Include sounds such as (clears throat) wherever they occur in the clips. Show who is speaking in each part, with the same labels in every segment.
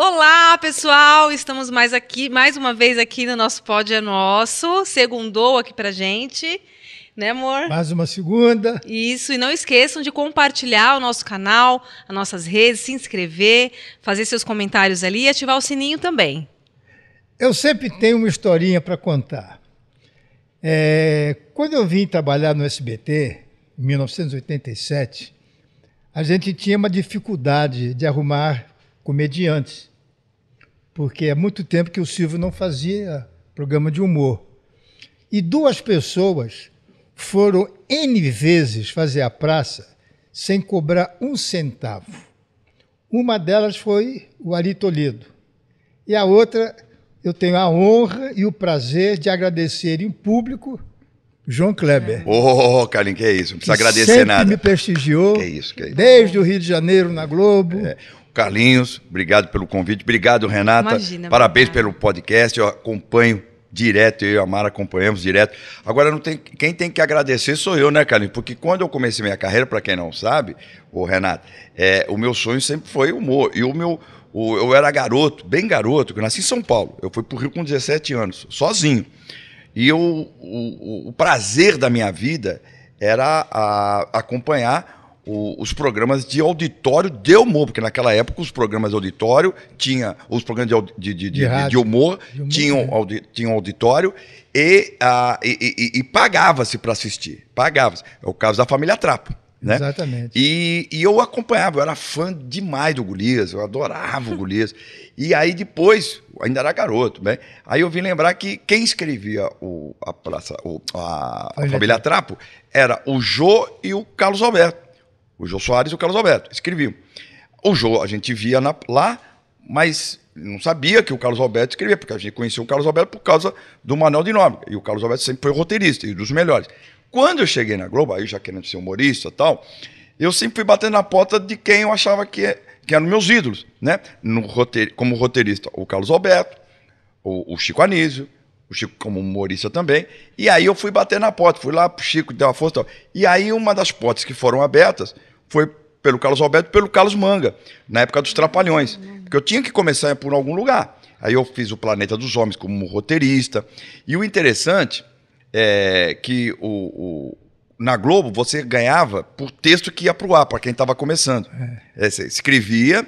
Speaker 1: Olá, pessoal! Estamos mais aqui, mais uma vez aqui no nosso Pod é Nosso. Segundou aqui pra gente, né, amor? Mais
Speaker 2: uma segunda.
Speaker 1: Isso, e não esqueçam de compartilhar o nosso canal, as nossas redes, se inscrever, fazer seus comentários ali e ativar o sininho também.
Speaker 2: Eu sempre tenho uma historinha para contar. É, quando eu vim trabalhar no SBT, em 1987, a gente tinha uma dificuldade de arrumar comediantes, porque é muito tempo que o Silvio não fazia programa de humor. E duas pessoas foram N vezes fazer a praça sem cobrar um centavo. Uma delas foi o Ari Toledo. E a outra, eu tenho a honra e o prazer de agradecer em público
Speaker 3: João Kleber. Ô, oh, Carlinhos, que é isso, não precisa agradecer sempre nada. me
Speaker 2: prestigiou. Que é isso, que é isso. Desde o Rio de Janeiro na Globo. É.
Speaker 3: Carlinhos, obrigado pelo convite. Obrigado, Renata. Imagina, Parabéns pelo podcast. Eu acompanho direto, eu e a Mara acompanhamos direto. Agora, não tem, quem tem que agradecer sou eu, né, Carlinhos? Porque quando eu comecei minha carreira, para quem não sabe, o Renato, é, o meu sonho sempre foi humor. E o meu. O, eu era garoto, bem garoto, que nasci em São Paulo. Eu fui para o Rio com 17 anos, sozinho. E eu, o, o, o prazer da minha vida era a, acompanhar o, os programas de auditório de humor, porque naquela época os programas de auditório tinha os programas de, de, de, de, de humor, de humor tinham, né? audi, tinham auditório ah, e, e, e, e pagava-se para assistir. Pagava-se. É o caso da família Trapo. Né? Exatamente. E, e eu acompanhava, eu era fã demais do Golias, eu adorava o (laughs) Golias. E aí depois, ainda era garoto, né? Aí eu vim lembrar que quem escrevia o, a, praça, o, a, a Família Trapo era o Jô e o Carlos Alberto o Jô Soares e o Carlos Alberto. Escreviam. O Jô a gente via na, lá, mas não sabia que o Carlos Alberto escrevia, porque a gente conhecia o Carlos Alberto por causa do Manuel de Nóbrega. E o Carlos Alberto sempre foi roteirista e dos melhores. Quando eu cheguei na Globo, aí já querendo ser humorista e tal, eu sempre fui batendo na porta de quem eu achava que, é, que eram meus ídolos, né? No roteir, como roteirista, o Carlos Alberto, o, o Chico Anísio, o Chico como humorista também. E aí eu fui bater na porta, fui lá pro Chico, deu uma força. Tal. E aí uma das portas que foram abertas foi pelo Carlos Alberto, pelo Carlos Manga, na época dos Trapalhões, porque eu tinha que começar por algum lugar. Aí eu fiz o Planeta dos Homens como roteirista. E o interessante é que o, o na Globo você ganhava por texto que ia pro ar, para quem estava começando. É. É, você escrevia,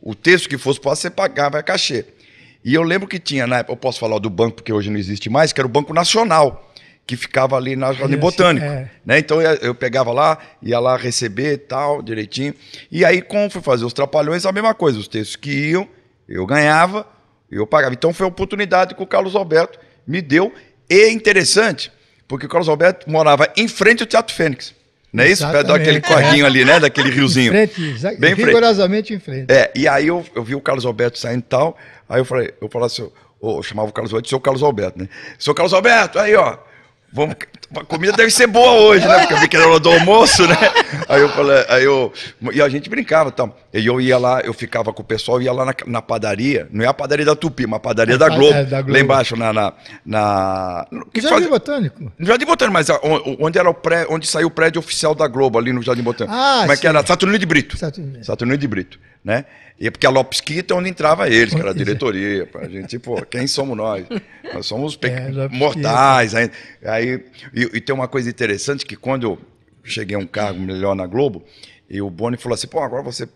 Speaker 3: o texto que fosse para você pagava cachê. E eu lembro que tinha, na época, eu posso falar do banco, porque hoje não existe mais, que era o Banco Nacional, que ficava ali na Jardim Botânico. É. Né? Então eu, eu pegava lá, ia lá receber tal, direitinho. E aí, como fui fazer os trapalhões, a mesma coisa. Os textos que iam, eu ganhava, eu pagava. Então foi a oportunidade que o Carlos Alberto me deu. E é interessante, porque o Carlos Alberto morava em frente ao Teatro Fênix. Não é isso? Exatamente. Perto daquele corguinho ali, né? Daquele (laughs) riozinho. Em frente, Bem rigorosamente em frente. É, e aí eu, eu vi o Carlos Alberto saindo e tal. Aí eu falei, eu falava assim, eu, eu chamava o Carlos Alberto de seu Carlos Alberto, né? Seu Carlos Alberto, aí ó, vamos a comida deve ser boa hoje, né? Porque eu vi que era do almoço, né? Aí eu falei, aí eu. E a gente brincava tal. E eu ia lá, eu ficava com o pessoal, ia lá na, na padaria, não é a padaria da Tupi, mas a padaria é, da, ah, Globo, é, da Globo. Lá embaixo, na. na, na que Jardim Botânico? No Jardim Botânico, mas onde, era o pré, onde saiu o prédio oficial da Globo, ali no Jardim Botânico. Ah, Como é que era? Saturnino de Brito. Saturnino, Saturnino de Brito né? E é porque a Lopes Quita é onde entrava eles, que era a é. diretoria. A gente, pô, quem somos nós? Nós somos é, mortais. Aí, aí, e, e, tem uma coisa interessante que quando eu cheguei a um cargo melhor na Globo, e o Boni falou assim, pô, agora você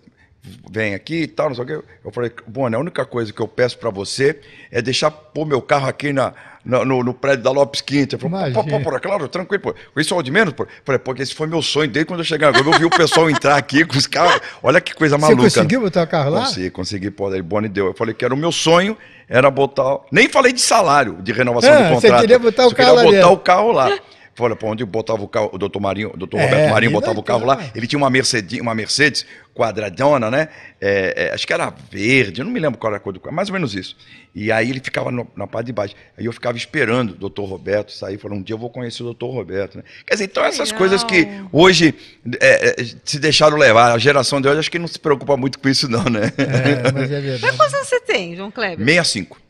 Speaker 3: vem aqui e tal, não sei o quê. Eu falei, Boni, a única coisa que eu peço para você é deixar pôr meu carro aqui na, na no, no, prédio da Lopes Quinta. Ele falou, pô, pô, pô, claro, tranquilo, pô. Isso é o de menos, pô. Falei, porque esse foi meu sonho desde quando eu cheguei agora. Eu vi o pessoal entrar aqui com os carros. Olha que coisa maluca. Você conseguiu
Speaker 2: botar o carro lá? Consegui,
Speaker 3: consegui, pô. Daí Boni deu. Eu falei que era o meu sonho, era botar. Nem falei de salário, de renovação ah, do contrato. Você queria botar o eu carro queria botar é. o carro lá. Olha, para onde botava o carro, o doutor Marinho, o doutor é, Roberto Marinho botava o carro lá, ele tinha uma Mercedes, uma Mercedes quadradona, né? É, é, acho que era verde, não me lembro qual era a cor do carro, mais ou menos isso. E aí ele ficava no, na parte de baixo. Aí eu ficava esperando o doutor Roberto sair, falando, um dia eu vou conhecer o doutor Roberto. Né? Quer dizer, então essas Legal. coisas que hoje é, é, se deixaram levar, a geração de hoje acho que não se preocupa muito com isso não, né? É, mas é verdade.
Speaker 1: quantos anos você tem, João Kleber?
Speaker 3: 65.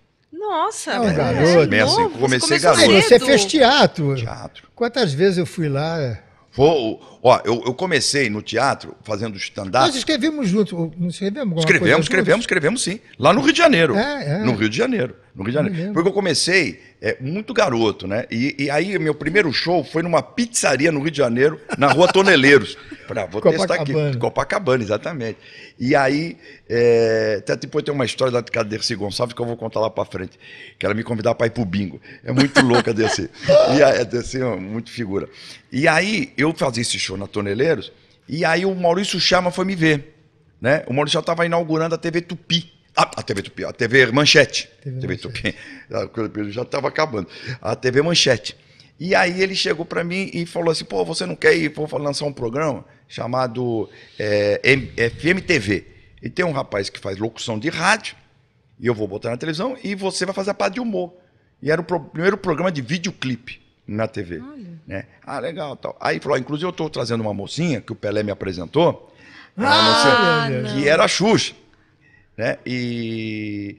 Speaker 1: Nossa, não, é é
Speaker 3: garoto. Começa, comecei garoto. Você fez
Speaker 2: teatro. Teatro. Quantas vezes eu fui lá?
Speaker 3: Vou, Ó, eu, eu comecei no teatro fazendo stand-up. Nós
Speaker 2: escrevemos juntos, não escrevemos? Escrevemos, escrevemos,
Speaker 3: escrevemos sim. Lá no Rio de Janeiro. É, é. No Rio de Janeiro. No Rio de Janeiro. Porque eu comecei é, muito garoto, né? E, e, aí meu primeiro show foi numa pizzaria no Rio de Janeiro, na rua (laughs) Toneleiros. Falei, ah, vou Copacabana. testar aqui. Copacabana, exatamente. E aí, é, até depois tem uma história da cara Dercy Gonçalves que eu vou contar lá pra frente. Que ela me convidava pra ir pro bingo. É muito louca a Dercy. (laughs) e a, a Dercy é muito figura. E aí eu fazia esse show show na Torneleiros. E aí o Maurício Chama foi me ver. Né? O Maurício estava inaugurando a TV Tupi. A, a, TV Tupi, a TV Manchete. TV, TV Manchete. Tupi. (laughs) Já estava acabando. A TV Manchete. E aí ele chegou para mim e falou assim: pô, você não quer ir? Vou lançar um programa chamado é, eh, FMTV. E tem um rapaz que faz locução de rádio, e eu vou botar na televisão, e você vai fazer a parte de humor. E era o pro, primeiro programa de videoclipe na TV. Olha. Né? Ah, legal, tal. Aí falou, inclusive eu estou trazendo uma mocinha que o Pelé me apresentou, ah, mocinha, que era a Xuxa, né? E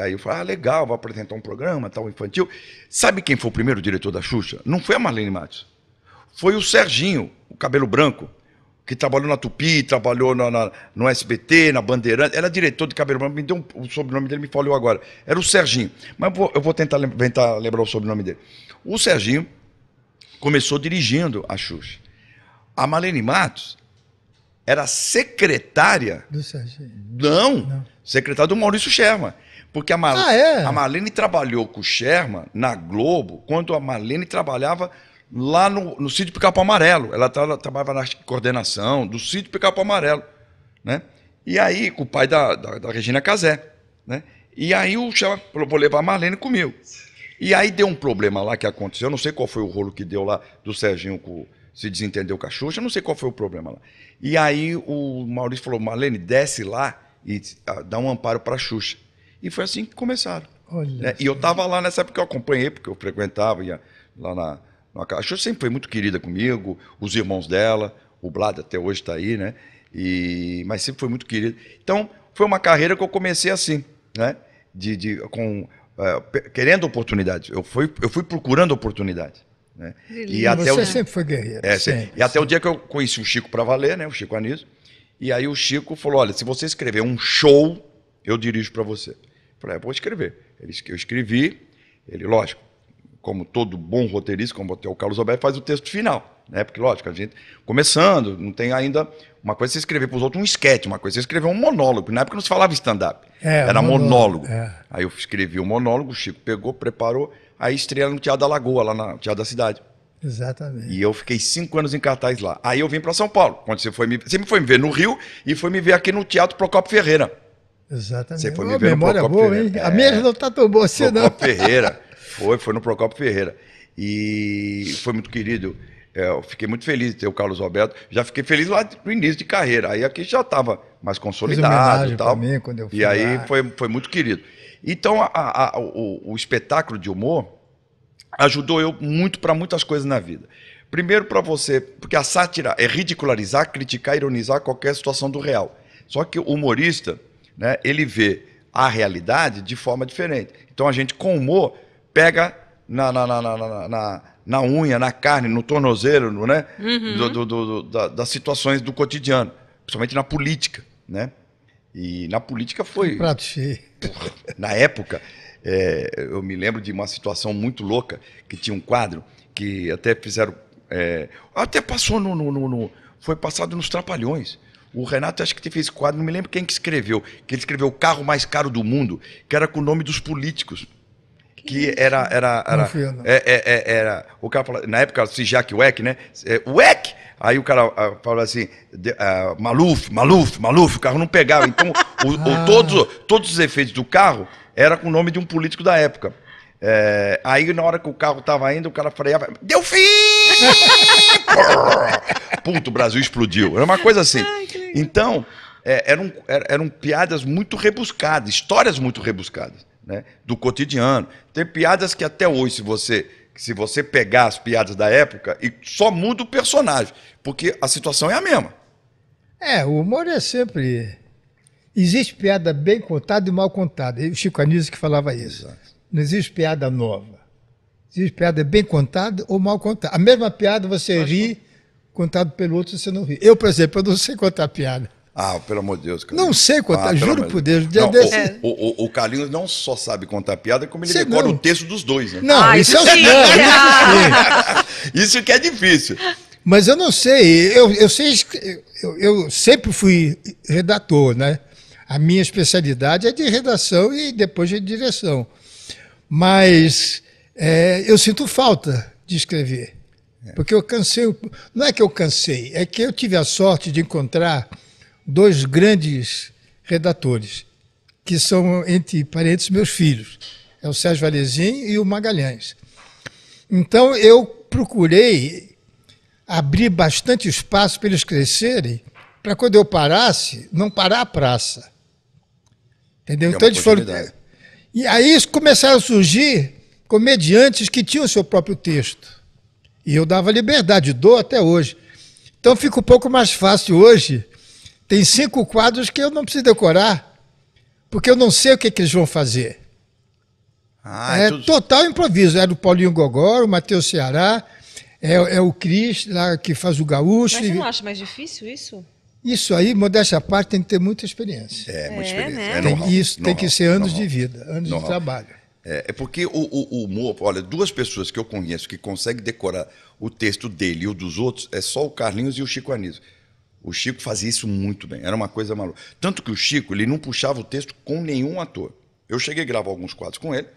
Speaker 3: aí eu falei, ah, legal, vou apresentar um programa, tal, infantil. Sabe quem foi o primeiro diretor da Xuxa? Não foi a Marlene Matos. Foi o Serginho, o cabelo branco que trabalhou na Tupi, trabalhou na, na no SBT, na Bandeirantes, era é diretor de cabelo me deu um, o sobrenome dele, me falhou agora. Era o Serginho. Mas eu vou, eu vou tentar, lembrar, tentar lembrar o sobrenome dele. O Serginho começou dirigindo a Xuxa. A Malene Matos era secretária. Do Serginho. Não, Não. secretária do Maurício Sherman. Porque a, Mal ah, é? a Malene trabalhou com o Sherman na Globo quando a Malene trabalhava lá no, no sítio Picapo Amarelo. Tá, ela, trabalhava na coordenação do sítio Picapo Amarelo, né? E aí, com o pai da, da, da Regina Casé, né? E aí o chefe falou, vou levar a Marlene comigo. E aí deu um problema lá que aconteceu, eu não sei qual foi o rolo que deu lá do Serginho com, se desentendeu com a Xuxa, eu não sei qual foi o problema lá. E aí o Maurício falou, Marlene, desce lá e ah, dá um amparo para a Xuxa. E foi assim que começaram. Né? E eu estava lá nessa época, eu acompanhei, porque eu frequentava, ia lá na, a Xuxa sempre foi muito querida comigo, os irmãos dela, o Blad até hoje está aí, né? E, mas sempre foi muito querida Então, foi uma carreira que eu comecei assim, né? De, de com, eh, querendo oportunidades. Eu fui, eu fui procurando oportunidades. Né?
Speaker 2: E, e até você o... sempre foi guerreiro. É, sempre, sempre.
Speaker 3: E até o dia que eu conheci o Chico para valer, né? O Chico Anísio. E aí o Chico falou: olha, se você escrever um show, eu dirijo para você. Eu falei, ah, vou escrever. Eu escrevi, ele, lógico, como todo bom roteirista, como até o Carlos Alberto, faz o texto final. Né? Porque, lógico, a gente começando, não tem ainda. Uma coisa é você escrever para os outros um esquete, uma coisa é você escrever um monólogo. Na época não se falava stand-up, é, era monólogo. monólogo. É. Aí eu escrevi o um monólogo, o Chico pegou, preparou, aí estreia no Teatro da Lagoa, lá no Teatro da Cidade.
Speaker 2: Exatamente.
Speaker 3: E eu fiquei cinco anos em cartaz lá. Aí eu vim para São Paulo. Quando você foi me... você me foi me ver no Rio e foi me ver aqui no Teatro Procopio Ferreira.
Speaker 2: Exatamente. Você foi me ver memória no Procopio boa, Ferreira. hein? É... A minha é. não está tão boa assim, Procopio
Speaker 3: não. Ferreira. (laughs) Foi, foi no Procopio Ferreira. E foi muito querido. É, eu fiquei muito feliz de ter o Carlos Alberto. Já fiquei feliz lá no início de carreira. Aí aqui já estava mais consolidado e tal.
Speaker 2: Mim, quando eu fui e aí lá. foi,
Speaker 3: foi muito querido. Então, a, a, o, o, espetáculo de humor ajudou eu muito para muitas coisas na vida. Primeiro, para você, porque a sátira é ridicularizar, criticar, ironizar qualquer situação do real. Só que o humorista, né, ele vê a realidade de forma diferente. Então, a gente, com humor, pega na, na, na, na, na unha, na carne, no tornozeiro, né? Uhum. Do, do, do, da, das situações do cotidiano, principalmente na política, né? E na política foi. Um prato cheio. na época, é, eu me lembro de uma situação muito louca que tinha um quadro que até fizeram. É, até passou no, no, no, no, Foi passado nos Trapalhões. O Renato acho que fez quadro, não me lembro quem que escreveu, que ele escreveu o carro mais caro do mundo, que era com o nome dos políticos que era era era, é, é, é, era o cara falava, na época Jack Weck, né? Weck. É, aí o cara ah, falava assim, de, a, ah, Maluf, Maluf, Maluf, o carro não pegava. Então, o, o, ah. todos todos os efeitos do carro era com o nome de um político da época. É, aí na hora que o carro estava indo, o cara freava. Deu fim! (laughs) Puto, o Brasil explodiu. Era uma coisa assim. Ai, então, é, eram, eram piadas muito rebuscadas, histórias muito rebuscadas né, do cotidiano. Tem piadas que até hoje, se você, se você pegar as piadas da época, e só muda o personagem, porque a situação é a mesma.
Speaker 2: É, o humor é sempre. Existe piada bem contada e mal contada. o Chico Anísio que falava isso. Exato. Não existe piada nova. Existe piada bem contada ou mal contada. A mesma piada você Mas ri, contado pelo outro você não ri. Eu, por exemplo, eu não sei contar piada.
Speaker 3: Ah, pelo amor de Deus, Carlinhos.
Speaker 2: Não sei contar, ah, é, juro por Deus. Dia não, desse...
Speaker 3: o, o, o, Carlinhos não só sabe contar piada, como ele sei decora não. o texto dos dois. Né? Não, ah, isso, é né? isso, é... não, isso, (laughs) isso que é difícil. Mas eu não
Speaker 2: sei. Eu, eu, sei, eu, eu sempre fui redator, né? A minha especialidade é de redação e depois de direção. Mas é, eu sinto falta de escrever. É. Porque eu cansei. Não é que eu cansei, é que eu tive a sorte de encontrar dois grandes redatores, que são, entre parentes, meus filhos. É o Sérgio Valezin e o Magalhães. Então, eu procurei abrir bastante espaço para eles crescerem, para quando eu parasse, não parar a praça. Entendeu? É então eles foram. E aí começaram a surgir comediantes que tinham seu próprio texto. E eu dava liberdade, dou até hoje. Então fica um pouco mais fácil hoje tem cinco quadros que eu não preciso decorar, porque eu não sei o que, é que eles vão fazer. Ah, é tudo... total improviso. É do Paulinho Gogoro, o Matheus Ceará, é, é o Cris, lá que faz o gaúcho. Mas você não
Speaker 1: acha mais difícil isso?
Speaker 2: Isso aí, modéstia à parte, tem que ter muita experiência. É, muita é, experiência. Né? É, né? tem, isso tem que ser anos de vida, anos de trabalho.
Speaker 3: É, é porque o, o, o, humor, olha, duas pessoas que eu conheço que conseguem decorar o texto dele e o dos outros é só o Carlinhos e o Chico Anísio. O Chico fazia isso muito bem, era uma coisa maluca. Tanto que o Chico, ele não puxava o texto com nenhum ator. Eu cheguei a gravar alguns quadros com ele,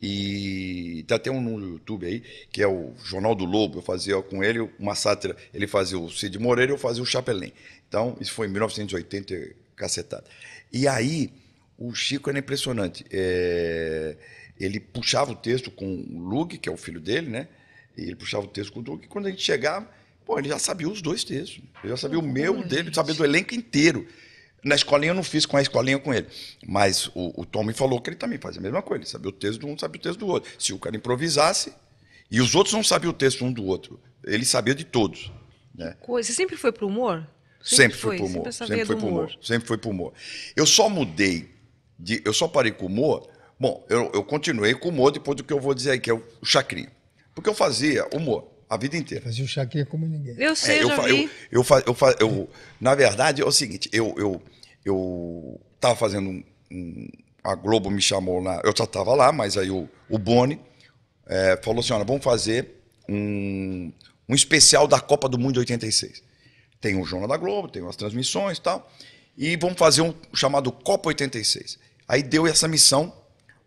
Speaker 3: e tem tá até um no YouTube aí, que é o Jornal do Lobo, eu fazia com ele uma sátira, ele fazia o Cid Moreira, eu fazia o Chapelin. Então, isso foi em 1980, cacetado. E aí, o Chico era impressionante. É... Ele puxava o texto com o Lug, que é o filho dele, né? E ele puxava o texto com o Lug, e quando a gente chegava, Pô, ele já sabia os dois textos. Ele já sabia o meu, dele, sabia do elenco inteiro. Na escolinha eu não fiz com a escolinha com ele. Mas o, o Tom me falou que ele também faz a mesma coisa. Ele sabia o texto de um, sabia o texto do outro. Se o cara improvisasse, e os outros não sabiam o texto um do outro. Ele sabia de todos. Né?
Speaker 1: Coisa. Você sempre foi pro humor? Sempre, sempre foi, foi pro humor. Sempre, sempre foi pro humor. humor.
Speaker 3: Sempre foi pro humor. Eu só mudei. De, eu só parei com o humor. Bom, eu, eu continuei com o humor depois do que eu vou dizer aí, que é o chakri, Porque eu fazia humor a vida inteira. Fazia o chaquinha como
Speaker 4: ninguém. Eu é, sei, é, eu, já eu,
Speaker 3: eu, eu, eu, Na verdade, é o seguinte, eu eu, eu tava fazendo um, A Globo me chamou lá, eu já estava lá, mas aí o, o Boni é, falou assim, olha, vamos fazer um, um especial da Copa do Mundo de 86. Tem o Jornal da Globo, tem as transmissões e tal, e vamos fazer um chamado Copa 86. Aí deu essa missão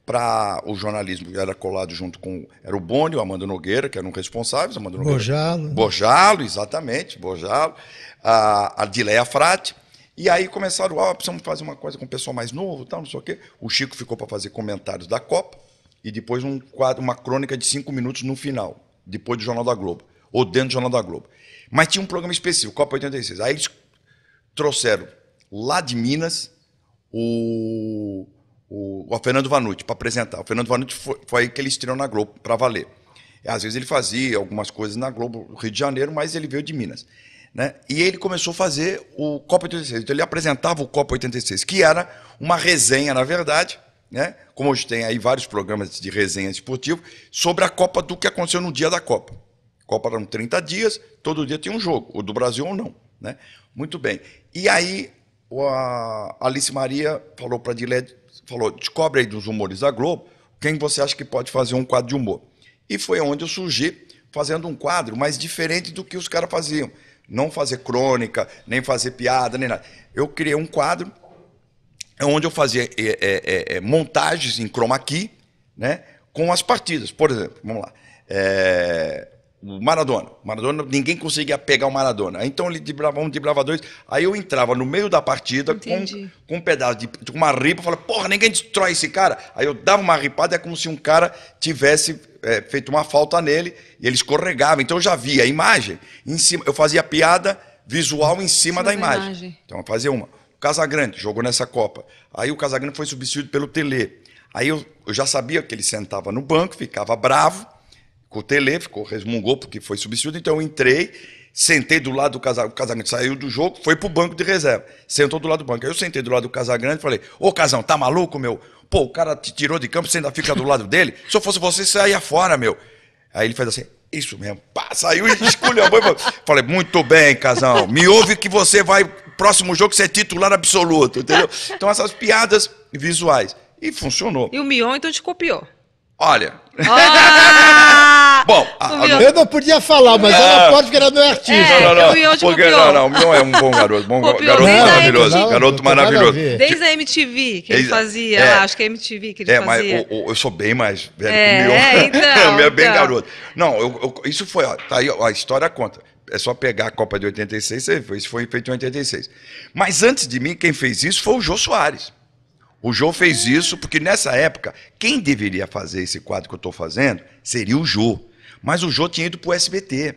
Speaker 3: para o jornalismo, era colado junto com. Era o Boni, o Amanda Nogueira, que eram responsáveis. Amanda Nogueira, Bojalo. Né? Bojalo, exatamente, Bojalo. A, a frati E aí começaram, ah, precisamos fazer uma coisa com o pessoal mais novo, tal, não sei o quê. O Chico ficou para fazer comentários da Copa e depois um quadro, uma crônica de cinco minutos no final, depois do Jornal da Globo, ou dentro do Jornal da Globo. Mas tinha um programa específico, Copa 86. Aí eles trouxeram lá de Minas o o, o Fernando Vanucci para apresentar. O Fernando Vanucci foi, aí que ele estreou na Globo para valer. Às vezes ele fazia algumas coisas na Globo, no Rio de Janeiro, mas ele veio de Minas. Né? E ele começou a fazer o Copa 86. Então ele apresentava o Copa 86, que era uma resenha, na verdade, né? como hoje tem aí vários programas de resenha esportiva, sobre a Copa do que aconteceu no dia da Copa. Copa eram 30 dias, todo dia tinha um jogo, ou do Brasil ou não. Né? Muito bem. E aí a Alice Maria falou para a falou: descobre aí dos humores da Globo quem você acha que pode fazer um quadro de humor. E foi onde eu surgi fazendo um quadro, mas diferente do que os caras faziam. Não fazer crônica, nem fazer piada, nem nada. Eu criei um quadro onde eu fazia é, é, é, é montagens em chroma key, né, com as partidas. Por exemplo, vamos lá. É, o Maradona. Maradona, ninguém conseguia pegar o Maradona. Então ele driblava um, driblava dois. Aí eu entrava no meio da partida com, com, um pedaço de com uma ripa, falava, porra, ninguém destrói esse cara. Aí eu dava uma ripada, é como se um cara tivesse é, feito uma falta nele e ele escorregava. Então eu já via a imagem em cima. Eu fazia piada visual em cima, da, imagem. imagem. Então eu fazia uma. O Casagrande jogou nessa Copa. Aí o Casagrande foi substituído pelo Tele. Aí eu, eu já sabia que ele sentava no banco, ficava bravo Tele, ficou, resmungou porque foi substituído, então eu entrei, sentei do lado do Casagrande, o Casagrande saiu do jogo, foi pro banco de reserva, sentou do lado do banco. Aí eu sentei do lado do Casagrande e falei, ô Casão, tá maluco, meu? Pô, o cara te tirou de campo, você ainda fica do lado dele? Se eu fosse você, saia fora, meu. Aí ele fez assim, isso mesmo, pá, saiu e escolheu a banha. Falei, muito bem, Casão, me ouve que você vai, próximo jogo você é titular absoluto, entendeu? Então essas piadas visuais. E funcionou. E
Speaker 1: o Mion então te copiou? Olha, ah!
Speaker 3: Bom, a, Mion... eu não podia falar, mas ela ah. pode é, porque
Speaker 2: ela não é artista. É, não, não, não. Porque, não,
Speaker 3: não, o Mion é um bom garoto. Bom garoto não, maravilhoso. Não, garoto maravilhoso. Desde
Speaker 2: a MTV
Speaker 1: que ele fazia, é, acho que é MTV que ele é, fazia.
Speaker 3: Mas, eu sou bem mais velho é, que o é, Mion. É, (laughs) então, o Mion é bem então. garoto. Não, eu, eu, isso foi, ó, tá aí, ó, a história conta. É só pegar a Copa de 86, isso foi feito em 86. Mas antes de mim, quem fez isso foi o Jô Soares. O Jô fez isso porque nessa época, quem deveria fazer esse quadro que eu estou fazendo seria o Jô. Mas o Jô tinha ido para o SBT.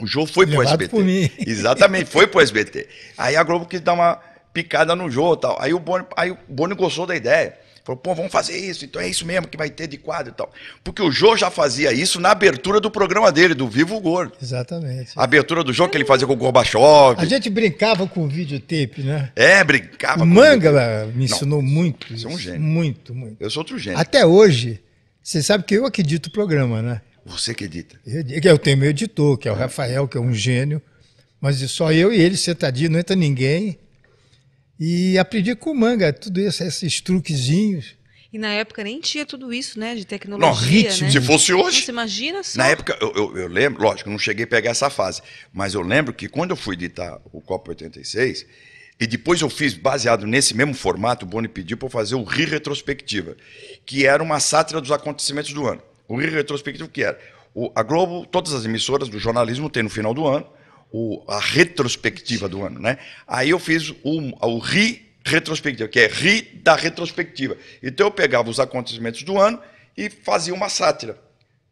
Speaker 3: O Jô foi para o SBT. Por mim. (laughs) Exatamente, foi para o SBT. Aí a Globo quis dar uma picada no Jô tal. Aí o Boni, aí o Boni gostou da ideia. Falou, pô, vamos fazer isso, então é isso mesmo que vai ter de quadro e tal. Porque o Jô já fazia isso na abertura do programa dele, do Vivo Gordo.
Speaker 2: Exatamente.
Speaker 3: A abertura do Jô que ele fazia com o Gorbachev. A gente
Speaker 2: brincava com o videotape, né?
Speaker 3: É, brincava. O manga
Speaker 2: me ensinou Não, muito. Você é um gênio. Muito,
Speaker 3: muito. Eu sou outro gênio. Até hoje,
Speaker 2: você sabe que eu acredito o programa, né? Você
Speaker 3: que edita. Eu,
Speaker 2: eu tenho meu editor, que é o Rafael, que é um gênio. Mas só eu e ele sentadinho, não entra ninguém. E aprendi com manga, tudo isso, esses truquezinhos.
Speaker 1: E na época nem tinha tudo isso, né? De tecnologia. Não, ritmo. Né? Se fosse então, hoje. Você imagina só. Na
Speaker 3: época, eu, eu, eu, lembro, lógico, não cheguei a pegar essa fase, mas eu lembro que quando eu fui editar o Copa 86, e depois eu fiz, baseado nesse mesmo formato, o Boni pediu para fazer o Ri Retrospectiva, que era uma sátira dos acontecimentos do ano. O Ri Retrospectiva que era? O, a Globo, todas as emissoras do jornalismo tem no final do ano, o, a retrospectiva do ano, né? Aí eu fiz o, o RI retrospectiva, que é RI da retrospectiva. Então eu pegava os acontecimentos do ano e fazia uma sátira,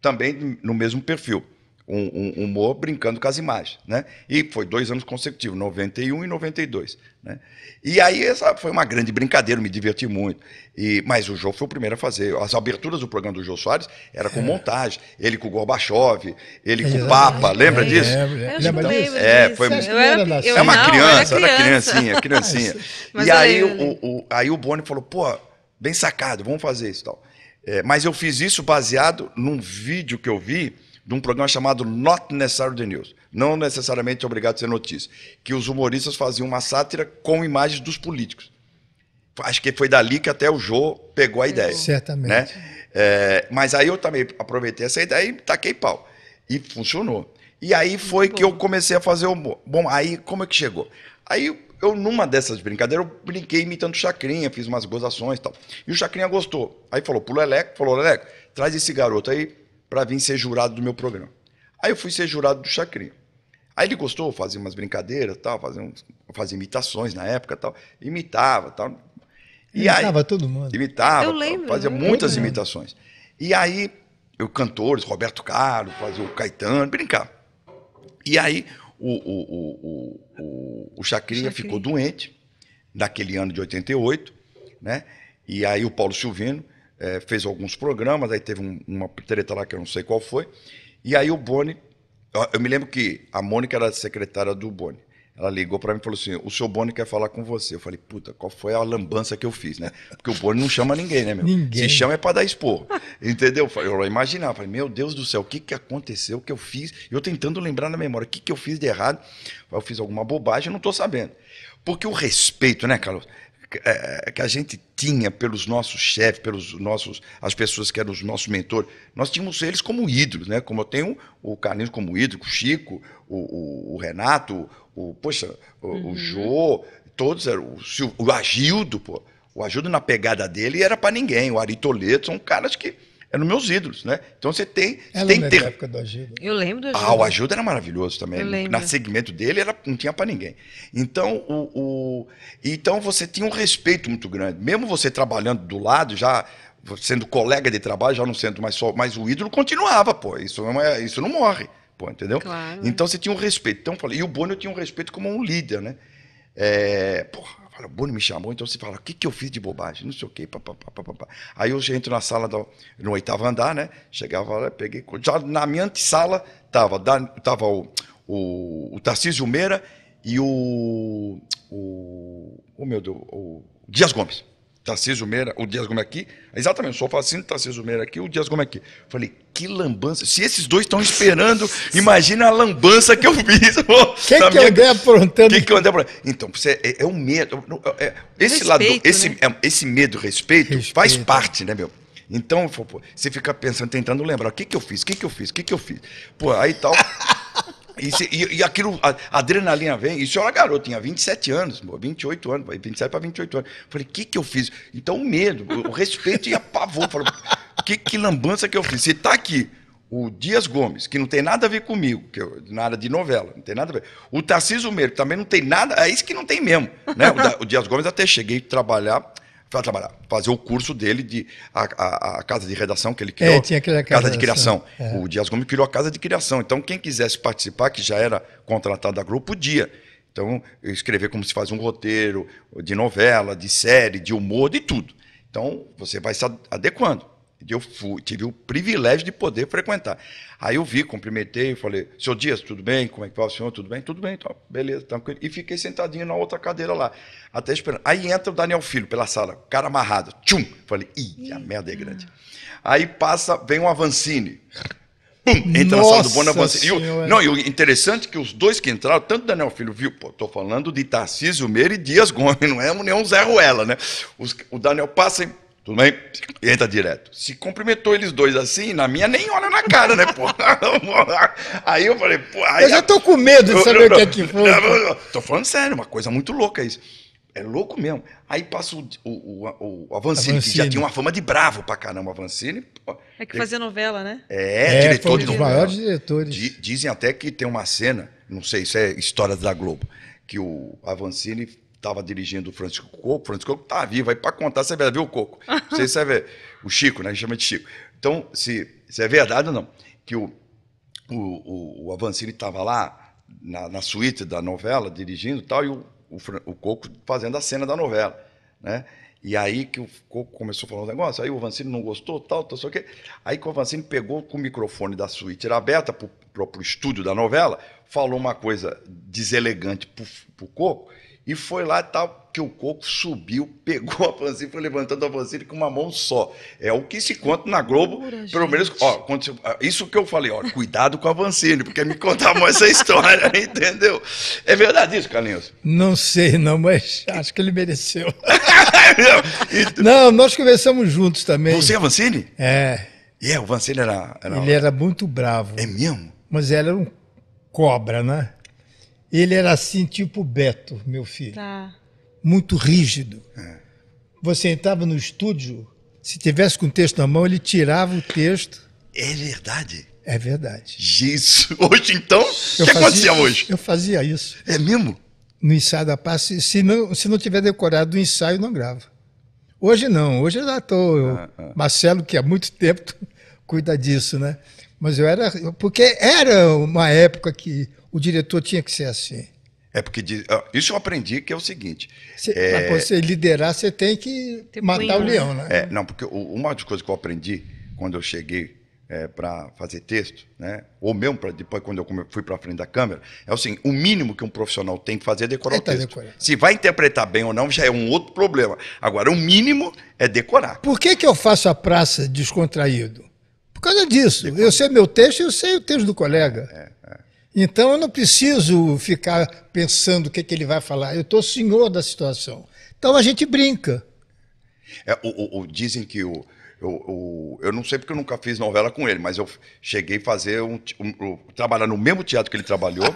Speaker 3: também no mesmo perfil um, um, humor brincando com as imagens. Né? E foi dois anos consecutivos, 91 e 92. Né? E aí essa foi uma grande brincadeira, me diverti muito. E, mas o jogo foi o primeiro a fazer. As aberturas do programa do Jô Soares era com é. montagem. Ele com o Gorbachev, ele é, com o Papa, é, lembra disso? É, é. Então, lembra é, disso? É, foi eu era, eu, é uma não, criança, era criancinha, criancinha. (laughs) e aí o, o, aí o Boni falou, pô, bem sacado, vamos fazer isso e tal. É, mas eu fiz isso baseado num vídeo que eu vi de um programa chamado Not Necessary the News, não necessariamente obrigado a ser notícia, que os humoristas faziam uma sátira com imagens dos políticos. Acho que foi dali que até o Jô pegou a ideia. Certamente. Né? É, mas aí eu também aproveitei essa ideia e taquei pau. E funcionou. E aí foi que eu comecei a fazer o Bom, aí como é que chegou? Aí eu, numa dessas brincadeiras, eu brinquei imitando o Chacrinha, fiz umas gozações e tal. E o Chacrinha gostou. Aí falou pro Leleco, falou, Leleco, traz esse garoto aí para vir ser jurado do meu programa. Aí eu fui ser jurado do Chacrinha. Aí ele gostou, fazia umas brincadeiras, tal, fazia, uns, fazia imitações na época, tal, imitava, tal. E imitava aí, todo mundo. Imitava, eu lembro, fazia eu muitas lembro. imitações. E aí, eu cantores, Roberto Carlos, fazia o Caetano, brincava. E aí, o, o, o, o, o Chacrinha, Chacrinha ficou doente, naquele ano de 88, né? E aí o Paulo Silvino é, fez alguns programas, aí teve um, uma treta lá que eu não sei qual foi. E aí o Boni, eu, eu me lembro que a Mônica era a secretária do Boni. Ela ligou para mim e falou assim: o seu Boni quer falar com você. Eu falei, puta, qual foi a lambança que eu fiz, né? Porque o Boni não chama ninguém, né, meu? Ninguém. Se chama é para dar expor. Entendeu? Eu imaginava, falei, meu Deus do céu, o que, que aconteceu? O que eu fiz? Eu tentando lembrar na memória, o que, que eu fiz de errado? Eu fiz alguma bobagem, não estou sabendo. Porque o respeito, né, Carlos? É, que a gente tinha pelos nossos chefes, pelos nossos, as pessoas que eram os nossos mentores, nós tínhamos eles como ídolos, né? Como eu tenho o Carlinhos como ídolo, o Chico, o, o, o Renato, o, poxa, o, uhum. o Jô, todos eram, o, o Agildo, pô. O Agildo na pegada dele era para ninguém, o Ari Toledo, são caras que eram é meus ídolos, né? Então você tem. você tem ter...
Speaker 2: época do Ajuda. Eu lembro do ah, Ajuda. Ah, o Ajuda era
Speaker 3: maravilhoso também. Eu lembro. Na segmento dele era, não tinha para ninguém. Então, o, o, então você tinha um respeito muito grande. Mesmo você trabalhando do lado, já sendo colega de trabalho, já não sendo mais só. Mas o ídolo continuava, pô. Isso não, é, isso não morre, pô, entendeu? Claro. Então você tinha um respeito. Então, falei, e o Bono tinha um respeito como um líder, né? É, porra, cara, o Bruno me chamou, então você fala, o que, que eu fiz de bobagem? Não sei o quê, papapá, papapá. Aí eu entro na sala, do, no oitavo andar, né? Chegava lá, peguei. Já na minha antessala tava, tava o, o, o Tarcísio Meira e o, o. O meu Deus, o Dias Gomes. Tarcísio Meira, o Dias Gomes aqui. Exatamente, sou fascínio, Tarcísio Meira aqui, o Dias Gomes aqui. Falei, que lambança. Se esses dois estão esperando, (laughs) imagina a lambança que eu fiz. O que, que minha... eu andei aprontando? O que, que eu andei aprontando? Então, você, é, é um medo. É, é, esse respeito, lado, né? esse, né? é, esse medo, respeito, respeito, faz parte, né, meu? Então, pô, você fica pensando, tentando lembrar, o que, que eu fiz, o que, que eu fiz, o que, que eu fiz. Pô, aí tal. (laughs) E, e, aquilo, a, a, adrenalina vem. Isso eu era garoto, tinha 27 anos, 28 anos, 27 para 28 anos. Falei, o que, que eu fiz? Então, o medo, o respeito e a pavor. Falei, que, que lambança que eu fiz? Se tá aqui o Dias Gomes, que não tem nada a ver comigo, que eu, na área de novela, não tem nada a ver. O Tarcísio Meiro, que também não tem nada, é isso que não tem mesmo. Né? O, o Dias Gomes até cheguei a trabalhar para trabalhar, fazer o curso dele de a, a, a, casa de redação que ele é, criou. É, tinha aquela casa, casa de criação. É. O Dias Gomes criou a casa de criação. Então, quem quisesse participar, que já era contratado da grupo, podia. Então, escrever como se faz um roteiro de novela, de série, de humor, de tudo. Então, você vai se adequando. Eu fui, tive o privilégio de poder frequentar. Aí eu vi, cumprimentei, falei, senhor Dias, tudo bem? Como é que vai o senhor? Tudo bem? Tudo bem, então, beleza, tranquilo. E fiquei sentadinho na outra cadeira lá, até esperando. Aí entra o Daniel Filho pela sala, cara amarrado, tchum! Falei, ih, a merda é grande. Aí passa, vem o Avancini. Pum, entra Nossa na sala do Bonavancini. E o, não, e o interessante é que os dois que entraram, tanto Daniel Filho, viu? Pô, tô falando de Tarcísio Meira e Dias Gomes, (laughs) não é nenhum é Zé Ruela, né? Os, o Daniel passa, tudo bem? entra direto. Se cumprimentou eles dois assim, na minha nem olha na cara, né, pô? (laughs) aí eu falei, pô. eu já tô com medo de saber não, o que é que foi. Não, tô falando sério, uma coisa muito louca isso. É louco mesmo. Aí passa o, o, o, o Avancini, que já tinha uma fama de bravo pra caramba, o Avancini.
Speaker 1: É que fazia novela, né?
Speaker 3: É, é diretor de novela. maiores diretores. dizem até que tem uma cena, não sei se é história da Globo, que o Avancini estava dirigindo o Francisco Coco. O Francisco Coco tá vivo, aí para contar se é verdade, viu, Coco? (laughs) Não sei se é O Chico, né? A gente chama de Chico. Então, se, se é verdade ou não, que o, o, o, o Avancini estava lá na, na suíte da novela, dirigindo e tal, e o, o, o Coco fazendo a cena da novela, né? E aí que o Coco começou a falar um negócio, aí o Avancini não gostou, tal, tal, só que. Aí que o Avancini pegou com o microfone da suíte era aberta para o estúdio da novela, falou uma coisa deselegante para o Coco, e foi lá tal que o coco subiu, (laughs) pegou a pancinha, foi levantando a pancinha com uma mão só. É o que se conta na Globo, Pura, pelo menos, ó, aconteceu, isso que eu falei, ó, cuidado com a Vancini, porque me contavam essa (laughs) história, (laughs) entendeu? É verdade isso, Carlinhos?
Speaker 2: Não sei não, mas
Speaker 3: acho que ele mereceu.
Speaker 2: não, nós conversamos juntos também. Você é Vancini? É. E yeah, é, o Vancini era, era... Ele era muito bravo. É mesmo? Mas ela era um cobra, né? Ele era assim, tipo Beto, meu filho. Tá. Muito rígido. É. Você entrava no estúdio, se tivesse com o texto na mão, ele tirava o texto. É verdade. É verdade. Gente, (laughs) hoje então? O que acontecia hoje? Eu fazia isso. É mesmo? No ensaio da paz, se, se, não, se não tiver decorado o ensaio, não grava. Hoje não, hoje eu já estou. Ah, ah. Marcelo, que há muito tempo (laughs) cuida disso, né? Mas eu era. Porque era uma época que o diretor tinha que ser assim.
Speaker 3: É porque isso eu aprendi que é o seguinte. Cê, é, para você
Speaker 2: liderar, você tem que tem matar punho, o né? leão, né?
Speaker 3: É, não, porque uma das coisas que eu aprendi quando eu cheguei é, para fazer texto, né? ou mesmo depois, quando eu fui para frente da câmera, é assim: o mínimo que um profissional tem que fazer é decorar é o texto. Decorando. Se vai interpretar bem ou não, já é um outro problema. Agora, o mínimo é decorar.
Speaker 2: Por que, que eu faço a praça descontraído? Por causa disso. Eu sei meu texto e eu sei o texto do colega. É, é. Então eu não preciso ficar pensando o que, é que ele vai falar, eu estou senhor da situação. Então a gente brinca.
Speaker 3: É, o, o, dizem que o, o, eu não sei porque eu nunca fiz novela com ele, mas eu cheguei a fazer um, um, um trabalhar no mesmo teatro que ele trabalhou. (laughs)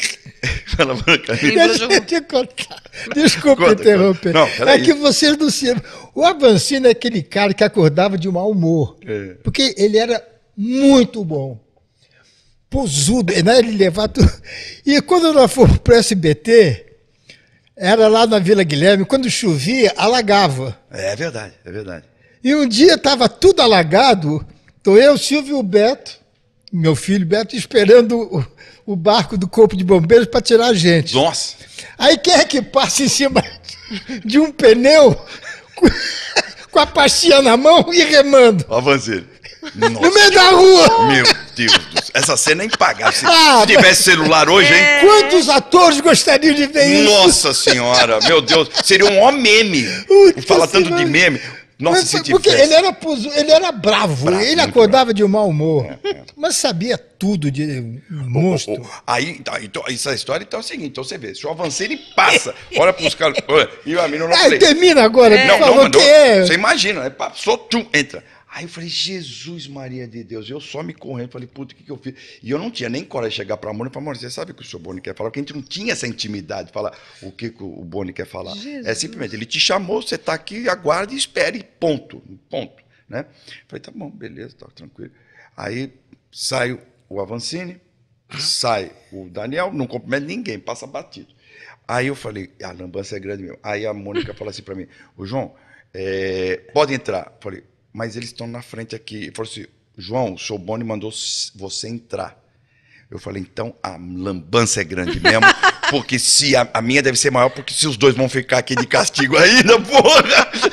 Speaker 3: (laughs) Fala, Branca. Deixa eu
Speaker 2: te contar. Desculpa conta, interromper. Não, é que vocês não é se. O Avancino é aquele cara que acordava de mau humor. É. Porque ele era muito bom posudo, né? ele levava tudo. E quando nós fomos para o SBT, era lá na Vila Guilherme, quando chovia, alagava.
Speaker 3: É, é verdade, é verdade.
Speaker 2: E um dia estava tudo alagado, então eu, Silvio e o Beto, meu filho Beto, esperando o, o barco do Corpo de Bombeiros para tirar a gente. Nossa! Aí quem é que passa em cima de um pneu com,
Speaker 3: (laughs) com a pastinha na mão e remando? Avanceiro. Nossa, no meio da rua! Meu Deus do céu. Essa cena é impagável. Se, ah, tivesse celular hoje, hein? É. Quantos atores gostariam de ver isso? Nossa senhora, meu Deus. Seria um ó meme. fala tanto de meme. Nossa, mas, se tivesse. Porque ele era,
Speaker 2: ele era bravo, bravo ele acordava bravo. de mau humor. É, é. Mas sabia tudo de monstro. Oh, oh,
Speaker 3: oh. Aí, tá, então, essa história então é o seguinte: então você vê, se eu avancei, ele passa. Olha pros caras. E a menina não Aí, termina agora, é. não, não, não, que é. Você imagina, né? passou, tchum, entra. Aí eu falei, Jesus, Maria de Deus. Eu só me correndo, falei, puta, o que, que eu fiz? E eu não tinha nem coragem de chegar para a Mônica e falar, Mônica, você sabe o que o seu Boni quer falar? Porque a gente não tinha essa intimidade, falar o que, que o Boni quer falar. É Jesus. É simplesmente, ele te chamou, você está aqui, aguarde e espere, ponto, ponto. Né? Falei, tá bom, beleza, tá tranquilo. Aí sai o Avancini, sai o Daniel, não cumprimenta ninguém, passa batido. Aí eu falei, a lambança é grande mesmo. Aí a Mônica (laughs) fala assim para mim, O João, é, pode entrar. Falei, mas eles estão na frente aqui. E falou assim: João, o Boni mandou você entrar. Eu falei, então a lambança é grande mesmo, (laughs) porque se a, a, minha deve ser maior, porque se os dois vão ficar aqui de castigo ainda, (laughs) porra,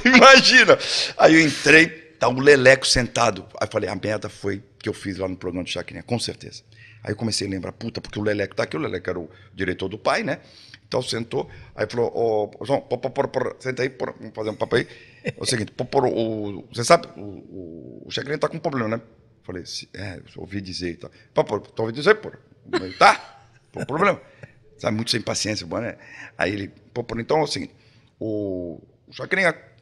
Speaker 3: imagina. Aí eu entrei, tá um leleco sentado. Aí eu falei, a merda foi que eu fiz lá no programa de Chacrinha, com certeza. Aí eu comecei a lembrar, puta, porque o Leleco tá aqui, o Leleco era o diretor do pai, né? Então sentou, aí falou, ô, oh, João, por, por, por, senta aí, por, vamos fazer um papo aí. É o seguinte, por, o, você sabe, o, o, o tá com um problema, né? Falei, é, ouvi dizer e tal. Pô, pô, tô ouvindo dizer, pô. Tá, pô, problema. (laughs) Sabe, muito sem paciência, o né? Aí ele, pô, pô, então é o seguinte, o, o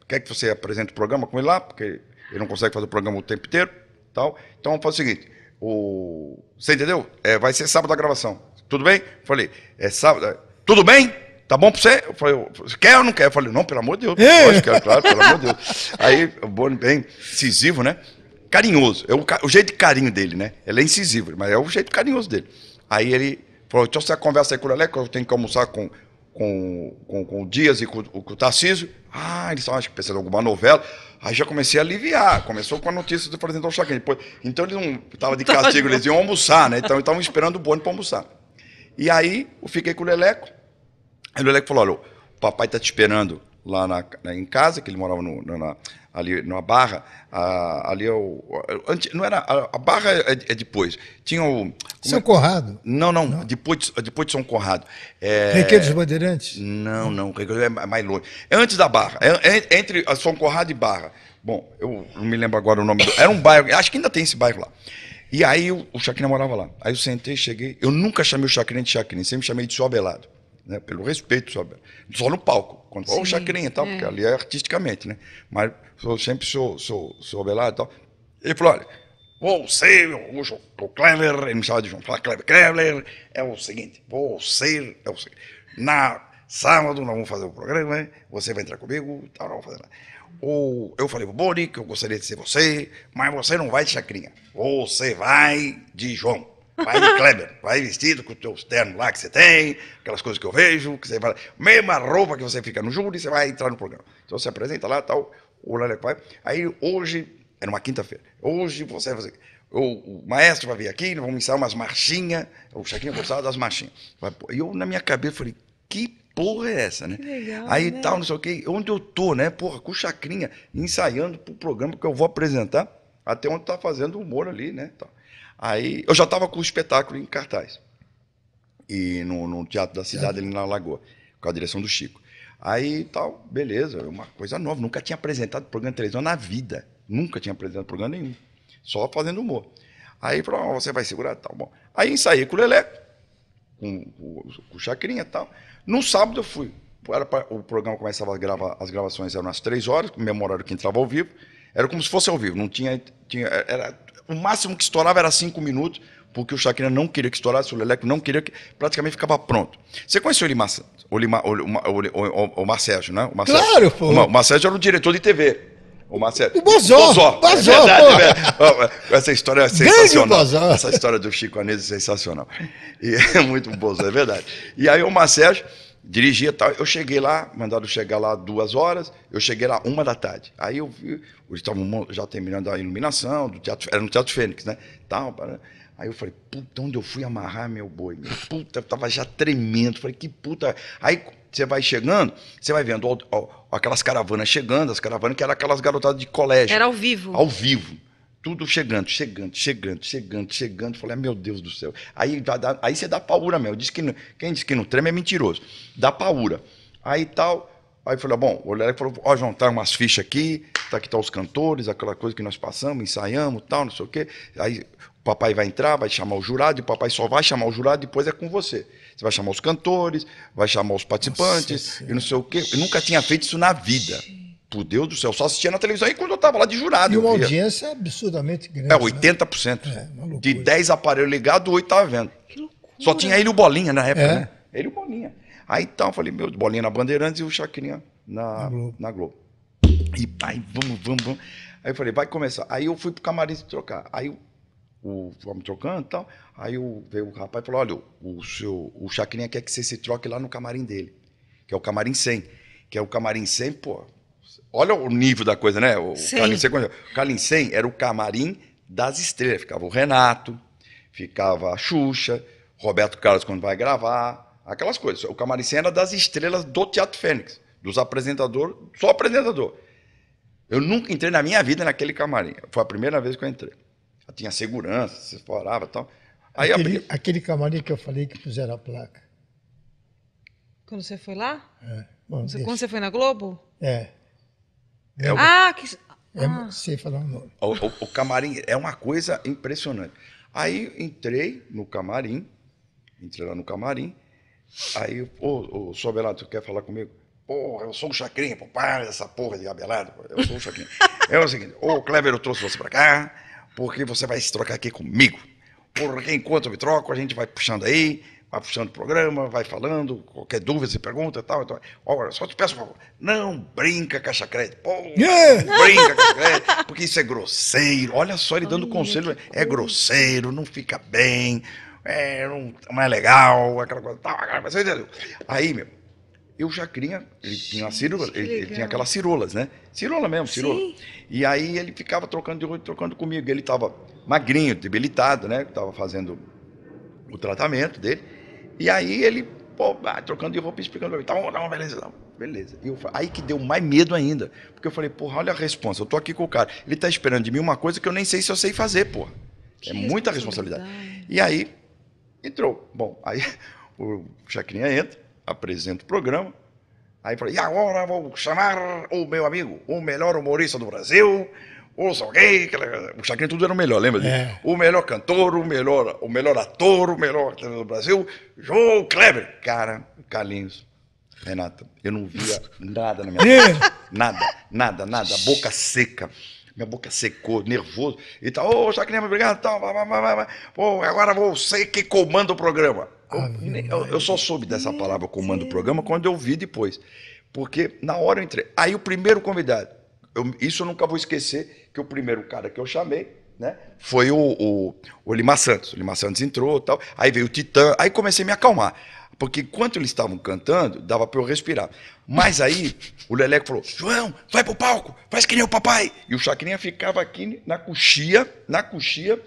Speaker 3: quer que você apresente o programa com ele lá, porque ele não consegue fazer o programa o tempo inteiro, tal. Então faz o seguinte, o, você entendeu? É, vai ser sábado a gravação. Tudo bem? Falei, é sábado, tudo bem? Tá bom pra você? Eu falei, você quer ou não quer? Eu falei, não, pelo amor de Deus. É. Lógico, é claro, pelo amor de Deus. Aí, o Boni bem incisivo, né? Carinhoso. É o, o, jeito de carinho dele, né? Ele é incisivo, mas é o jeito carinhoso dele. Aí ele falou, deixa então, você conversar é com o Leleco, eu tenho que almoçar com, com, com, com o Dias e com, com o Tarcísio. Ah, eles estavam pensando em alguma novela. Aí já comecei a aliviar. Começou com a notícia do Presidente Chacrinha. Depois, então eles não estavam de castigo, eles iam almoçar, né? Então eles estavam esperando o Boni para almoçar. E aí eu fiquei com o Leleco. Aí o Leleco falou: olha, o papai está te esperando lá na, na, em casa, que ele morava no, na, ali na Barra. A, ali é o. Antes, não era. A, a Barra é, é, depois. Tinha o. É São é? Corrado? Não, não, não, Depois, depois de São Corrado. É... dos Bandeirantes? Não, não. Requeiro é mais longe. É antes da Barra. É, é entre São Corrado e Barra. Bom, eu não me lembro agora o nome do. Era um bairro. Acho que ainda tem esse bairro lá. E aí o, o Chacrinha morava lá. Aí eu sentei, cheguei. Eu nunca chamei o Chacrinha de Chacrinha, sempre chamei de seu né? pelo respeito, só no palco, quando, o chacrinha e tal, é. porque ali é artisticamente, né? Mas eu sempre sou, sou, sou e tal. Ele falou, olha, você, o, o ele me chamava de João, fala, Klever Klever é o seguinte, você, é o seguinte, na sábado nós vamos fazer o um programa, você vai entrar comigo, tal, não vamos fazer nada. Ou eu falei pro Boni que eu gostaria de ser você, mas você não vai de chacrinha, você vai de João. Vai de Kleber, vai vestido com os teus ternos lá que você tem, aquelas coisas que eu vejo, que você vai. Mesma roupa que você fica no júri, você vai entrar no programa. Então você apresenta lá, tal, o horário é que vai. Aí hoje, é numa quinta-feira, hoje você vai fazer. O, o maestro vai vir aqui, nós vamos ensaiar umas marchinhas, o chacrinha gostava das marchinhas. E eu, na minha cabeça, falei, que porra é essa, né? Legal, aí né? tal, não sei o quê. Onde eu tô, né? Porra, com o Chacrinha, ensaiando pro programa que eu vou apresentar, até onde tá fazendo humor ali, né? Tal. Aí eu já estava com o espetáculo em cartaz. E no, no Teatro da Cidade, ali na Lagoa, com a direção do Chico. Aí tal, beleza, é uma coisa nova. Nunca tinha apresentado programa de televisão na vida. Nunca tinha apresentado programa nenhum. Só fazendo humor. Aí falou, ah, você vai segurar tal. Bom, aí saí com o Leleco, com, com, com o Chacrinha e tal. No sábado eu fui. Pra, o programa começava a gravar, as gravações eram às três horas, o horário que entrava ao vivo. Era como se fosse ao vivo, não tinha. tinha era o máximo que estourava era cinco minutos, porque o Chacrinha não queria que estourasse, o Leleco não queria que. Praticamente ficava pronto. Você conheceu o Olimar, o Olimar, o o Sérgio, né? Omar Claro, pô. O Omar Sérgio era o diretor de TV. O Marcelo. O Bozó. Bozó. Bozó é verdade, é verdade. Essa história é sensacional. Essa história do Chico Anísio é sensacional. E é muito Bozó, é verdade. E aí o Marcelo dirigia tal. Eu cheguei lá, mandaram chegar lá duas horas, eu cheguei lá uma da tarde. Aí eu vi, eles estavam já terminando a iluminação do teatro, era no Teatro Fênix, né? Tal, Aí eu falei, puta, onde eu fui amarrar meu boi? Meu? Puta, eu tava já tremendo. Falei, que puta. Aí você vai chegando, você vai vendo ó, ó, aquelas caravanas chegando, as caravanas que eram aquelas garotadas de colégio. Era ao vivo. Ao vivo tudo chegando, chegando, chegando, chegando, chegando. Falei, ah, meu Deus do céu. Aí, dá, aí você dá paura mesmo. Diz que não, quem diz que não treme é mentiroso. Dá paura. Aí tal. Aí falou, ah, bom, o Lelé falou, ó, oh, João, tá umas fichas aqui, tá aqui tá os cantores, aquela coisa que nós passamos, ensaiamos, tal, não sei o quê. Aí o papai vai entrar, vai chamar o jurado, e o papai só vai chamar o jurado depois é com você. Você vai chamar os cantores, vai chamar os participantes, Nossa, e não sei o quê. Eu nunca tinha feito isso na vida. Por Deus do céu, só assistia na televisão. E quando eu estava lá de jurado. E uma audiência
Speaker 2: absurdamente
Speaker 3: grande. É, 80%. Né? É, de 10 aparelhos ligados, 8 estava vendo. Que loucura. Só tinha ele e o Bolinha na época, é. né? Ele e o Bolinha. Aí então, eu falei, meu, Bolinha na Bandeirantes e o Chacrinha na, na Globo. na, Globo. E pai, vamos, vamos, vamos. Aí eu falei, vai começar. Aí eu fui pro camarim se trocar. Aí o, vamos trocando e tal. Aí veio o rapaz e falou: olha, o, seu, o Chacrinha quer que você se troque lá no camarim dele, que é o camarim 100. Que é o camarim 100, pô, Olha o nível da coisa, né? O Calincei, 100 era o camarim das estrelas. Ficava o Renato, ficava a Xuxa, Roberto Carlos quando vai gravar, aquelas coisas. O camarim era das estrelas do Teatro Fênix, dos apresentadores, só apresentador. Eu nunca entrei na minha vida naquele camarim. Foi a primeira vez que eu entrei. Eu tinha segurança, se forava e tal. Aí aquele, abri...
Speaker 2: aquele camarim que eu falei que puseram a placa.
Speaker 1: Quando você foi lá? É. Bom, quando você foi na Globo?
Speaker 2: É. É o... Ah, que. É ah. É, sei falar o
Speaker 3: nome. O, o, o camarim é uma coisa impressionante. Aí entrei no camarim, entrei lá no camarim, aí, o oh, oh, Abelardo, quer falar comigo? Porra, eu sou um Chacrinha, pô, para essa porra de Abelardo, eu sou um Chacrinha. (laughs) é o seguinte, ô, oh, Kleber, eu trouxe você para cá, porque você vai se trocar aqui comigo. Porque enquanto eu me troco, a gente vai puxando aí, vai puxando o programa, vai falando, qualquer dúvida você pergunta e tal. Então, olha, só te peço um favor, não brinca caixa crédito. Pô, yeah. (laughs) É. não brinca caixa crédito, porque isso é grosseiro. Olha só ele dando Ai, conselho, é grosseiro, não fica bem, é, não, não é legal, aquela coisa tal. Mas Aí, meu, eu já tinha, ele tinha, cirola, ele, ele, tinha aquelas cirulas né? cirula mesmo, cirula Sim. E aí ele ficava trocando de roupa, trocando comigo. Ele estava magrinho, debilitado, né? Estava fazendo o tratamento dele. E aí ele, pô, ah, trocando de roupa, explicando pra mim, tá bom, tá bom, beleza, tá bom. Beleza. E eu, aí que deu mais medo ainda. Porque eu falei, porra, olha a responsa, eu tô aqui com o cara. Ele tá esperando de mim uma coisa que eu nem sei se eu sei fazer, porra. É que é muita responsabilidade. E aí, entrou. Bom, aí (laughs) o Chacrinha entra, apresenta o programa. Aí falei e agora vou chamar o meu amigo, o melhor humorista do Brasil, ouça alguém, o Chacrinha tudo era o melhor, lembra É. O melhor cantor, o melhor, o melhor ator, o melhor do Brasil, João Kleber. Cara, Carlinhos, Renata, eu não via nada na minha é. vida. nada, nada, nada, boca seca. Minha boca secou, nervoso. E tal, ô, oh, Chacrinha, obrigado, tal, vai, vai, vai, vai. Pô, agora você que comanda o programa. Eu, ah, eu, eu só soube dessa palavra comando o programa quando eu vi depois. Porque na hora eu entrei. Aí o primeiro convidado, eu, isso eu nunca vou esquecer, que o primeiro cara que eu chamei né, foi o, o, o Santos. O Lima Santos entrou tal. Aí veio o Titã. Aí comecei a me acalmar. Porque enquanto eles estavam cantando, dava para eu respirar. Mas aí o Leleco falou: João, vai pro palco, faz que nem o papai. E o Chacrinha ficava aqui na coxia, na coxia,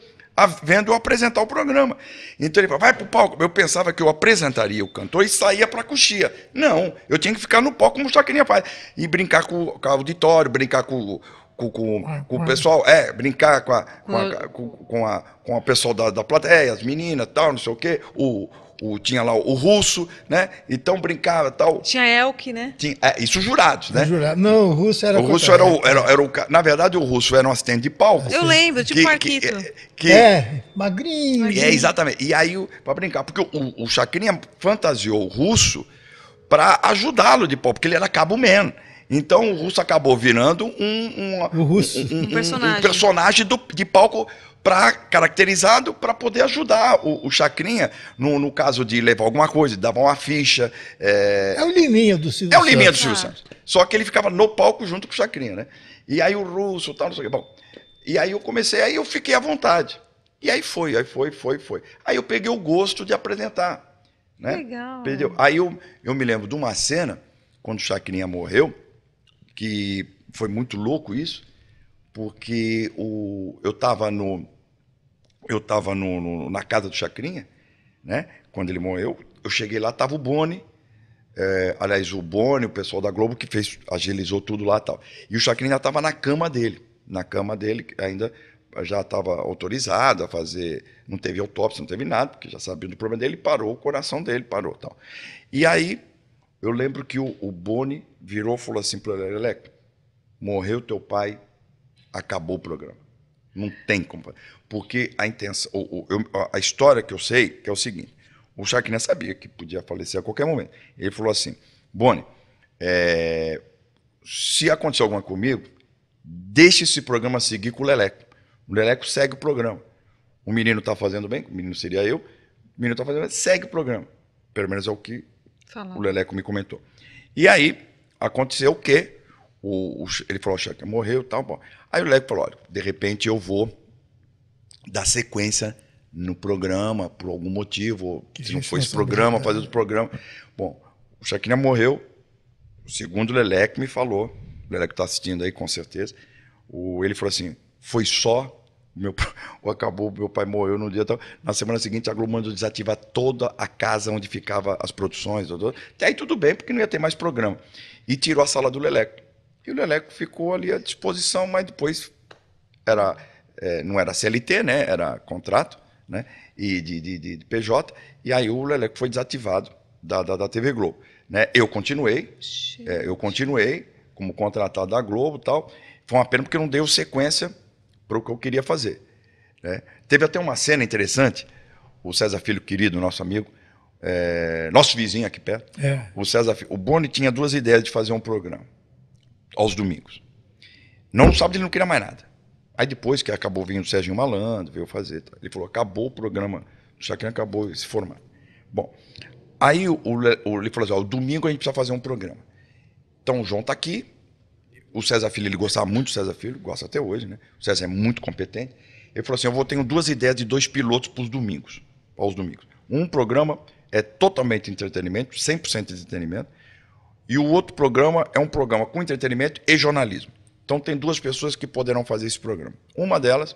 Speaker 3: vendo eu apresentar o programa. Então ele falou, vai para o palco. Eu pensava que eu apresentaria o cantor e saía para a coxia. Não, eu tinha que ficar no palco mostrar que nem faz. E brincar com, com o auditório, brincar com, com, com, com, o pessoal, é, brincar com a, com a, com a, com a, pessoal da, da plateia, as meninas, tal, não sei o quê, o, o, tinha lá o russo, né? Então brincava tal. Tinha
Speaker 1: Elk, né?
Speaker 3: Tinha, é, isso jurados, né?
Speaker 2: Jurado. Não, o russo era o russo era o, era,
Speaker 3: era o, Na verdade, o russo era um assistente de palco. Eu assim, lembro, tipo que, Marquito. Que,
Speaker 2: é, que, é,
Speaker 3: magrinho. magrinho. É, exatamente. E aí, para brincar, porque o, o Chacrinha fantasiou o russo para ajudá-lo de palco, porque ele era cabo man. Então o russo acabou virando um, um, um, um personagem. personagem do, de palco para caracterizado para poder ajudar o, o Chacrinha, no, no, caso de levar alguma coisa, dar uma ficha. É, é o Liminha do Silvio Santos. É o Liminha do Silvio Santos. Ah. Só que ele ficava no palco junto com o Chacrinha, né? E aí o Russo, tal, não sei o que. Bom, e aí eu comecei, aí eu fiquei à vontade. E aí foi, aí foi, foi, foi. Aí eu peguei o gosto de apresentar. Né? Legal. Aí eu, eu me lembro de uma cena, quando o Chacrinha morreu, que foi muito louco isso, porque o, eu estava no eu estava no, no, na casa do Chacrinha, né? Quando ele morreu, eu cheguei lá, tava o Boni, é, aliás o Boni, o pessoal da Globo que fez agilizou tudo lá, tal. E o Chacrinha estava na cama dele, na cama dele ainda já estava autorizado a fazer, não teve autópsia, não teve nada, porque já sabia do problema dele, parou o coração dele, parou tal. E aí eu lembro que o, o Boni virou e falou assim para ele, Leleco, morreu teu pai acabou o programa. Não tem como fazer. Porque a intenção, o, o, eu, a história que eu sei que é o seguinte: o Chacrinha sabia que podia falecer a qualquer momento. Ele falou assim: Boni, é, se acontecer alguma comigo, deixe esse programa seguir com o Leleco. O Leleco segue o programa. O menino está fazendo bem, o menino seria eu, o menino está fazendo bem, segue o programa. Pelo menos é o que o Leleco me comentou. E aí aconteceu o quê? o, o, ele falou, o Chuck morreu e tal. Bom. Aí o Leco falou, olha, de repente eu vou dar sequência no programa, por algum motivo, que se não foi esse programa, é. fazer outro programa. Bom, o Chacrinha morreu, segundo o Leleco me falou, o Leleco está assistindo aí com certeza, o, ele falou assim, foi só, meu, (laughs) acabou, meu pai morreu no dia tal. Na semana seguinte, a Globo mandou desativar toda a casa onde ficava as produções. Até aí tudo bem, porque não ia ter mais programa. E tirou a sala do Leleco. E o Leleco ficou ali à disposição, mas depois era, é, não era CLT, né? era contrato né? e de, de, de, PJ, e aí o Leleco foi desativado da, da, da TV Globo. Né? Eu continuei, é, eu continuei como contratado da Globo tal. Foi uma pena porque não deu sequência para o que eu queria fazer. Né? Teve até uma cena interessante, o César Filho querido, nosso amigo, é, nosso vizinho aqui perto, é. o César O Boni tinha duas ideias de fazer um programa aos domingos. Não sábado ele não queria mais nada. Aí depois que acabou vindo o Serginho Malandro, veio fazer. Tá? Ele falou: acabou o programa do Chacrinha, acabou esse formato. Bom, aí o, o, ele falou assim: ó, domingo a gente precisa fazer um programa. Então o João está aqui, o César Filho, ele gostava muito do César Filho, gosta até hoje, né? O César é muito competente. Ele falou assim: eu vou tenho duas ideias de dois pilotos para os domingos, para os domingos. Um programa é totalmente entretenimento, 100% entretenimento, e o outro programa é um programa com entretenimento e jornalismo. Então tem duas pessoas que poderão fazer esse programa. Uma delas,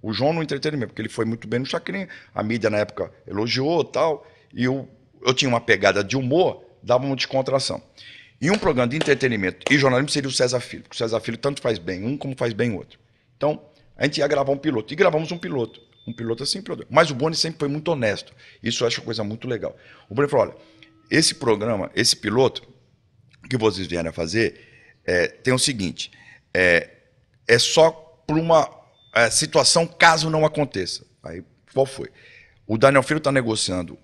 Speaker 3: o João no entretenimento, porque ele foi muito bem no Chacrinha, a mídia na época elogiou tal, e eu, eu tinha uma pegada de humor, dava uma descontração. E um programa de entretenimento e jornalismo seria o César Filho, porque o César Filho tanto faz bem um como faz bem o outro. Então, a gente ia gravar um piloto, e gravamos um piloto. Um piloto assim, piloto. Mas o Boni sempre foi muito honesto. Isso eu acho uma coisa muito legal. O Boni falou: olha, esse programa, esse piloto, que vocês vieram a fazer é, tem o seguinte: é, é só por uma é, situação caso não aconteça. Aí, qual foi? O Daniel Filho está negociando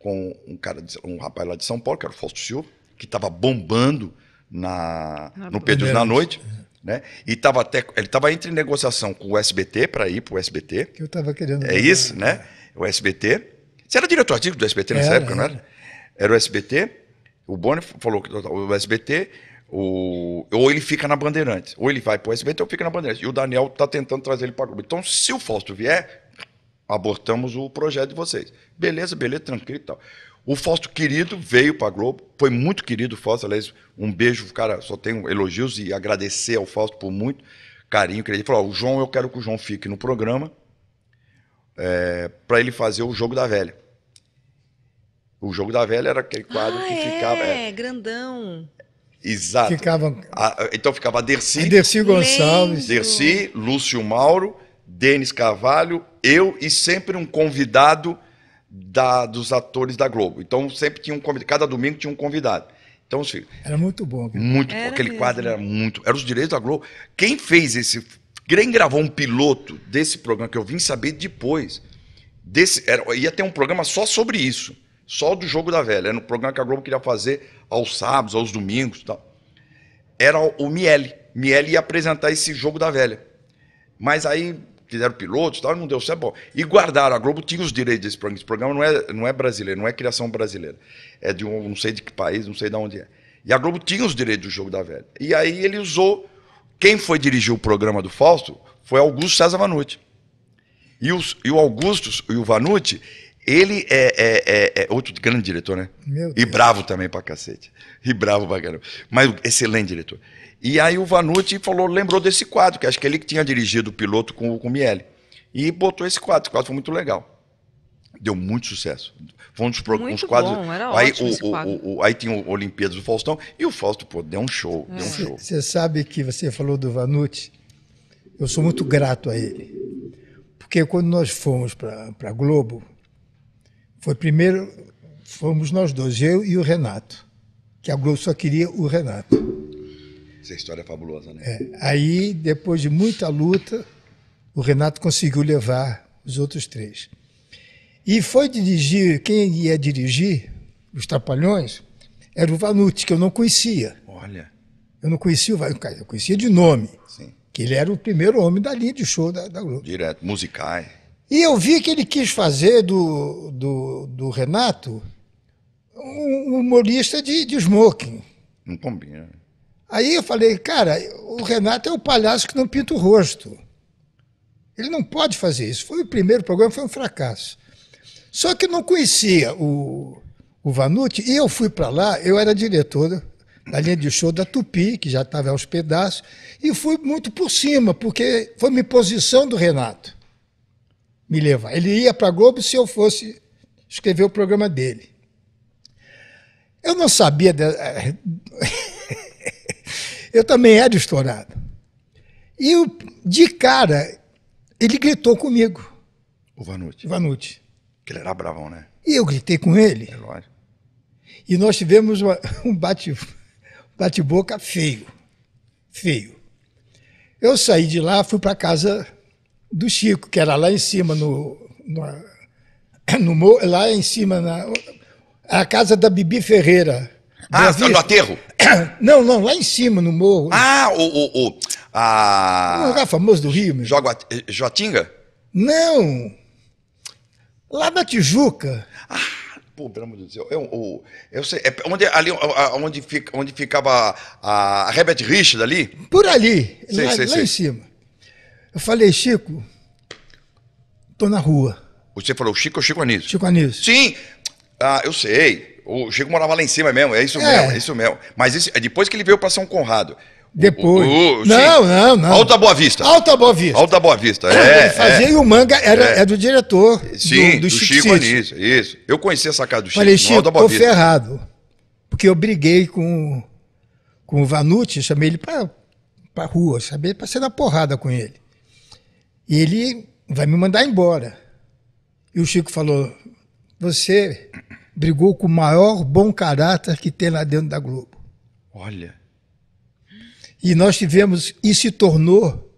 Speaker 3: com um cara, um rapaz lá de São Paulo, que era o Fausto Silva, que estava bombando na, na no Pedro na noite. É. Né? E tava até, ele estava entre negociação com o SBT para ir para o SBT. Que eu estava querendo. É isso, né? É. O SBT. Você era diretor artístico do SBT nessa era, época, era. não era? Era o SBT. O Boni falou que o SBT, o, ou ele fica na Bandeirantes, ou ele vai para o SBT ou fica na Bandeirantes. E o Daniel está tentando trazer ele para a Globo. Então, se o Fausto vier, abortamos o projeto de vocês. Beleza, beleza, tranquilo e tal. O Fausto querido veio para a Globo, foi muito querido o Fausto, aliás, um beijo, cara, só tenho elogios e agradecer ao Fausto por muito carinho que ele falou, o João, eu quero que o João fique no programa é, para ele fazer o jogo da velha. O jogo da velha era aquele quadro ah, que é, ficava. É,
Speaker 1: grandão.
Speaker 3: Exato. Ficava... então ficava Dercy. E Dercy Gonçalves. Dercy, Lúcio Mauro, Denis Carvalho, eu e sempre um convidado da, dos atores da Globo. Então sempre tinha um convidado. Cada domingo tinha um convidado. Então, assim, era muito bom. Cara. Muito era Aquele mesmo. quadro era muito. Era os direitos da Globo. Quem fez esse. Quem gravou um piloto desse programa que eu vim saber depois. Desse, era, ia ter um programa só sobre isso só do Jogo da Velha. Era um programa que a Globo queria fazer aos sábados, aos domingos tal. Era o Miele. Miele ia apresentar esse Jogo da Velha. Mas aí fizeram pilotos tal, não deu certo. Bom, e guardaram, a Globo tinha os direitos desse programa. Esse programa não é, não é brasileiro, não é criação brasileira. É de um, não sei de que país, não sei de onde é. E a Globo tinha os direitos do Jogo da Velha. E aí ele usou. Quem foi dirigir o programa do Fausto foi Augusto César Vanucci. E, os, e o Augusto e o Vanucci, ele é, é, é, é, outro grande diretor, né? Meu Deus. E bravo também pra cacete. E bravo pra caramba. Mas excelente diretor. E aí o Vanucci falou, lembrou desse quadro, que acho que ele que tinha dirigido o piloto com, com o Miele. E botou esse quadro. Esse quadro foi muito legal. Deu muito sucesso. Foi um dos muito quadros. Bom, era aí, ótimo o, quadro. o, o, aí tinha o Olimpíadas do Faustão. E o Fausto, pô, deu um show. É. Deu um é. show.
Speaker 2: Você sabe que você falou do Vanucci. Eu sou muito grato a ele. Porque quando nós fomos para a Globo, foi primeiro, fomos nós dois, eu e o Renato, que a Globo só queria o Renato.
Speaker 3: Essa história é fabulosa, né? É,
Speaker 2: aí, depois de muita luta, o Renato conseguiu levar os outros três. E foi dirigir, quem ia dirigir os Trapalhões era o Vanucci, que eu não conhecia. Olha. Eu não conhecia o Vanucci, eu conhecia de nome. Sim. Que ele era o primeiro homem da linha de show da, da
Speaker 3: Globo. Direto, musicais.
Speaker 2: E eu vi que ele quis fazer do, do, do Renato um humorista de, de smoking. Não combina. Aí eu falei, cara, o Renato é o palhaço que não pinta o rosto. Ele não pode fazer isso. Foi o primeiro programa, foi um fracasso. Só que eu não conhecia o, o Vanucci, e eu fui para lá, eu era diretor da linha de show da Tupi, que já estava aos pedaços, e fui muito por cima, porque foi uma posição do Renato me levar. Ele ia para a Globo se eu fosse escrever o programa dele. Eu não sabia. De... Eh, (laughs) eu também era estourado. E eu, de cara, ele gritou comigo.
Speaker 3: O Vanucci. Vanucci. Que ele era bravão, né?
Speaker 2: E eu gritei com ele. É lógico. E nós tivemos uma, (laughs) um bate-boca bate feio. Feio. Eu saí de lá, fui para casa do Chico, que era lá em cima no, no, no lá em cima na a casa da Bibi Ferreira.
Speaker 3: Ah, no aterro? (coughs) Não, não, lá em cima, no morro. Ah, o. o, o a... lugar famoso do Rio. Meu. Joga, eh, Jotinga? Não.
Speaker 2: Lá na Tijuca. Ah,
Speaker 3: pô, pelo amor de Deus. Eu, eu, eu sei. É onde, ali, onde, fica, onde ficava a, a Herbert Richard ali? Por ali.
Speaker 2: Sei, lá, sei, lá sei. em cima. Eu falei, Chico, tô na rua.
Speaker 3: Você falou Chico ou Chico Anísio? Chico Anísio. Sim! Ah, eu sei. O Chico morava lá em cima mesmo, é isso é. mesmo, é isso mesmo. Mas esse, é depois que ele veio para São Conrado. Depois. O, o, o, não, não, não. Alta Boa Vista. Alta Boa Vista. Alta Boa Vista, é. Ele fazia é, e o manga era, é. é
Speaker 2: do diretor. Sim, do, do, do Chico, Chico Anísio,
Speaker 3: isso. Eu conheci essa casa do Chico. Falei, Chico, Alta Boa tô Vista.
Speaker 2: ferrado. Porque eu briguei com, com o Vanucci, chamei ele para pra rua, chamei para ser na porrada com ele ele vai me mandar embora. E o Chico falou: Você brigou com o maior bom caráter que tem lá dentro da Globo. Olha. E nós tivemos, e se tornou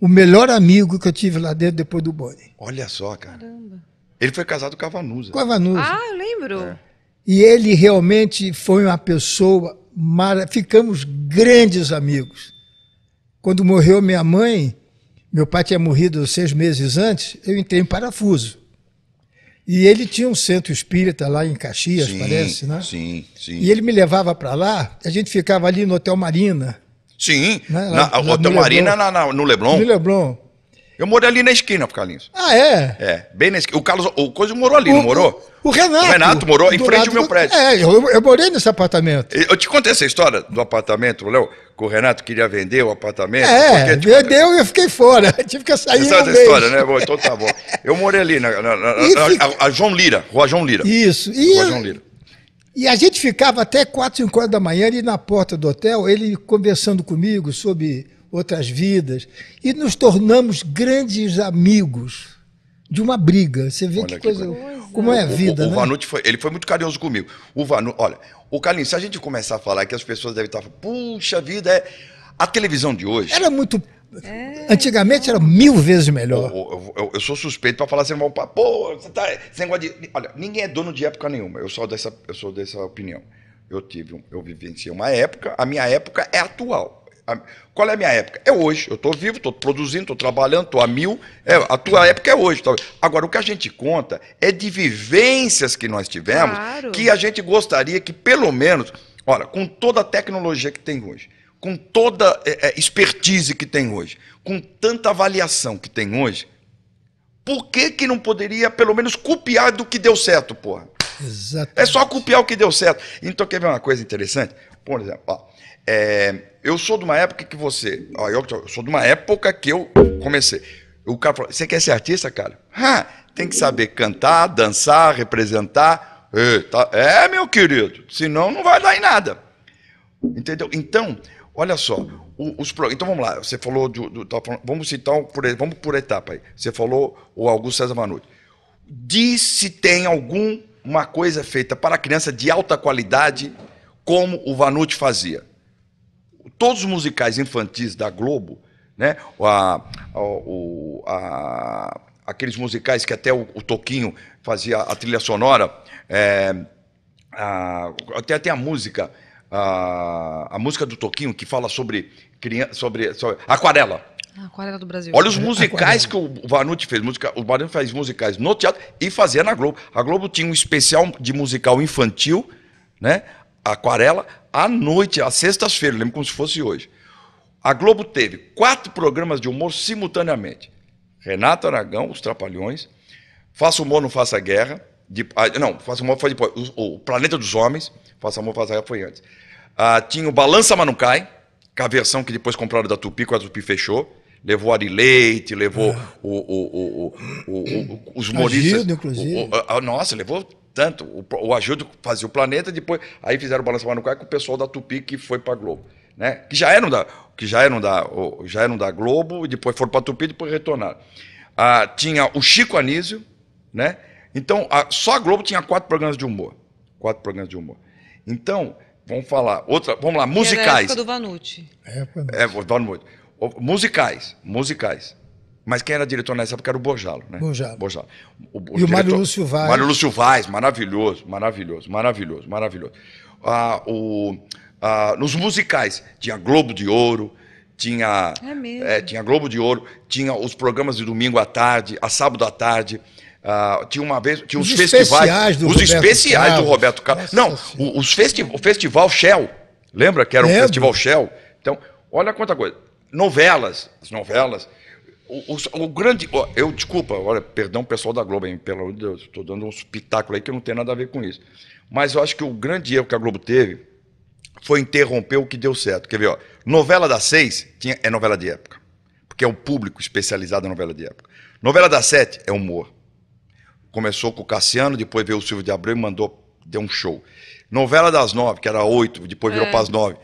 Speaker 2: o melhor amigo que eu tive lá dentro depois do Boni.
Speaker 3: Olha só, cara. Caramba. Ele foi casado com a Vanusa. Com a Vanusa.
Speaker 2: Ah, eu lembro. É. E ele realmente foi uma pessoa maravilhosa. Ficamos grandes amigos. Quando morreu minha mãe, meu pai tinha morrido seis meses antes, eu entrei em parafuso. E ele tinha um centro espírita lá em Caxias, sim, parece,
Speaker 3: né? Sim, sim. E
Speaker 2: ele me levava para lá, a gente ficava ali no Hotel Marina.
Speaker 3: Sim, né? lá, na, Hotel Marina Na, na, no Leblon. No Leblon. Eu morei ali na esquina, Carlinhos.
Speaker 2: Ah, é?
Speaker 3: É, bem na esquina. O Carlos, o Coisa morou ali, o, não morou? O, o
Speaker 2: Renato. O Renato morou em frente ao meu do... prédio. É, eu, eu, morei nesse apartamento.
Speaker 3: Eu te contei essa história do apartamento, Léo, que o Renato queria vender o apartamento. É, tipo,
Speaker 2: vendeu e eu fiquei fora. Eu (laughs) tive que sair Você sabe essa história, né? então
Speaker 3: tá bom. Eu morei ali, na, na, na, na a, a, João Lira, Rua João Lira. Isso. E Rua eu... João Lira.
Speaker 2: E a gente ficava até 4, 5 horas da manhã ali na porta do hotel, ele conversando comigo sobre outras vidas, e nos tornamos grandes amigos de uma briga. Você vê olha que, coisa, coisa, como é a vida, o, o, né?
Speaker 3: O foi, ele foi muito carinhoso comigo. O Vanu olha, o Carlinhos, se a gente começar a falar que as pessoas devem estar puxa vida, é... a televisão de hoje... Era
Speaker 2: muito... É, Antigamente era mil vezes melhor.
Speaker 3: Eu, eu, eu sou suspeito para falar assim, pô, você tá. Esse de. Olha, ninguém é dono de época nenhuma. Eu sou dessa, eu sou dessa opinião. Eu tive, eu vivenciei uma época, a minha época é atual. Qual é a minha época? É hoje. Eu estou vivo, estou produzindo, estou trabalhando, estou a mil. É, a tua época é hoje. Agora, o que a gente conta é de vivências que nós tivemos, claro. que a gente gostaria que, pelo menos, olha, com toda a tecnologia que tem hoje, com toda é, é expertise que tem hoje, com tanta avaliação que tem hoje, por que, que não poderia, pelo menos, copiar do que deu certo, porra? É Exatamente. É só copiar o que deu certo. Então, quer ver uma coisa interessante? Por exemplo, ó, é, eu sou de uma época que você. Ó, eu sou de uma época que eu comecei. O cara falou: Você quer ser artista, cara? Ha, tem que saber cantar, dançar, representar. é, meu querido, senão não vai dar em nada. Entendeu? Então, olha só. os, então vamos lá, você falou do, do tá vamos citar por, vamos por etapa aí. Você falou o Augusto César Manucci. Diz se tem alguma coisa feita para criança de alta qualidade como o Vanucci fazia todos os musicais infantis da Globo, né? A, a, aqueles musicais que até o, o Toquinho fazia a trilha sonora, é, até, até a música, a, música do Toquinho que fala sobre, criança, sobre, sobre aquarela.
Speaker 1: Aquarela do Brasil. Olha os musicais
Speaker 3: Aquarela. que o Vanucci fez. Musica, o Vanucci faz musicais no teatro e fazia na Globo. A Globo tinha um especial de musical infantil, né? Aquarela. À noite, às sextas-feiras, lembro como se fosse hoje, a Globo teve quatro programas de humor simultaneamente. Renato Aragão, Os Trapalhões, Faça Humor, Não Faça Guerra, de, ah, não, Faça Humor foi depois, o, o, Planeta dos Homens, Faça Humor, Faça Guerra foi antes. Ah, tinha o Balança, Mas Não Cai, é a versão que depois compraram da Tupi, quando a Tupi fechou. Levou Ari Leite, levou ah. o, o, os humoristas. Agildo, inclusive. nossa, levou tanto, o, o Ajudo fazia o Planeta, depois aí fizeram o Balança Manucaia com o pessoal da Tupi que foi para Globo, né? Que já eram é da que já eram é da já eram é da Globo, depois foram para Tupi, e depois retornaram. Ah, tinha o Chico Anísio, né? Então, a, só a Globo tinha quatro programas de humor. Quatro programas de humor. Então, vamos falar. Outra, vamos lá, musicais. Era a época do
Speaker 1: Vanucci.
Speaker 3: É, Vanucci. Vanucci. Musicais, musicais. Mas quem era diretor nessa época era o Bojalo, né? Borjalo. Borjalo. O, o e diretor, o Mário Lúcio
Speaker 2: Vaz. Mário Lúcio
Speaker 3: Vaz, maravilhoso, maravilhoso, maravilhoso, maravilhoso. Ah, o, ah, nos musicais, tinha Globo de Ouro, tinha, é é, tinha Globo de Ouro, tinha os programas de domingo à tarde, a sábado à tarde. Ah, tinha uma vez, tinha os, os festivais, do os Roberto especiais Carlos. do Roberto Carlos. Não, os festi o festival Shell. Lembra que era o um festival Shell? Então, olha quanta coisa. Novelas, as novelas, o, o, o, grande. Eu, desculpa, olha, perdão pessoal da Globo, hein, pelo amor de Deus, estou dando um espetáculo aí que não tem nada a ver com isso. Mas eu acho que o grande erro que a Globo teve foi interromper o que deu certo. Quer ver, ó, novela das seis tinha, é novela de época, porque é o público especializado em novela de época. Novela das sete é humor. Começou com o Cassiano, depois veio o Silvio de Abreu e mandou, deu um show. Novela das nove, que era oito, depois virou é. para as nove,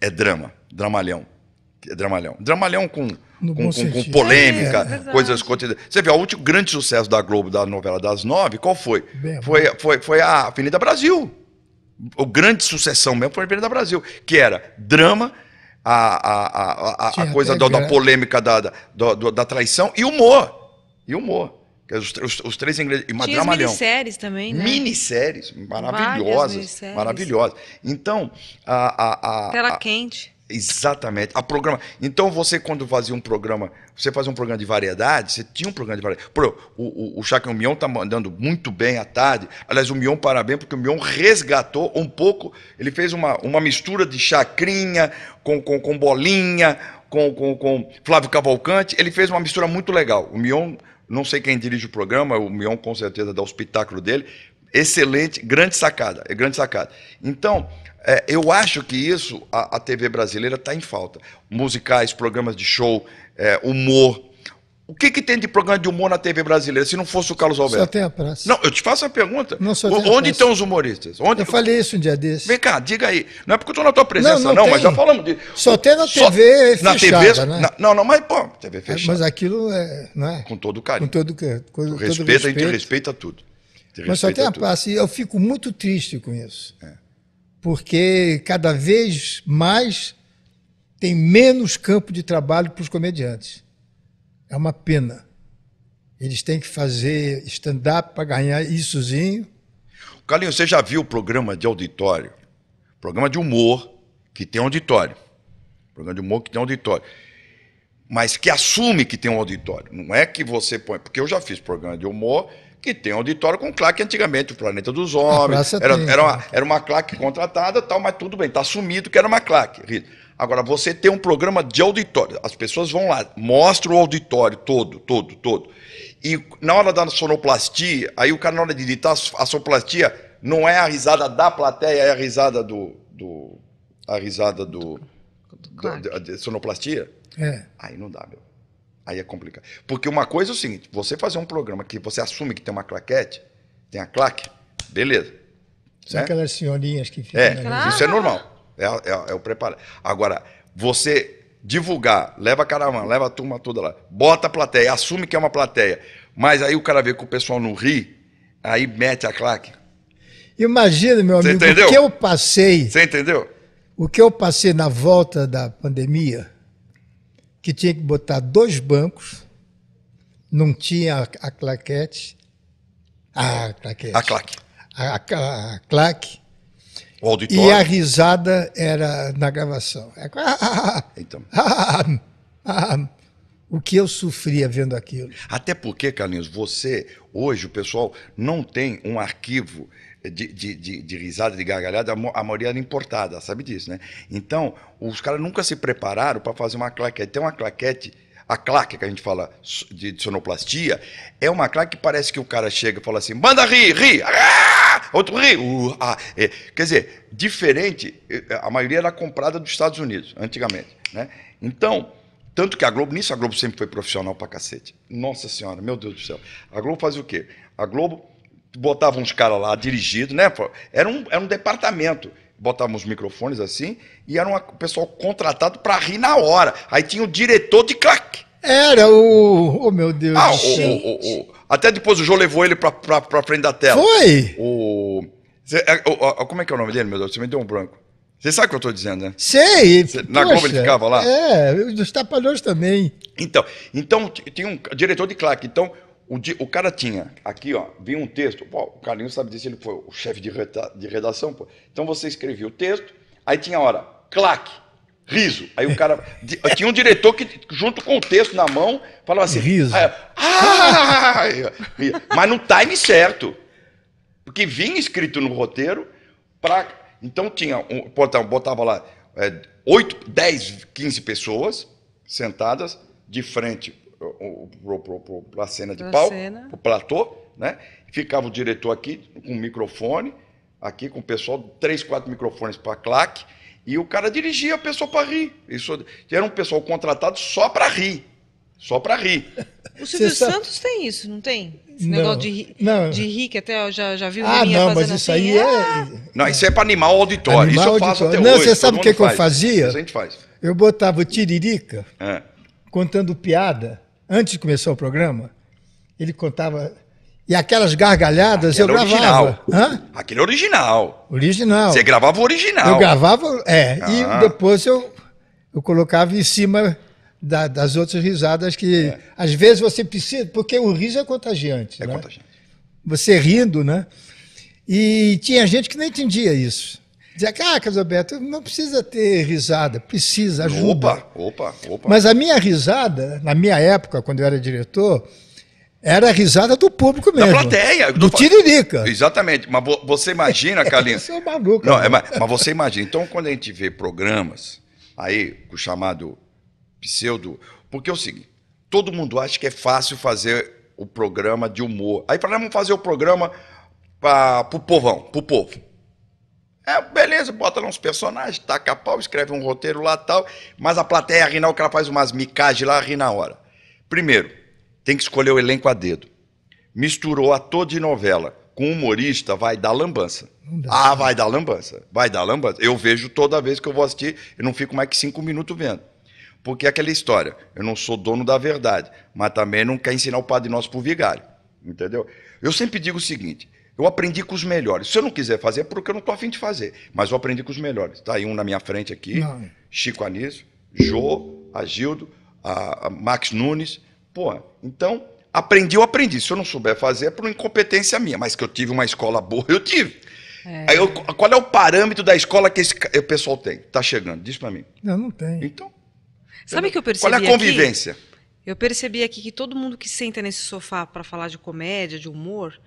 Speaker 3: é drama, dramalhão dramalhão. Dramalhão com, com, com, com, polêmica, é, é coisas cotidianas. Você vê, o último grande sucesso da Globo, da novela das nove, qual foi? foi, foi, foi, a Avenida Brasil. O grande sucessão mesmo foi a Avenida Brasil, que era drama, a, a, a, a, a coisa da, da, polêmica da, da, da, da traição e humor. E humor. Os, os, os, três ingleses. E uma Tinha dramalhão. minisséries também, né? Minisséries maravilhosas. Minisséries. Maravilhosas. Então, a. a, a Tela quente. Exatamente. A programa. Então você quando fazia um programa, você fazia um programa de variedade, você tinha um programa de variedade. Por, o, o, o Chacão Mion tá mandando muito bem à tarde. Aliás, o Mion parabéns porque o Mion resgatou um pouco. Ele fez uma, uma mistura de chacrinha com, com, com bolinha, com, com, com Flávio Cavalcante. Ele fez uma mistura muito legal. O Mion não sei quem dirige o programa, o Mion com certeza dá o espetáculo dele, Excelente, grande sacada, é grande sacada. Então, é, eu acho que isso a, a TV brasileira está em falta. Musicais, programas de show, é, humor. O que, que tem de programa de humor na TV brasileira, se não fosse o Carlos Alberto? Só tem a praça. Não, eu te faço a pergunta. Não, só tem Onde estão os humoristas? Onde... Eu falei isso um dia desse. Vem cá, diga aí. Não é porque eu estou na tua presença, não, não, não mas já falamos disso. Só tem na TV fechada, na TV... Né? Na... Né? Não, não, mas pô, TV fechada. Mas aquilo é... Não é? Com todo carinho. Com todo,
Speaker 2: com, com todo respeito, respeito, a gente
Speaker 3: respeita tudo. Mas só tem a, a paz.
Speaker 2: E eu fico muito triste com isso. É. Porque cada vez mais tem menos campo de trabalho para os comediantes. É uma pena. Eles têm que fazer stand-up para ganhar issozinho.
Speaker 3: Carlinhos, você já viu o programa de auditório? Programa de humor que tem auditório. Programa de humor que tem auditório. Mas que assume que tem um auditório. Não é que você põe. Porque eu já fiz programa de humor que tem um auditório com claque antigamente, o Planeta dos Homens. Era, tem, era, uma, era uma claque contratada, tal, mas tudo bem, está assumido que era uma claque. Agora, você tem um programa de auditório, as pessoas vão lá, mostra o auditório todo, todo, todo. E na hora da sonoplastia, aí o cara na hora de editar a sonoplastia não é a risada da plateia, é a risada do. do a risada do. do, do da, sonoplastia? É. Aí não dá, meu. Aí é complicado. Porque uma coisa é o seguinte: você fazer um programa que você assume que tem uma claquete, tem a claque, beleza. São né?
Speaker 2: aquelas senhorinhas que ficam. É, claro.
Speaker 3: isso é normal. É, é, é o preparado. Agora, você divulgar, leva a caravana, leva a turma toda lá, bota a plateia, assume que é uma plateia, mas aí o cara vê que o pessoal não ri, aí mete a claque.
Speaker 2: Imagina, meu amigo, o que eu
Speaker 3: passei. Você entendeu?
Speaker 2: O que eu passei na volta da pandemia que tinha que botar dois bancos, não tinha a, a claquete. A claquete. A claque. A, a, a claque. O auditório. E a risada era na gravação. É então. o que eu sofria vendo aquilo.
Speaker 3: Até porque, Carlinhos, você, hoje, o pessoal não tem um arquivo de, de, de, de risada, de gargalhada, a maioria era importada, sabe disso, né? Então, os caras nunca se prepararam para fazer uma claquete. Tem uma claquete a claque que a gente fala de, sonoplastia, é uma claque que parece que o cara chega e fala assim, manda rir, rir, ah! outro rir. Uh, ah! é. Quer dizer, diferente, eh, a maioria era comprada dos Estados Unidos, antigamente. Né? Então, tanto que a Globo, nisso a Globo sempre foi profissional pra cacete. Nossa Senhora, meu Deus do céu. A Globo fazia o quê? A Globo botava uns caras lá dirigido, né? Era um, era um departamento. botávamos microfones assim e era um pessoal contratado para rir na hora. Aí tinha o diretor de claque.
Speaker 2: Era o. Oh, meu Deus. Ah, o,
Speaker 3: o, o, até depois o João levou ele pra, frente da tela. Foi! O, é, como é que é o nome dele, meu Deus? Você me deu um branco. Você sabe o que eu estou dizendo, né? Sei. na Globo ele ficava lá? É, dos tapalhões também. Então, então tinha um diretor de claque. Então, o, di, o cara tinha, aqui ó, vinha um texto, pô, o Carlinhos sabe disso, ele foi o chefe de, reta, de redação, pô. Então você escrevia o texto, aí tinha a hora, claque, riso. Aí o cara. (laughs) tinha um diretor que, junto com o texto na mão, falava assim. Riso. Ah, ah, (laughs) mas no time certo. Porque vinha escrito no roteiro. Pra, então tinha. Um, botava lá é, 8, 10, 15 pessoas sentadas de frente para a cena de pra palco, para o platô, né? Ficava o diretor aqui com o microfone, aqui com o pessoal, três, quatro microfones para claque, e o cara dirigia a pessoa para rir. Isso, era um pessoal contratado só para rir. Só para rir.
Speaker 1: O Silvio Santos tem isso, não tem? Esse não, negócio de, não. de rir, que até eu já, já vi o Ah, não, mas isso assim, aí é...
Speaker 3: Ah! Não, isso é para animar o auditório. Animar isso eu faço até não, hoje. você sabe o que, que eu fazia? Isso a gente faz.
Speaker 2: Eu botava o Tiririca é. contando piada antes de começar o programa, ele contava. E aquelas gargalhadas Aquele eu gravava. Original. Hã?
Speaker 3: Aquele original. Original. Você gravava o original. Eu gravava, é. Ah. E
Speaker 2: depois eu, eu colocava em cima da, das outras risadas que é. às vezes você precisa, porque o riso é contagiante. É né? contagiante. Você rindo, né? E tinha gente que não entendia isso. Dizer que, ah, Carlos Alberto, não precisa ter risada, precisa, ajuda. Opa,
Speaker 3: opa, opa. Mas a
Speaker 2: minha risada, na minha época, quando eu era diretor, era a risada do público mesmo. Da plateia. Do,
Speaker 3: do tiririca. Exatamente. Mas você imagina, (laughs) Carlinhos... você é maluco. Não, é, mas, mas você imagina. Então, quando a gente vê programas, aí, o chamado pseudo... Porque é o seguinte, todo mundo acha que é fácil fazer o programa de humor. Aí para vamos fazer o programa para o povão, para o povo. É, beleza, bota lá uns personagens, taca pau, escreve um roteiro lá tal, mas a plateia ri na hora, o cara faz umas micagens lá, ri na hora. Primeiro, tem que escolher o elenco a dedo. Misturou ator de novela com humorista, vai dar lambança. Ah, vai dar lambança, vai dar lambança. Eu vejo toda vez que eu vou assistir, eu não fico mais que cinco minutos vendo. Porque é aquela história, eu não sou dono da verdade, mas também não quer ensinar o Padre Nosso pro vigário, entendeu? Eu sempre digo o seguinte, eu aprendi com os melhores. Se eu não quiser fazer, é porque eu não estou afim de fazer. Mas eu aprendi com os melhores. Está aí um na minha frente aqui, não. É. Chico Anísio, Jô, Agildo, a, a Max Nunes. Pô, então, aprendi, eu aprendi. Se eu não souber fazer, é por incompetência minha. Mas que eu tive uma escola boa, eu tive. É. Aí eu, qual é o parâmetro da escola que esse o pessoal tem? Tá chegando, diz para mim.
Speaker 2: Não, não tem. Então. Sabe que eu percebi?
Speaker 3: Qual é a convivência? Aqui?
Speaker 1: Eu percebi aqui que todo mundo que senta nesse sofá para falar de comédia, de humor,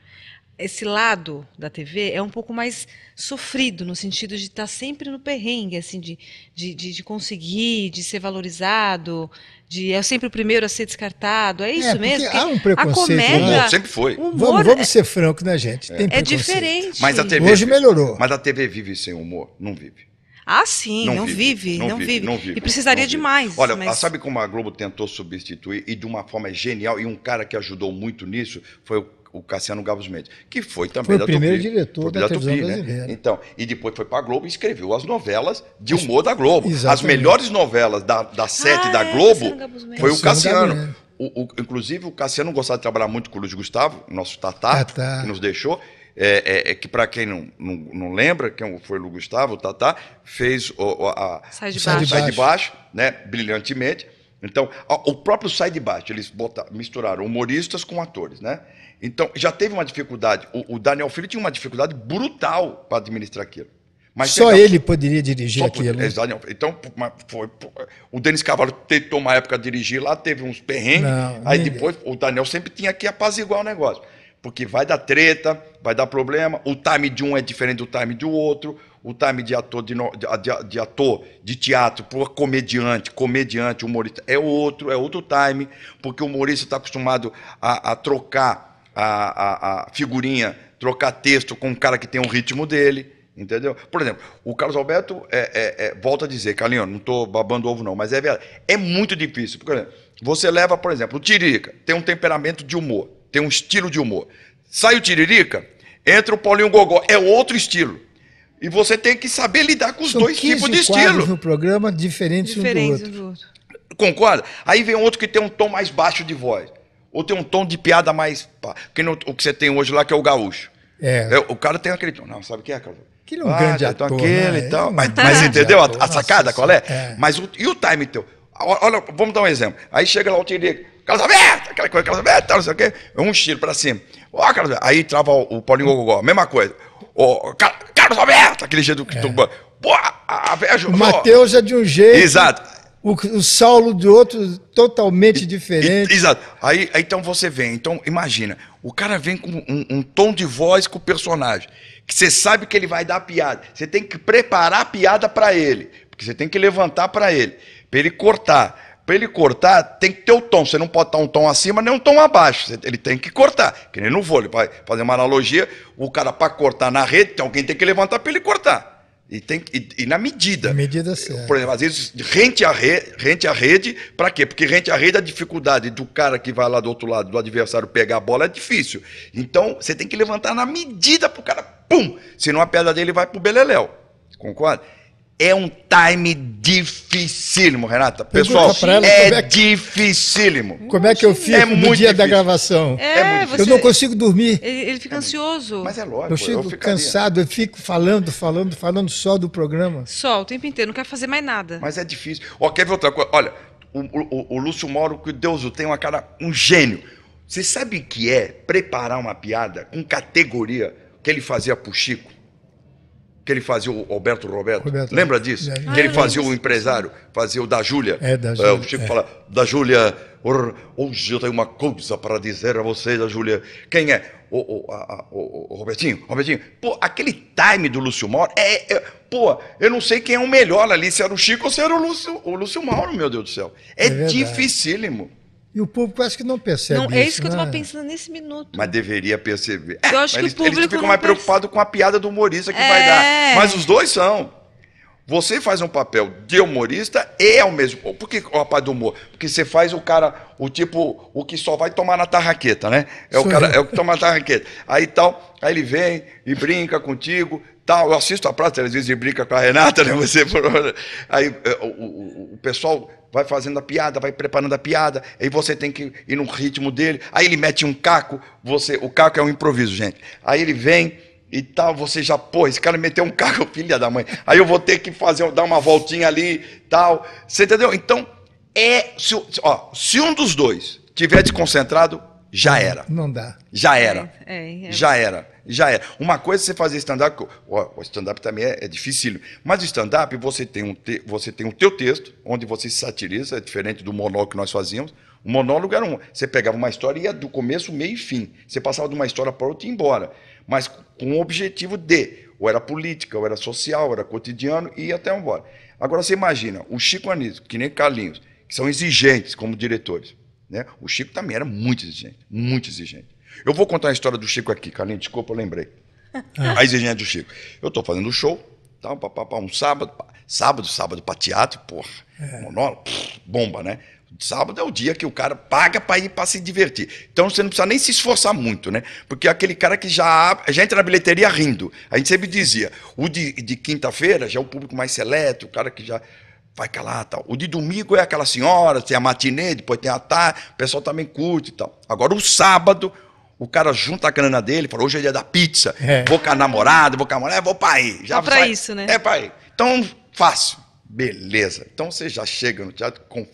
Speaker 1: esse lado da TV é um pouco mais sofrido, no sentido de estar tá sempre no perrengue, assim, de, de, de, de conseguir, de ser valorizado, de é sempre o primeiro a ser descartado. É, é isso é, mesmo? há um preconceito.
Speaker 3: Né? A comédia, né? sempre foi. Humor, vamos, vamos
Speaker 2: é ser francos, né, gente? Tem é diferente. Mas a TV Hoje melhorou.
Speaker 3: Mas a TV vive sem humor? Não vive.
Speaker 1: Ah, sim, não, não, vive, vive, não, vive, vive, não, vive, E precisaria demais. Olha, mas... sabe
Speaker 3: como a Globo tentou substituir e de uma forma genial, e um cara que ajudou muito nisso foi o o Cassiano Gabos Mendes, que foi também foi da o primeiro Tupi, né? diretor foi da, da televisão Tupi, né? brasileira. Né? Então, e depois foi para a Globo e escreveu as novelas de humor da Globo. Exatamente. As melhores novelas da, da sete ah, da é, Globo é, foi o Cassiano. O, o, inclusive, o Cassiano gostava de trabalhar muito com o Luiz Gustavo, nosso tatá, que nos deixou. É, é, é, que para quem não, não, não, lembra, quem é foi o Gustavo, o Tatá, fez o, a, sai de, sai baixo. de baixo, sai de baixo né, brilhantemente. Então, o próprio Sai de Baixo, eles botaram, misturaram humoristas com atores, né? Então, já teve uma dificuldade. O, o Daniel Filho tinha uma dificuldade brutal para administrar aquilo. Mas só ele não...
Speaker 2: poderia dirigir aquilo. Né?
Speaker 3: então, foi, o Denis Cavalo tentou uma época dirigir lá, teve uns perrengues. aí depois o Daniel sempre tinha que apaziguar o negócio. Porque vai dar treta, vai dar problema. O time de um é diferente do time do outro. O time de ator de, no... de, de ator de teatro por comediante, comediante, humorista, é outro, é outro time. Porque o humorista está acostumado a, a trocar a, a, a figurinha, trocar texto com um cara que tem um ritmo dele. Entendeu? Por exemplo, o Carlos Alberto é, é, é, volta a dizer, Carlinhos, não estou babando ovo não, mas é verdade. É muito difícil. Porque você leva, por exemplo, o Tiririca, tem um temperamento de humor, tem um estilo de humor. Sai o Tiririca, entra o Paulinho Gogó, é outro estilo. E você tem que saber lidar com os São dois tipos de estilo. no
Speaker 2: programa diferentes, diferentes
Speaker 3: um do outro. Do outro. Concorda? Aí vem outro que tem um tom mais baixo de voz. Ou tem um tom de piada mais. Pá, que o que você tem hoje lá, que é o gaúcho. É. é o cara tem aquele tom. Não, sabe o que é, cara? Aquele é um ah, grande ator. Aquele né? e tal. É um mas, mas entendeu a, a, sacada nossa, qual é? é? Mas o, e o time teu? Olha, vamos dar um exemplo. Aí chega lá o Tiririca, Carlos Alberto aquela coisa, Carlos Alberto não sei o quê. É um tiro pra cima. Ó, oh, Aí trava o, o Paulinho Gogó, mesma coisa. Ó, oh, aquele jeito do. É. pô, a, a, a, Matheus é de um jeito. Exato o, o Saulo de outro totalmente diferente. E, exato. Aí, aí, então você vem. Então imagina, o cara vem com um, um, tom de voz com o personagem, que você sabe que ele vai dar piada. Você tem que preparar a piada para ele, porque você tem que levantar para ele, para ele cortar. Para ele cortar, tem que ter o tom. Você não pode estar um tom acima nem um tom abaixo. Ele tem que cortar. Que nem no vôlei. Para fazer uma analogia, o cara para cortar na rede, tem alguém tem que levantar para ele cortar. E, tem, e, e na medida. medida certa. Por exemplo, às vezes rente a, re, rente a rede, para quê? Porque rente a rede, a dificuldade do cara que vai lá do outro lado, do adversário, pegar a bola é difícil. Então, você tem que levantar na medida para o cara, pum! Senão a pedra dele vai para o beleléu. Concorda? é um time dificílimo, Renata. Pessoal, ela, é, é que, dificílimo.
Speaker 2: Como é que eu fico é no dia difícil. da gravação? É, é você, eu não consigo dormir.
Speaker 1: Ele, fica ansioso. Mas é lógico. Eu fico eu
Speaker 3: cansado, eu
Speaker 2: fico falando, falando, falando só do programa.
Speaker 1: Só, o tempo inteiro, não quero fazer mais nada.
Speaker 3: Mas é difícil. Ó, quer ver outra coisa? Olha, o, o, o Lúcio Moro, que Deus o tem, uma cara, um gênio. Você sabe o que é preparar uma piada com categoria que ele fazia pro Chico? que ele fazia o Alberto Roberto. Roberto Lembra disso? Ah, que ele ah, fazia o empresário, fazia o da Júlia. É, da Júlia. É, o Chico é. fala, da Júlia, hoje eu tenho uma coisa para dizer a você, da Júlia. Quem é? O, o, a, o, o, Robertinho, Robertinho. Pô, aquele time do Lúcio Mauro, é, é, pô, eu não sei quem é o melhor ali, se era o Chico ou se era o Lúcio, o Lúcio Mauro, meu Deus do céu. É, é dificílimo.
Speaker 2: E o público parece que não
Speaker 3: percebe. Não, isso, é isso
Speaker 2: que né? eu estava pensando nesse minuto.
Speaker 3: Mas deveria perceber. Eu é, acho que eles, o público. Eles ficam mais perce... preocupados com a piada do humorista que é... vai dar. Mas os dois são. Você faz um papel de humorista e é o mesmo. Por que o rapaz do humor? Porque você faz o cara, o tipo, o que só vai tomar na tarraqueta, né? É o cara, é o que toma na tarraqueta. Aí tal, aí ele vem e brinca contigo, tal. Eu assisto a praça, às vezes, e brinca com a Renata, né? Você. (laughs) Aí é, o, o, o pessoal vai fazendo a piada, vai preparando a piada, aí você tem que ir no ritmo dele. Aí ele mete um caco, você, o caco é um improviso, gente. Aí ele vem e tal, você já, pô, esse cara meteu um caco, (laughs) filha da mãe. Aí eu vou ter que fazer, dar uma voltinha ali, tal. Você entendeu? Então, é se, ó, se um dos dois tiver desconcentrado, já era. Não dá. Já era.
Speaker 1: É, é, é. Já
Speaker 3: era já é. Uma coisa é você fazer stand-up, o stand-up também é, é difícil, mas o stand-up você, tem um te, você tem o teu texto, onde você satiriza, é diferente do monólogo que nós fazíamos. O monólogo era um, você pegava uma história e ia do começo, meio e fim. Você passava de uma história para outra e ia embora, mas com o objetivo de, ou era política, ou era social, ou era cotidiano, e ia até embora. Agora você imagina, o Chico Anísio, que nem Carlinhos, que são exigentes como diretores. Né? O Chico também era muito exigente, muito exigente. Eu vou contar a história do Chico aqui, Carlinhos, desculpa, eu lembrei. É. A exigência do Chico. Eu estou fazendo um show, tá? pá, pá, pá, um sábado, sábado, sábado para teatro, porra, é. monólogo, bomba, né? Sábado é o dia que o cara paga para ir para se divertir. Então você não precisa nem se esforçar muito, né? Porque é aquele cara que já, já entra na bilheteria rindo. A gente sempre dizia: o de, de quinta-feira já é o público mais seleto, o cara que já vai calar tal. O de domingo é aquela senhora, tem a matinê, depois tem a tarde, o pessoal também curte e tal. Agora o sábado, o cara junta a grana dele, fala, hoje é dia da pizza, é. vou com a namorada, vou com a mulher, vou para aí. Já é para isso, né? É para aí. Então, fácil. Beleza. Então você já chega no teatro com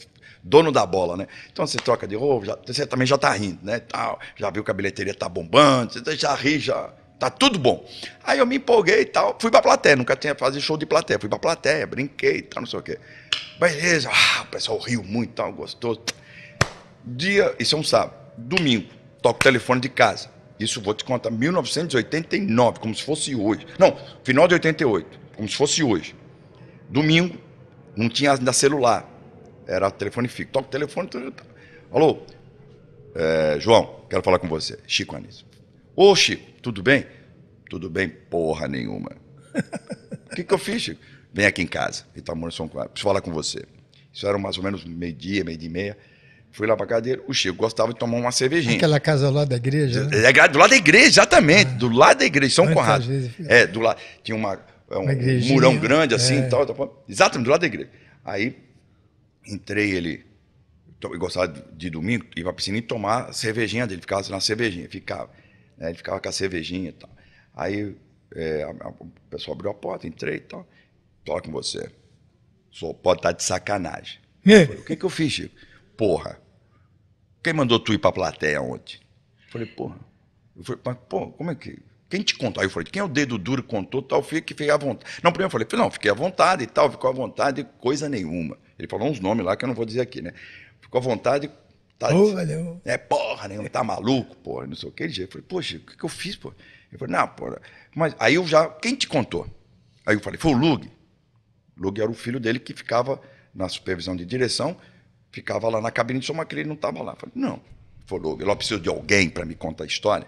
Speaker 3: dono da bola, né? Então você troca de roupa, você também já tá rindo, né? Tal, já viu que a bilheteria tá bombando, você já ri, já tá tudo bom. Aí eu me empolguei e tal, fui pra plateia, nunca tinha fazer show de plateia, fui pra plateia, brinquei e tal, não sei o quê. Beleza, ah, o pessoal riu muito, tal, gostoso. Dia, isso é um sábado, domingo. Toco o telefone de casa. Isso vou te contar, 1989, como se fosse hoje. Não, final de 88, como se fosse hoje. Domingo, não tinha ainda celular. Era telefone fixo. Toca o telefone. Alô, é, João, quero falar com você. Chico Anísio. Ô, Chico, tudo bem? Tudo bem, porra nenhuma. O que, que eu fiz, Chico? Vem aqui em casa. Ele tá morando em São Paulo. Preciso falar com você. Isso era mais ou menos meio-dia, meio-dia e meia. Fui lá pra casa dele, o Chico gostava de tomar uma cervejinha. Aquela
Speaker 2: casa lá da igreja? Né?
Speaker 3: É, do lado da igreja, exatamente. Ah. Do lado da igreja, São Muitas Conrado. Vezes... É, do lado. Tinha uma, é um uma murão grande assim é. e é. tal, tal. Tá exatamente, do lado da igreja. Aí entrei ele. Eu gostava de domingo, ia pra piscina e tomar a cervejinha dele, ficava na cervejinha, ficava. Né? Ele ficava com a cervejinha e tal. Aí é, a, a, o pessoal abriu a porta, entrei e tal. Toca com você. Só pode estar tá de sacanagem. É. Falei, o que, que eu fiz, Chico? porra, quem mandou tu ir pra plateia ontem? Eu falei, porra. Eu falei, mas, pô, como é que. Quem te contou? Aí eu falei, quem é o dedo duro contou, tal, fica, fiquei à vontade. Não, primeiro eu falei, não, fiquei à vontade e tal, ficou à vontade, coisa nenhuma. Ele falou uns nomes lá que eu não vou dizer aqui, né? Ficou à vontade, tá. Porra, não. É, porra, nenhum, tá maluco, porra, não sei o que. Ele eu falei, poxa, o que, que eu fiz, porra? Ele falou, não, porra. Mas aí eu já, quem te contou? Aí eu falei, foi o Lug. Lug era o filho dele que ficava na supervisão de direção ficava lá na cabine de som somacrina, ele não estava lá. falei, não. Ele falou, eu preciso de alguém para me contar a história.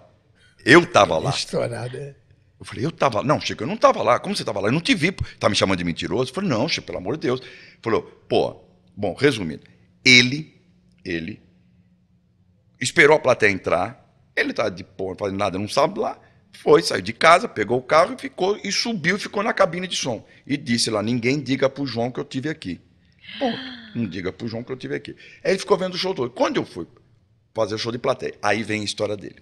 Speaker 3: Eu estava lá.
Speaker 2: Estourada, é.
Speaker 3: Eu falei, eu estava lá. Não, Chico, eu não estava lá. Como você estava lá? Eu não te vi. Está me chamando de mentiroso? Eu falei, não, Chico, pelo amor de Deus. Ele falou, pô, bom, resumindo, ele, ele, esperou a plateia entrar, ele está de porra, fazendo nada, não sabe lá, foi, saiu de casa, pegou o carro e ficou, e subiu, e ficou na cabine de som. E disse lá, ninguém diga pro João que eu tive aqui. Ponto. Não diga pro João que eu tive aqui. Aí ele ficou vendo o show todo. Quando eu fui fazer o show de plateia, aí vem a história dele.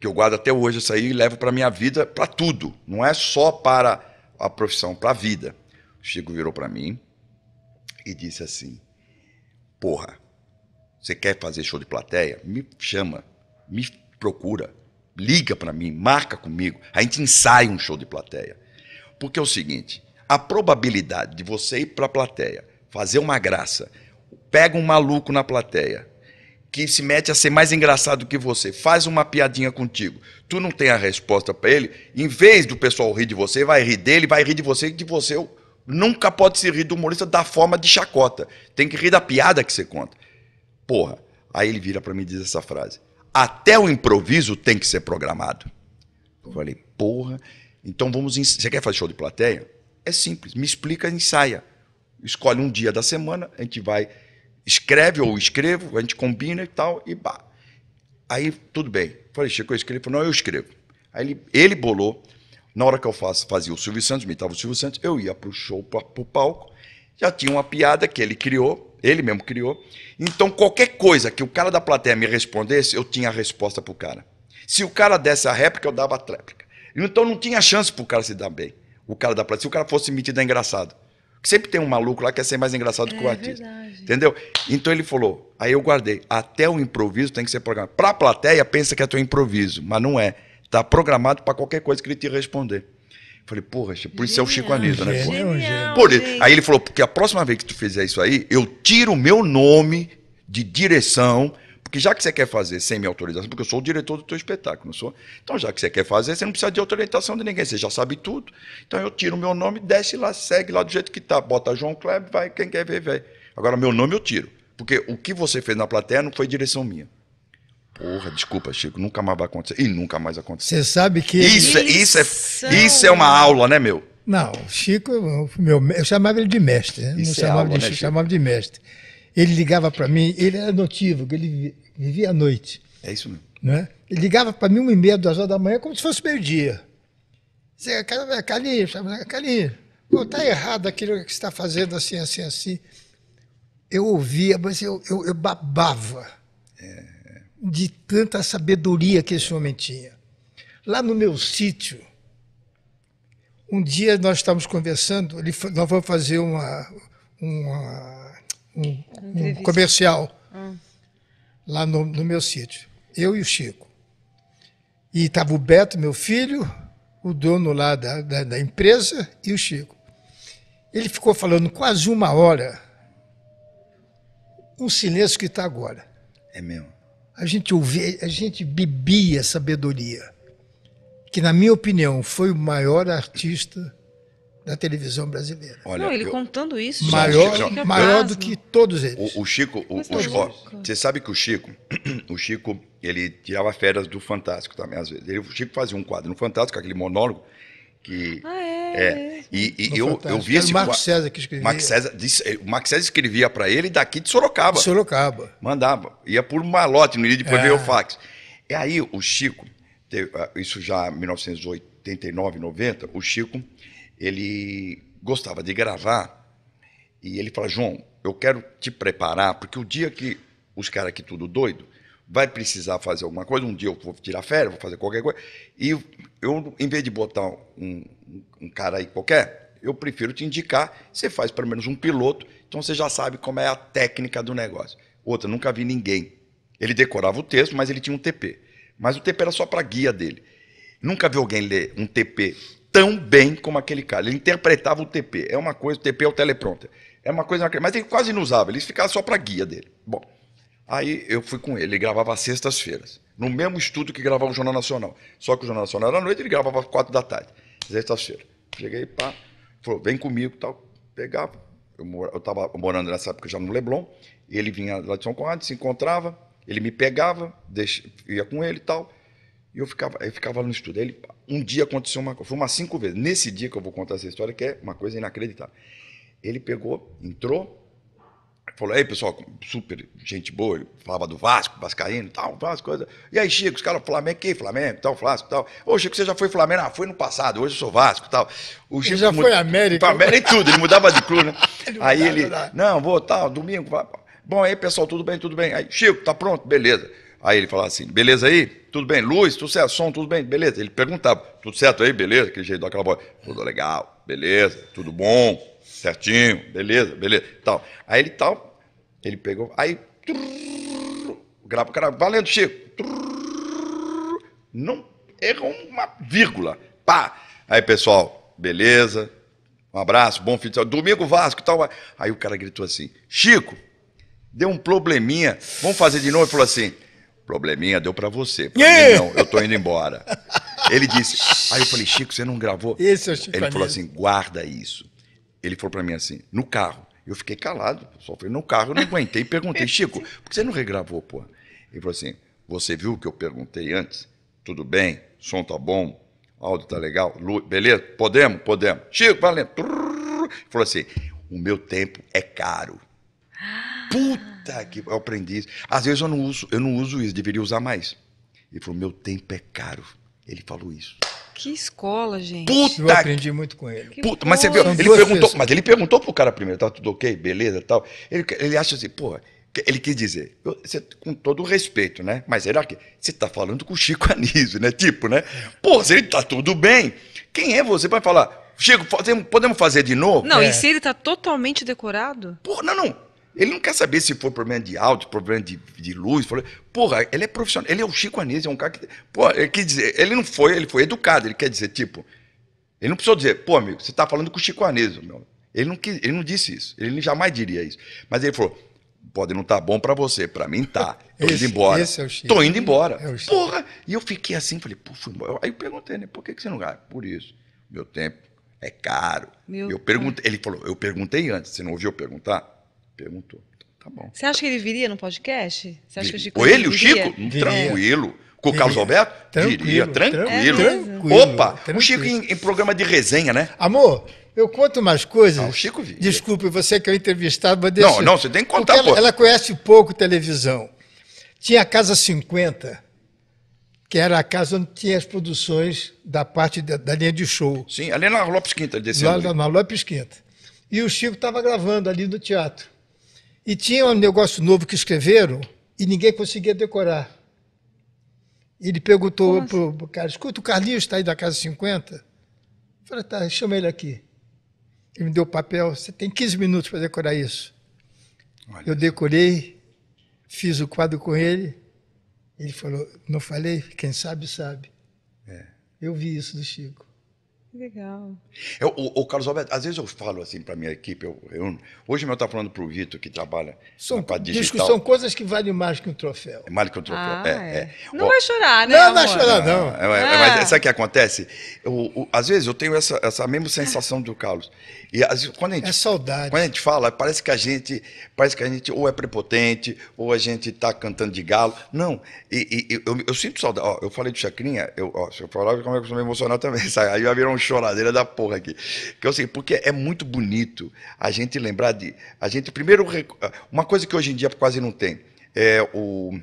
Speaker 3: Que eu guardo até hoje isso aí e levo para minha vida, para tudo. Não é só para a profissão, para a vida. O Chico virou para mim e disse assim: Porra, você quer fazer show de plateia? Me chama, me procura, liga para mim, marca comigo. A gente ensaia um show de plateia. Porque é o seguinte: a probabilidade de você ir para a plateia fazer uma graça, pega um maluco na plateia que se mete a ser mais engraçado que você, faz uma piadinha contigo, tu não tem a resposta para ele, em vez do pessoal rir de você, vai rir dele, vai rir de você, e de você nunca pode se rir do humorista da forma de chacota. Tem que rir da piada que você conta. Porra, aí ele vira para mim e diz essa frase: até o improviso tem que ser programado. Eu falei, porra, então vamos. Você quer fazer show de plateia? É simples, me explica, ensaia escolhe um dia da semana, a gente vai, escreve ou escrevo, a gente combina e tal, e pá. Aí, tudo bem. Falei, Chico, eu escrevo. Não, eu escrevo. Aí ele, ele bolou. Na hora que eu faço, fazia o Silvio Santos, imitava o Silvio Santos, eu ia para o show, para o palco, já tinha uma piada que ele criou, ele mesmo criou. Então, qualquer coisa que o cara da plateia me respondesse, eu tinha a resposta para o cara. Se o cara desse a réplica, eu dava a tréplica. Então, não tinha chance para o cara se dar bem, o cara da plateia, se o cara fosse metido é engraçado. Sempre tem um maluco lá que quer ser mais engraçado é, que o é artista. Verdade. Entendeu? Então ele falou, aí eu guardei, até o improviso tem que ser programado. Para a plateia, pensa que é teu improviso, mas não é. Tá programado para qualquer coisa que ele te responder. Falei, porra, por isso é o Chico Anísio, né? genial, Por isso. Aí ele falou, porque a próxima vez que tu fizer isso aí, eu tiro o meu nome de direção porque já que você quer fazer sem minha autorização, porque eu sou o diretor do teu espetáculo, não sou? Então, já que você quer fazer, você não precisa de autorização de ninguém, você já sabe tudo. Então, eu tiro o meu nome, desce lá, segue lá do jeito que tá, bota João Kleber, vai, quem quer ver, vê. Agora, meu nome eu tiro, porque o que você fez na plateia não foi direção minha. Porra, desculpa, Chico, nunca mais vai acontecer. E nunca mais acontecer. Você sabe que. Isso, é, isso, é, isso é uma aula, né, meu?
Speaker 2: Não, Chico, meu, eu chamava ele de mestre, né? não é chamava aula, de né, Chico, Chico, chamava de mestre. Ele ligava para mim, ele era notívago, ele vivia à noite. É isso mesmo. Né? Ele ligava para mim uma e meia, duas horas da manhã, como se fosse meio-dia. Dizia, Calinho, Calinho, pô, está errado aquilo que você está fazendo assim, assim, assim. Eu ouvia, mas eu, eu, eu babava é. de tanta sabedoria que esse homem tinha. Lá no meu sítio, um dia nós estávamos conversando, ele, nós vamos fazer uma, uma um, um comercial. Hum lá no, no meu sítio. Eu e o Chico. E estava o Beto, meu filho, o dono lá da, da, da, empresa e o Chico. Ele ficou falando quase uma hora, um silêncio que está agora. É mesmo. A gente ouvia, a gente bebia sabedoria, que na minha opinião foi o maior artista da televisão brasileira.
Speaker 3: Olha, não, ele eu... contando
Speaker 2: isso. Maior, Chico, maior do que
Speaker 3: todos eles. O, o Chico, o, o, ó, você sabe que o Chico, (clears throat) o Chico, ele tirava férias do Fantástico também às vezes. Ele, o Chico fazia um quadro no Fantástico, aquele monólogo que ah, é. é. E, e eu, Fantástico. eu vi esse Marco César que escrevia. Marco César, disse, eh, o Marco César escrevia para ele daqui de Sorocaba. De Sorocaba. Mandava. Ia por malote no dia depois é. veio o fax. E aí o Chico, ah, isso já 1989, 90, o Chico ele gostava de gravar e ele fala: João, eu quero te preparar, porque o dia que os caras aqui tudo doido vai precisar fazer alguma coisa, um dia eu vou tirar férias, vou fazer qualquer coisa, e eu, em vez de botar um, um cara aí qualquer, eu prefiro te indicar, você faz pelo menos um piloto, então você já sabe como é a técnica do negócio. Outra, nunca vi ninguém. Ele decorava o texto, mas ele tinha um TP. Mas o TP era só para guia dele. Nunca vi alguém ler um TP tão bem como aquele cara. Ele interpretava o TP. É uma coisa, o TP é o teleprompter. É uma coisa, mas ele quase não usava, ele ficava só para guia dele. Bom, aí eu fui com ele, ele gravava sextas-feiras, no mesmo estúdio que gravava o Jornal Nacional. Só que o Jornal Nacional era à noite, ele gravava às quatro da tarde, sexta-feira. Cheguei, pá, falou, vem comigo tal. Pegava, eu, estava morando nessa época já no Leblon, ele vinha lá de São Conrado, se encontrava, ele me pegava, deixa, ia com ele e tal. E eu ficava, eu ficava no estudo. Ele, um dia aconteceu uma coisa, foi umas cinco vezes. Nesse dia que eu vou contar essa história, que é uma coisa inacreditável. Ele pegou, entrou, falou: Ei, pessoal, super gente boa. Ele falava do Vasco, Vascaíno tal, umas coisas. E aí, Chico, os caras, Flamengo, que Flamengo, tal, Vasco, tal. Ô, Chico, você já foi Flamengo? Ah, foi no passado, hoje eu sou Vasco, tal. O Chico ele já mud... foi América. Foi América e tudo, ele mudava de clube, né?
Speaker 2: (laughs) ele aí mudava,
Speaker 3: ele, não, vou, tal, domingo, vai. Bom, aí, pessoal, tudo bem, tudo bem. Aí, Chico, tá pronto? Beleza. Aí ele falava assim, beleza aí? Tudo bem? Luz, tudo certo? Som, tudo bem? Beleza. Ele perguntava, tudo certo aí? Beleza? Aquele jeito daquela voz. Tudo legal, beleza, tudo bom, certinho, beleza, beleza, tal. Aí ele tal, ele pegou, aí... Grava o cara, valendo, Chico. Trrr, não errou uma vírgula. Pá! Aí, pessoal, beleza, um abraço, bom fim de semana. Domingo Vasco e tal. Aí o cara gritou assim: Chico, deu um probleminha, vamos fazer de novo? Ele falou assim: probleminha deu para você. Pra mim não, eu tô indo embora. Ele disse, aí eu falei, Chico, você não gravou? Esse é o Chico Ele falou assim, guarda isso. Ele falou para mim assim, no carro. Eu fiquei calado, só falei, no carro, eu não aguentei. Perguntei, Chico, por que você não regravou, pô? Ele falou assim, você viu o que eu perguntei antes? Tudo bem? Som tá bom? Áudio tá legal? beleza? Podemos? Podemos. Chico, valendo. Ele falou assim, o meu tempo é caro. (gasps) Puta! Puta que eu aprendi isso. Às vezes eu não uso, eu não uso isso, deveria usar mais. Ele falou: meu tempo é caro. Ele falou isso.
Speaker 2: Que escola, gente. Puta eu aprendi muito com ele. Que Puta, mas você viu, ele perguntou, mas
Speaker 3: ele perguntou pro cara primeiro, tá tudo ok, beleza, tal. Ele, ele acha assim, porra, ele quis dizer, eu, você, com todo respeito, né? Mas era que você tá falando com o Chico (laughs) Anísio, né? Tipo, né? Pô, se ele tá tudo bem, quem é você para falar, Chico, podemos fazer de novo? Não, é. e se
Speaker 1: ele tá totalmente decorado? Pô, não, não.
Speaker 3: Ele não quer saber se foi problema de áudio, problema de, de luz. Porra, ele é profissional. Ele é o Chico Anísio, é um cara que. Pô, ele quer dizer, ele não foi, ele foi educado. Ele quer dizer, tipo. Ele não precisou dizer, pô, amigo, você está falando com o Chico Anísio, meu. Ele não, quis, ele não disse isso. Ele jamais diria isso. Mas ele falou: pode não estar tá bom para você, para mim tá. Tô esse, indo embora. Esse é o Chico. Tô indo embora. É Porra! E eu fiquei assim, falei, pô, fui embora. Aí eu perguntei, né? Por que, que você não ganha? Por isso. Meu tempo é caro. Meu eu perguntei, ele falou, eu perguntei antes, você não ouviu eu perguntar? Perguntou. Então, tá bom. Você
Speaker 1: acha que ele viria no podcast? Você acha que o ele, o Chico? Hum, viria? Tranquilo.
Speaker 3: Com o Carlos Alberto? Tranquilo, viria, tranquilo. É Opa, tranquilo. o Chico em, em, programa de resenha, né? Amor, eu conto umas
Speaker 2: coisas. Ah, o Chico viria. Desculpe, você que é o entrevistado, mas deixa... Não, não, você tem que contar, ela, ela conhece pouco televisão. Tinha a Casa 50 que era a casa onde tinha as produções da parte da, da linha de show.
Speaker 3: Sim, ali na Lopes Quinta, desse Lá na
Speaker 2: Lopes Quinta. E o Chico estava gravando ali no teatro. E tinha um negócio novo que escreveram e ninguém conseguia decorar. Ele perguntou para assim? pro cara, escuta, o Carlinhos está aí da Casa 50? Eu falei, tá, chama ele aqui. Ele me deu o papel, você tem 15 minutos para decorar isso. Olha. Eu decorei, fiz o quadro com ele, ele falou, não falei? Quem sabe, sabe. É. Eu vi isso do Chico.
Speaker 4: Legal.
Speaker 3: Eu, o, o, Carlos Alberto, às vezes eu falo assim para minha equipe, eu, eu, hoje eu estou falando para o Vitor, que trabalha são, na parte digital. são
Speaker 2: coisas que valem mais que um troféu. É
Speaker 3: mais que um troféu, ah, é, é. é, Não vai
Speaker 2: chorar, né? Não, vai chorar, não.
Speaker 3: não. É, é, mas ah. sabe o que acontece? Eu, às vezes eu tenho essa, essa mesma sensação do Carlos. E às, quando a gente, é saudade. Quando a gente fala, parece que a gente, parece que a gente ou é prepotente, ou a gente está cantando de galo. Não, e, e eu, eu, sinto saudade. Ó, eu falei do Chacrinha, eu, ó, se eu falar, eu é que me emocionar também? (laughs) Aí vai virar um choradeira da porra aqui. Que eu é sei, porque é muito bonito a gente lembrar de. A gente, primeiro, uma coisa que hoje em dia quase não tem é o,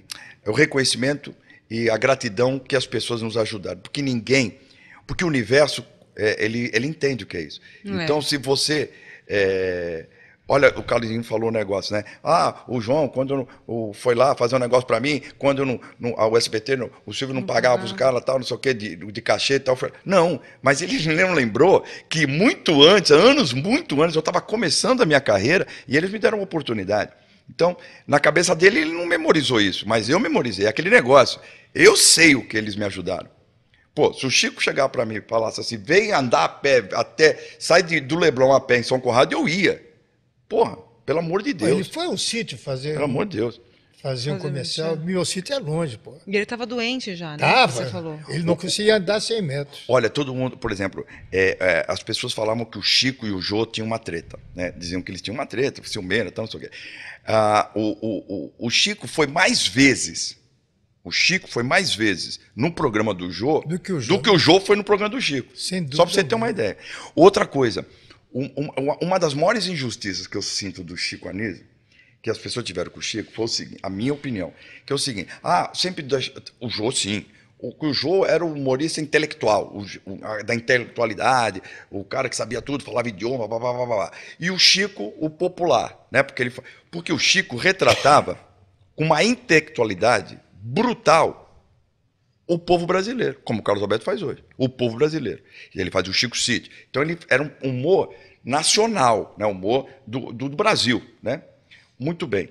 Speaker 3: é o reconhecimento e a gratidão que as pessoas nos ajudaram. Porque ninguém. Porque o universo, é, ele, ele entende o que é isso. Não é. então, é. se você. É, Olha, o Carlinhos falou um negócio, né? Ah, o João, quando o, foi lá fazer um negócio para mim, quando não, não, a USBT, não, o Silvio não pagava os caras, tal, não sei o quê, de, de cachê e tal. Não, mas (laughs) ele não lembrou que muito antes, anos, muito antes, eu estava começando a minha carreira e eles me deram uma oportunidade. Então, na cabeça dele, ele não memorizou isso, mas eu memorizei. Aquele negócio. Eu sei o que eles me ajudaram. Pô, se o Chico chegar para mim e falasse assim, vem andar a pé até, sai de, do Leblon a pé em São Conrado, eu ia. Porra, pelo amor de Deus. Ele foi ao sítio fazer. Pelo amor de Deus. Fazer um comercial. Mentira. Meu sítio é longe,
Speaker 2: pô. E ele estava doente já, né? Tava. Você falou.
Speaker 3: Ele não conseguia andar 100 metros. Olha, todo mundo, por exemplo, é, é, as pessoas falavam que o Chico e o Jô tinham uma treta, né? Diziam que eles tinham uma treta, ciumeira, tal, não sei o quê. Ah, o, o, o, o Chico foi mais vezes o Chico foi mais vezes no programa do Jô do que o Jô, do que o Jô foi no programa do Chico. Sem dúvida. Só para você ter uma ideia. Outra coisa, uma, uma das maiores injustiças que eu sinto do Chico Anísio, que as pessoas tiveram com o Chico, foi o seguinte, a minha opinião, que é o seguinte, ah, sempre, o Jô sim, o, o Jô era o humorista intelectual, o, o, da intelectualidade, o cara que sabia tudo, falava idioma, blá, blá, blá, blá. E o Chico, o popular, né? Porque, ele, porque o Chico retratava com uma intelectualidade brutal o povo brasileiro, como o Carlos Alberto faz hoje. O povo brasileiro. Ele fazia o Chico City. Então ele era um humor nacional, né? humor do, do, do Brasil. Né? Muito bem.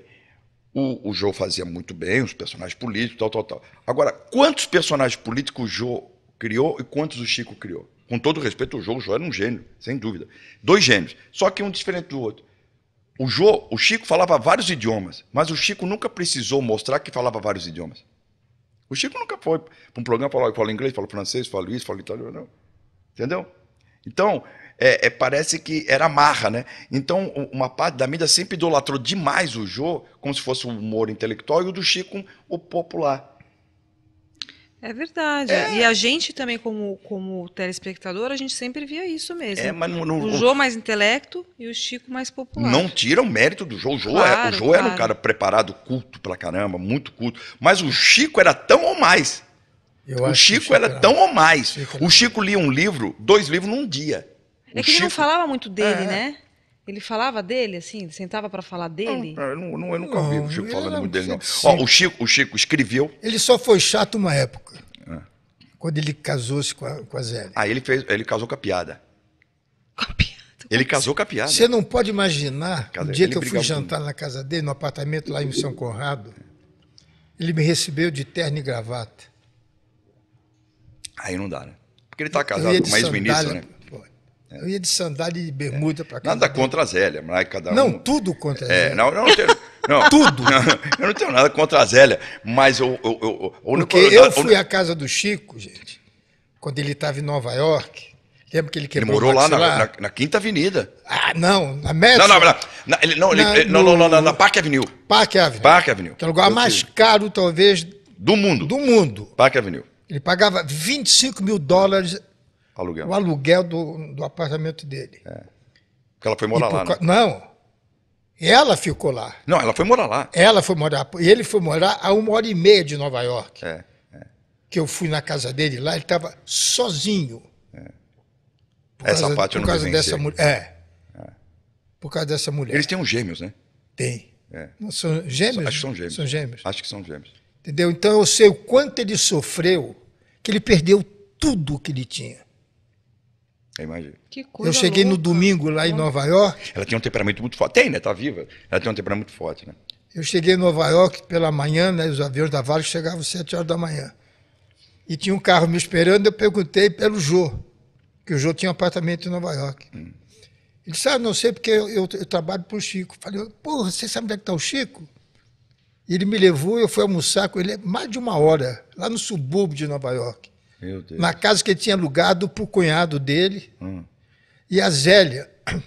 Speaker 3: O, o Jô fazia muito bem, os personagens políticos, tal, tal, tal. Agora, quantos personagens políticos o Jô criou e quantos o Chico criou? Com todo respeito o Jô, o Jô era um gênio, sem dúvida. Dois gênios, só que um diferente do outro. O Jô, o Chico falava vários idiomas, mas o Chico nunca precisou mostrar que falava vários idiomas. O Chico nunca foi para um programa falar, fala inglês, fala francês, fala isso, fala italiano, não. Entendeu? Então, é, é, parece que era marra, né? Então, uma parte da mídia sempre idolatrou demais o Jô, como se fosse o humor intelectual, e o do Chico, o popular.
Speaker 1: É verdade. É. E a gente também, como, como telespectador, a gente sempre via isso mesmo. É, mas no, no, o Jô mais intelecto e o Chico mais popular. Não
Speaker 3: tira o mérito do Jô. O Jô, claro, é, o Jô claro. era um cara preparado, culto pra caramba, muito culto. Mas o Chico era tão ou mais. Eu o Chico, Chico era, era tão ou mais. Chico. O Chico lia um livro, dois livros num dia. É o que Chico... ele não
Speaker 1: falava muito dele, é. né? Ele falava dele, assim? Ele sentava para falar dele?
Speaker 3: Não, eu, não, eu nunca ouvi o Chico falando muito dele, não. Ó, o, Chico, o Chico escreveu.
Speaker 2: Ele só foi chato uma época. É. Quando ele casou-se com a, com a Zélia.
Speaker 3: Ah, ele, fez, ele casou com a piada. Com a piada? Ele casou com a piada. Você não
Speaker 2: pode imaginar Cadê? o dia ele que eu fui jantar na casa dele, no apartamento lá em São Conrado. Ele me recebeu de terno e gravata.
Speaker 3: Aí não dá, né? Porque ele está casado com uma ex-ministra, né?
Speaker 2: Eu ia de sandália e de bermuda é. para casa. Nada contra a
Speaker 3: Zélia, mas cada um. É, (laughs) não,
Speaker 2: tudo contra a Zélia. É, não, não,
Speaker 3: não tenho. Não, tudo. eu não tenho nada contra a Zélia, mas eu. eu, eu, eu eu, eu fui à
Speaker 2: casa do Chico, gente, quando ele estava em Nova York. Lembra que ele quebrou Ele morou lá na, na,
Speaker 3: na, Quinta Avenida. Ah, não, na Média. Não, não, não. Na, ele, não, na, no, não, não, na Parque Avenue. Parque Avenue. Parque Avenue. Que
Speaker 2: é o lugar eu mais caro, talvez... Do mundo. Do mundo. Parque Avenue. Ele pagava 25 mil dólares Aluguel. O aluguel do, do apartamento dele. É.
Speaker 3: Porque ela foi morar lá. Né?
Speaker 2: Não. Ela ficou lá.
Speaker 3: Não, ela foi morar lá.
Speaker 2: Ela foi morar. E ele foi morar a uma hora e meia de Nova York.
Speaker 3: É, é.
Speaker 2: Que eu fui na casa dele lá, ele estava sozinho. É.
Speaker 3: Essa causa, parte eu não Por causa dessa mulher. É. é. Por causa dessa mulher. Eles têm uns gêmeos, né? Tem. É.
Speaker 2: Não, são gêmeos? Acho que são gêmeos. São gêmeos.
Speaker 3: Acho que são gêmeos.
Speaker 2: Entendeu? Então eu sei o quanto ele sofreu, que ele perdeu tudo o que ele tinha.
Speaker 3: É, eu Que coisa Eu cheguei louca. no
Speaker 2: domingo lá em Nova York.
Speaker 3: Ela tem um temperamento muito forte. Tem, né? Tá viva. Ela tem um temperamento forte, né?
Speaker 2: Eu cheguei em Nova York pela manhã, né? Os aviões da Vale chegavam às 7 horas da manhã. E tinha um carro me esperando, eu perguntei pelo Jô, que o Jô tinha um apartamento em Nova York. Hum. Ele disse, ah, não sei, porque eu, eu, eu trabalho para o Chico. Falei, porra, você sabe onde é que está o Chico? Ele me levou, eu fui almoçar com ele mais de uma hora, lá no subúrbio de Nova York. Na casa que ele tinha alugado para o cunhado dele. Hum. E a Zélia (clears throat)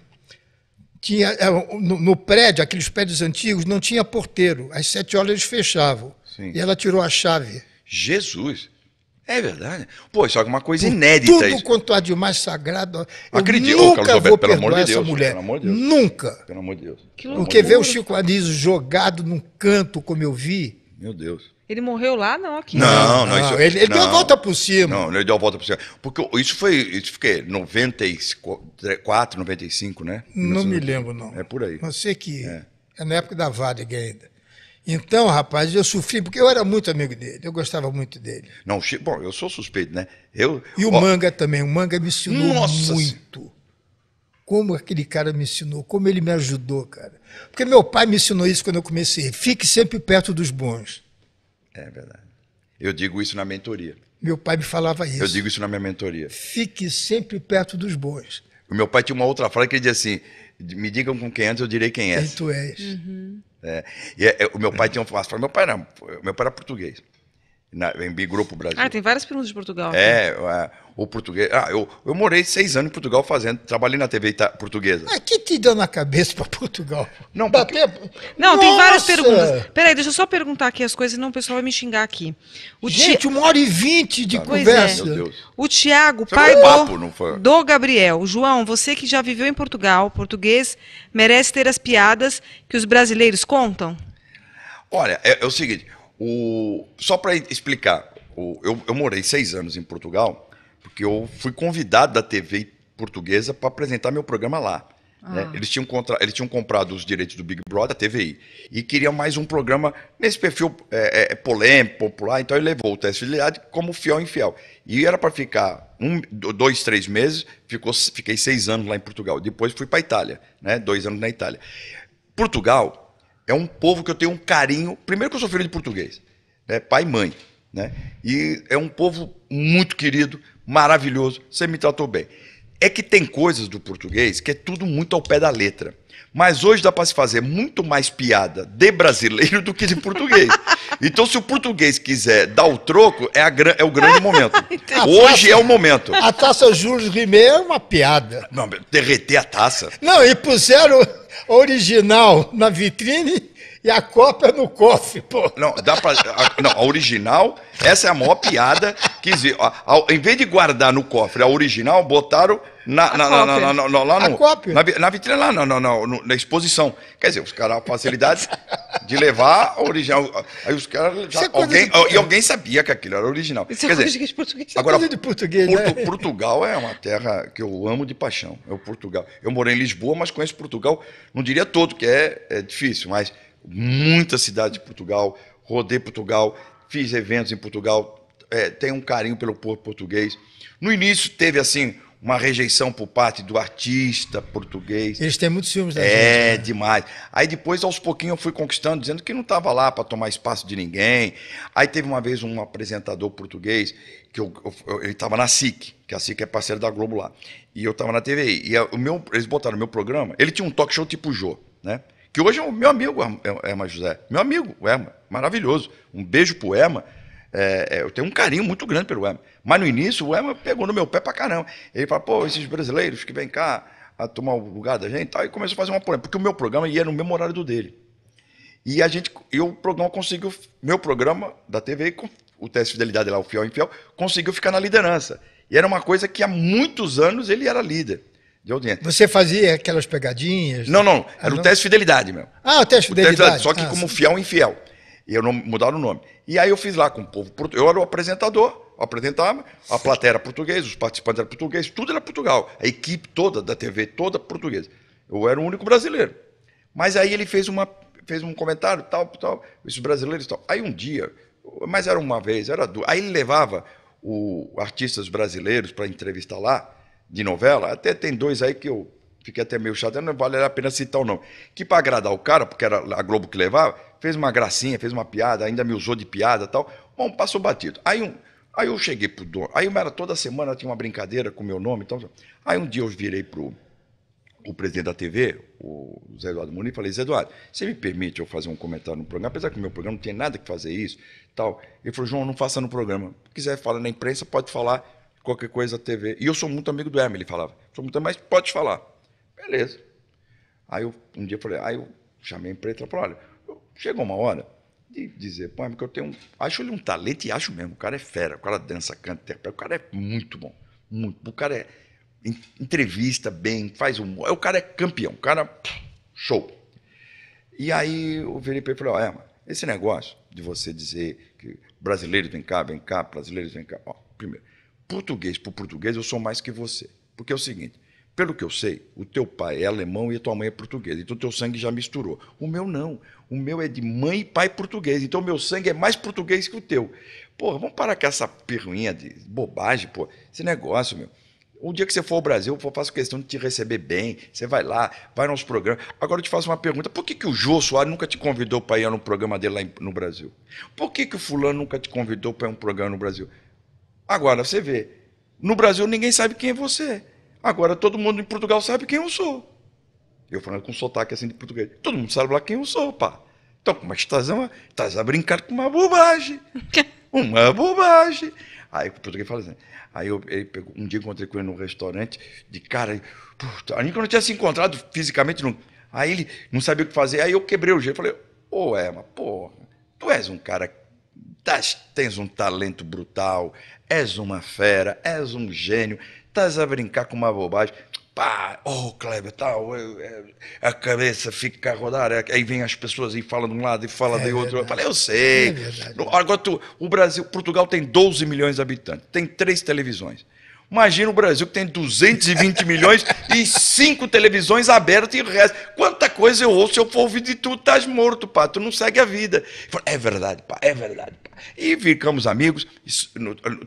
Speaker 2: tinha é, no, no, prédio, aqueles prédios antigos, não tinha porteiro. Às sete horas eles fechavam. Sim. E ela tirou a chave.
Speaker 3: Jesus! É verdade. Pô, isso é alguma coisa Por inédita. Tudo isso.
Speaker 2: quanto há de mais sagrado. Acredito, nunca Carlos Alberto, vou pelo amor de Deus. Essa mulher. Pelo amor de Deus. Nunca. Pelo amor de Deus. Porque ver o Chico Anísio jogado num canto, como eu
Speaker 3: vi. Meu Deus.
Speaker 1: Ele morreu lá, não aqui. Não, ah, não.
Speaker 3: Isso, ele, ele deu a volta por cima. Não, ele deu a volta por cima. Porque isso foi, isso foi 94, 95, né? Não me lembro, não. É por aí.
Speaker 2: Não sei que é. é, na época da Varig ainda. Então, rapaz, eu sofri, porque eu era muito amigo dele, eu gostava muito dele.
Speaker 3: Não, bom, eu sou suspeito, né? Eu, e o ó, Manga
Speaker 2: também, o Manga me ensinou nossa. muito. Como aquele cara me ensinou, como ele me ajudou, cara. Porque meu pai me ensinou isso quando eu comecei. Fique sempre perto dos bons.
Speaker 3: É verdade. Eu digo isso na mentoria.
Speaker 2: Meu pai me falava isso. Eu digo
Speaker 3: isso na minha mentoria. Fique
Speaker 2: sempre perto dos bons.
Speaker 3: O meu pai tinha uma outra frase que ele dizia assim: me digam com quem antes, eu direi quem é. Quem tu és. Uhum. É. E é, é, o meu pai tinha uma frase. Meu pai, não, meu pai era português na, em Bigrupo Brasil. Ah,
Speaker 1: tem várias perguntas de Portugal. É,
Speaker 3: né? É, o português. Ah, eu, eu morei seis anos em Portugal fazendo, trabalhei na TV Ita portuguesa. Mas
Speaker 2: que te deu na cabeça para Portugal? Não, porque... Não, tem várias perguntas. Peraí, deixa eu só
Speaker 1: perguntar aqui as coisas, senão o pessoal vai me xingar aqui. O Gente, ti... uma hora e vinte de ah, conversa. É. O Tiago, pai do, do Gabriel. João, você que já viveu em Portugal, português, merece ter as piadas que os brasileiros contam?
Speaker 3: Olha, é, é o seguinte o, só para explicar, o, eu, eu morei seis anos em Portugal, porque eu fui convidado da TV portuguesa para apresentar meu programa lá. Né? Ah. Né? Eles, tinham contra... Eles tinham comprado os direitos do Big Brother, da TVI, e queriam mais um programa nesse perfil é, é, é, polêmico, popular, então ele levou o teste de como fiel e infiel. E era para ficar um, dois, três meses, ficou, fiquei seis anos lá em Portugal. Depois fui para a Itália, né? dois anos na Itália. Portugal é um povo que eu tenho um carinho. Primeiro que eu sou filho de português, né? pai e mãe. Né? E é um povo muito querido, maravilhoso. Você me tratou bem. É que tem coisas do português que é tudo muito ao pé da letra. Mas hoje dá para se fazer muito mais piada de brasileiro (laughs) do que de português. Então, se o português quiser dar o troco, é, é o grande momento. (laughs) hoje taça, é o momento. A
Speaker 2: taça Júlio Rimet é uma
Speaker 3: piada. Não, derreter a taça.
Speaker 2: Não, e puseram original na vitrine e a cópia no cofre,
Speaker 3: pô. Não, dá pra. A, não, a original, essa é a maior piada que existe. em vez de guardar no cofre a original, botaram na, na, na, na, na, na, lá no. A cópia. Na, na vitrine lá, na, não não na exposição. Quer dizer, os caras, a facilidade de levar a original. Aí os caras já. É alguém, de... E alguém sabia que aquilo era original. Isso é Quer é dizer, de português. É agora, é de português, Porto, né? Portugal é uma terra que eu amo de paixão. É o Portugal. Eu morei em Lisboa, mas conheço Portugal, não diria todo, que é, é difícil, mas muita cidade de Portugal, rodei Portugal, fiz eventos em Portugal, é, tenho um carinho pelo povo português. No início teve assim uma rejeição por parte do artista português. Eles têm muitos filmes da É, gente, né? demais. Aí depois, aos pouquinhos, eu fui conquistando, dizendo que não estava lá para tomar espaço de ninguém. Aí teve uma vez um apresentador português, que eu, eu, ele estava na SIC, que a SIC é parceira da Globo lá. E eu estava na TVI. E a, o meu, eles botaram o meu programa, ele tinha um talk show tipo Jô, né? que hoje é o meu amigo, é, Erma José. Meu amigo, o Erma, maravilhoso. Um beijo pro Erma. É, é, eu tenho um carinho muito grande pelo Erma. Mas no início, o Erma pegou no meu pé pra caramba. Ele falou, pô, esses brasileiros que vêm cá a tomar o lugar da gente e tal, e começou a fazer uma polêmica, porque o meu programa ia no mesmo horário do dele. E a gente, e o programa conseguiu, meu programa da TV, o teste de fidelidade lá, o Fiel Infiel, conseguiu ficar na liderança. E era uma coisa que há muitos anos ele era líder de audiência.
Speaker 2: Você fazia aquelas
Speaker 3: pegadinhas? Não, não. Né? Era não? o teste de fidelidade, meu. Ah, o teste de fidelidade. fidelidade. Só que ah, como sim. fiel e infiel. E eu não mudaram o nome. E aí eu fiz lá com o povo. Eu era o apresentador, apresentava, a plateia era portuguesa, os participantes eram portugueses, tudo era Portugal. A equipe toda da TV, toda portuguesa. Eu era o único brasileiro. Mas aí ele fez, uma, fez um comentário, tal, tal, esses brasileiros tal. Aí um dia, mas era uma vez, era duas. Aí ele levava o, artistas brasileiros para entrevistar lá de novela, até tem dois aí que eu fiquei até meio chato, não vale a pena citar o nome. Que para agradar o cara, porque era a Globo que levava, fez uma gracinha, fez uma piada, ainda me usou de piada tal. Bom, passou batido. Aí um. Aí eu cheguei pro dono, aí era toda semana tinha uma brincadeira com o meu nome, então. Aí um dia eu virei pro o presidente da TV, o Zé Eduardo Muniz, falei, Zé Eduardo, você me permite eu fazer um comentário no programa, apesar que o meu programa não tem nada que fazer isso, tal. Ele falou, João, não faça no programa. Se quiser falar na imprensa, pode falar qualquer coisa TV. E eu sou muito amigo do Hermes, ele falava. Sou muito mas pode falar. Beleza. Aí eu, um dia falei, aí eu chamei a empresa e falei, olha, chegou uma hora de dizer, pô, que eu tenho um, acho ele um talento e acho mesmo, o cara é fera, o cara dança, canta, interpreta, o cara é muito bom, muito, o cara é entrevista bem, faz um, é, o cara é campeão, o cara show. E aí o Felipe falou, é, mano, esse negócio de você dizer que brasileiros vem cá, vem cá, brasileiros vem cá, ó, primeiro, português por português, eu sou mais que você. Porque é o seguinte, pelo que eu sei, o teu pai é alemão e a tua mãe é portuguesa, então teu sangue já misturou. O meu não. O meu é de mãe e pai português, então o meu sangue é mais português que o teu. Porra, vamos parar com essa perruinha de bobagem, pô. Esse negócio, meu. Um dia que você for ao Brasil, eu faço questão de te receber bem. Você vai lá, vai nos programas. Agora eu te faço uma pergunta: por que, que o Jô Soares nunca te convidou para ir no programa dele lá no Brasil? Por que, que o Fulano nunca te convidou para ir um programa no Brasil? Agora, você vê, no Brasil ninguém sabe quem é você. Agora todo mundo em Portugal sabe quem eu sou. Eu falando com sotaque assim de português. Todo mundo sabe lá quem eu sou, pá. Então, mas é estás a, estás a brincar com uma bobagem. (laughs) uma bobagem. Aí o português fala assim. Aí eu, pegou, um dia encontrei com ele num restaurante, de cara, puta, que eu não tinha se encontrado fisicamente. Não, aí ele não sabia o que fazer. Aí eu quebrei o jeito. Falei, ô oh, Emma, porra, tu és um cara. tens um talento brutal, és uma fera, és um gênio, estás a brincar com uma bobagem. Pá, oh Kleber, tal, tá, eu, eu, a cabeça fica a rodar. É, aí vem as pessoas e falam de um lado e falam é de outro. Verdade. Eu falei, eu sei. É Agora, tu, o Brasil, Portugal tem 12 milhões de habitantes, tem três televisões. Imagina o Brasil que tem 220 milhões e cinco televisões abertas e o resto. Quanta coisa eu ouço, se eu for ouvir de tu, estás morto, pá, tu não segue a vida. Falo, é verdade, pá, é verdade. Pá. E ficamos amigos,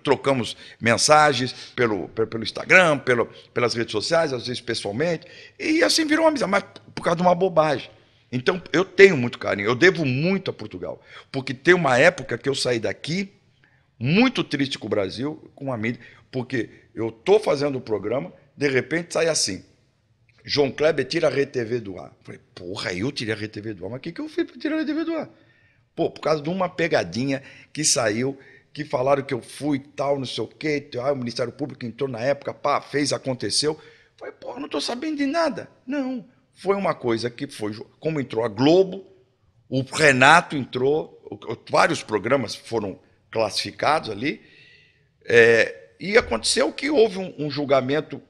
Speaker 3: trocamos mensagens pelo, pelo, Instagram, pelo, pelas redes sociais, às vezes pessoalmente, e assim virou uma amizade, mas por causa de uma bobagem. Então, eu tenho muito carinho, eu devo muito a Portugal, porque tem uma época que eu saí daqui muito triste com o Brasil, com a mídia, porque eu estou fazendo o programa, de repente sai assim. João Kleber tira a RTV do ar. Eu falei, porra, eu tirei a RTV do ar, mas o que, que eu fiz para tirar a RTV do ar? Pô, por causa de uma pegadinha que saiu, que falaram que eu fui tal, não sei o quê, ah, o Ministério Público entrou na época, pá, fez, aconteceu. Eu falei, porra, não estou sabendo de nada. Não, foi uma coisa que foi, como entrou a Globo, o Renato entrou, vários programas foram classificados ali, é, e aconteceu que houve um, um julgamento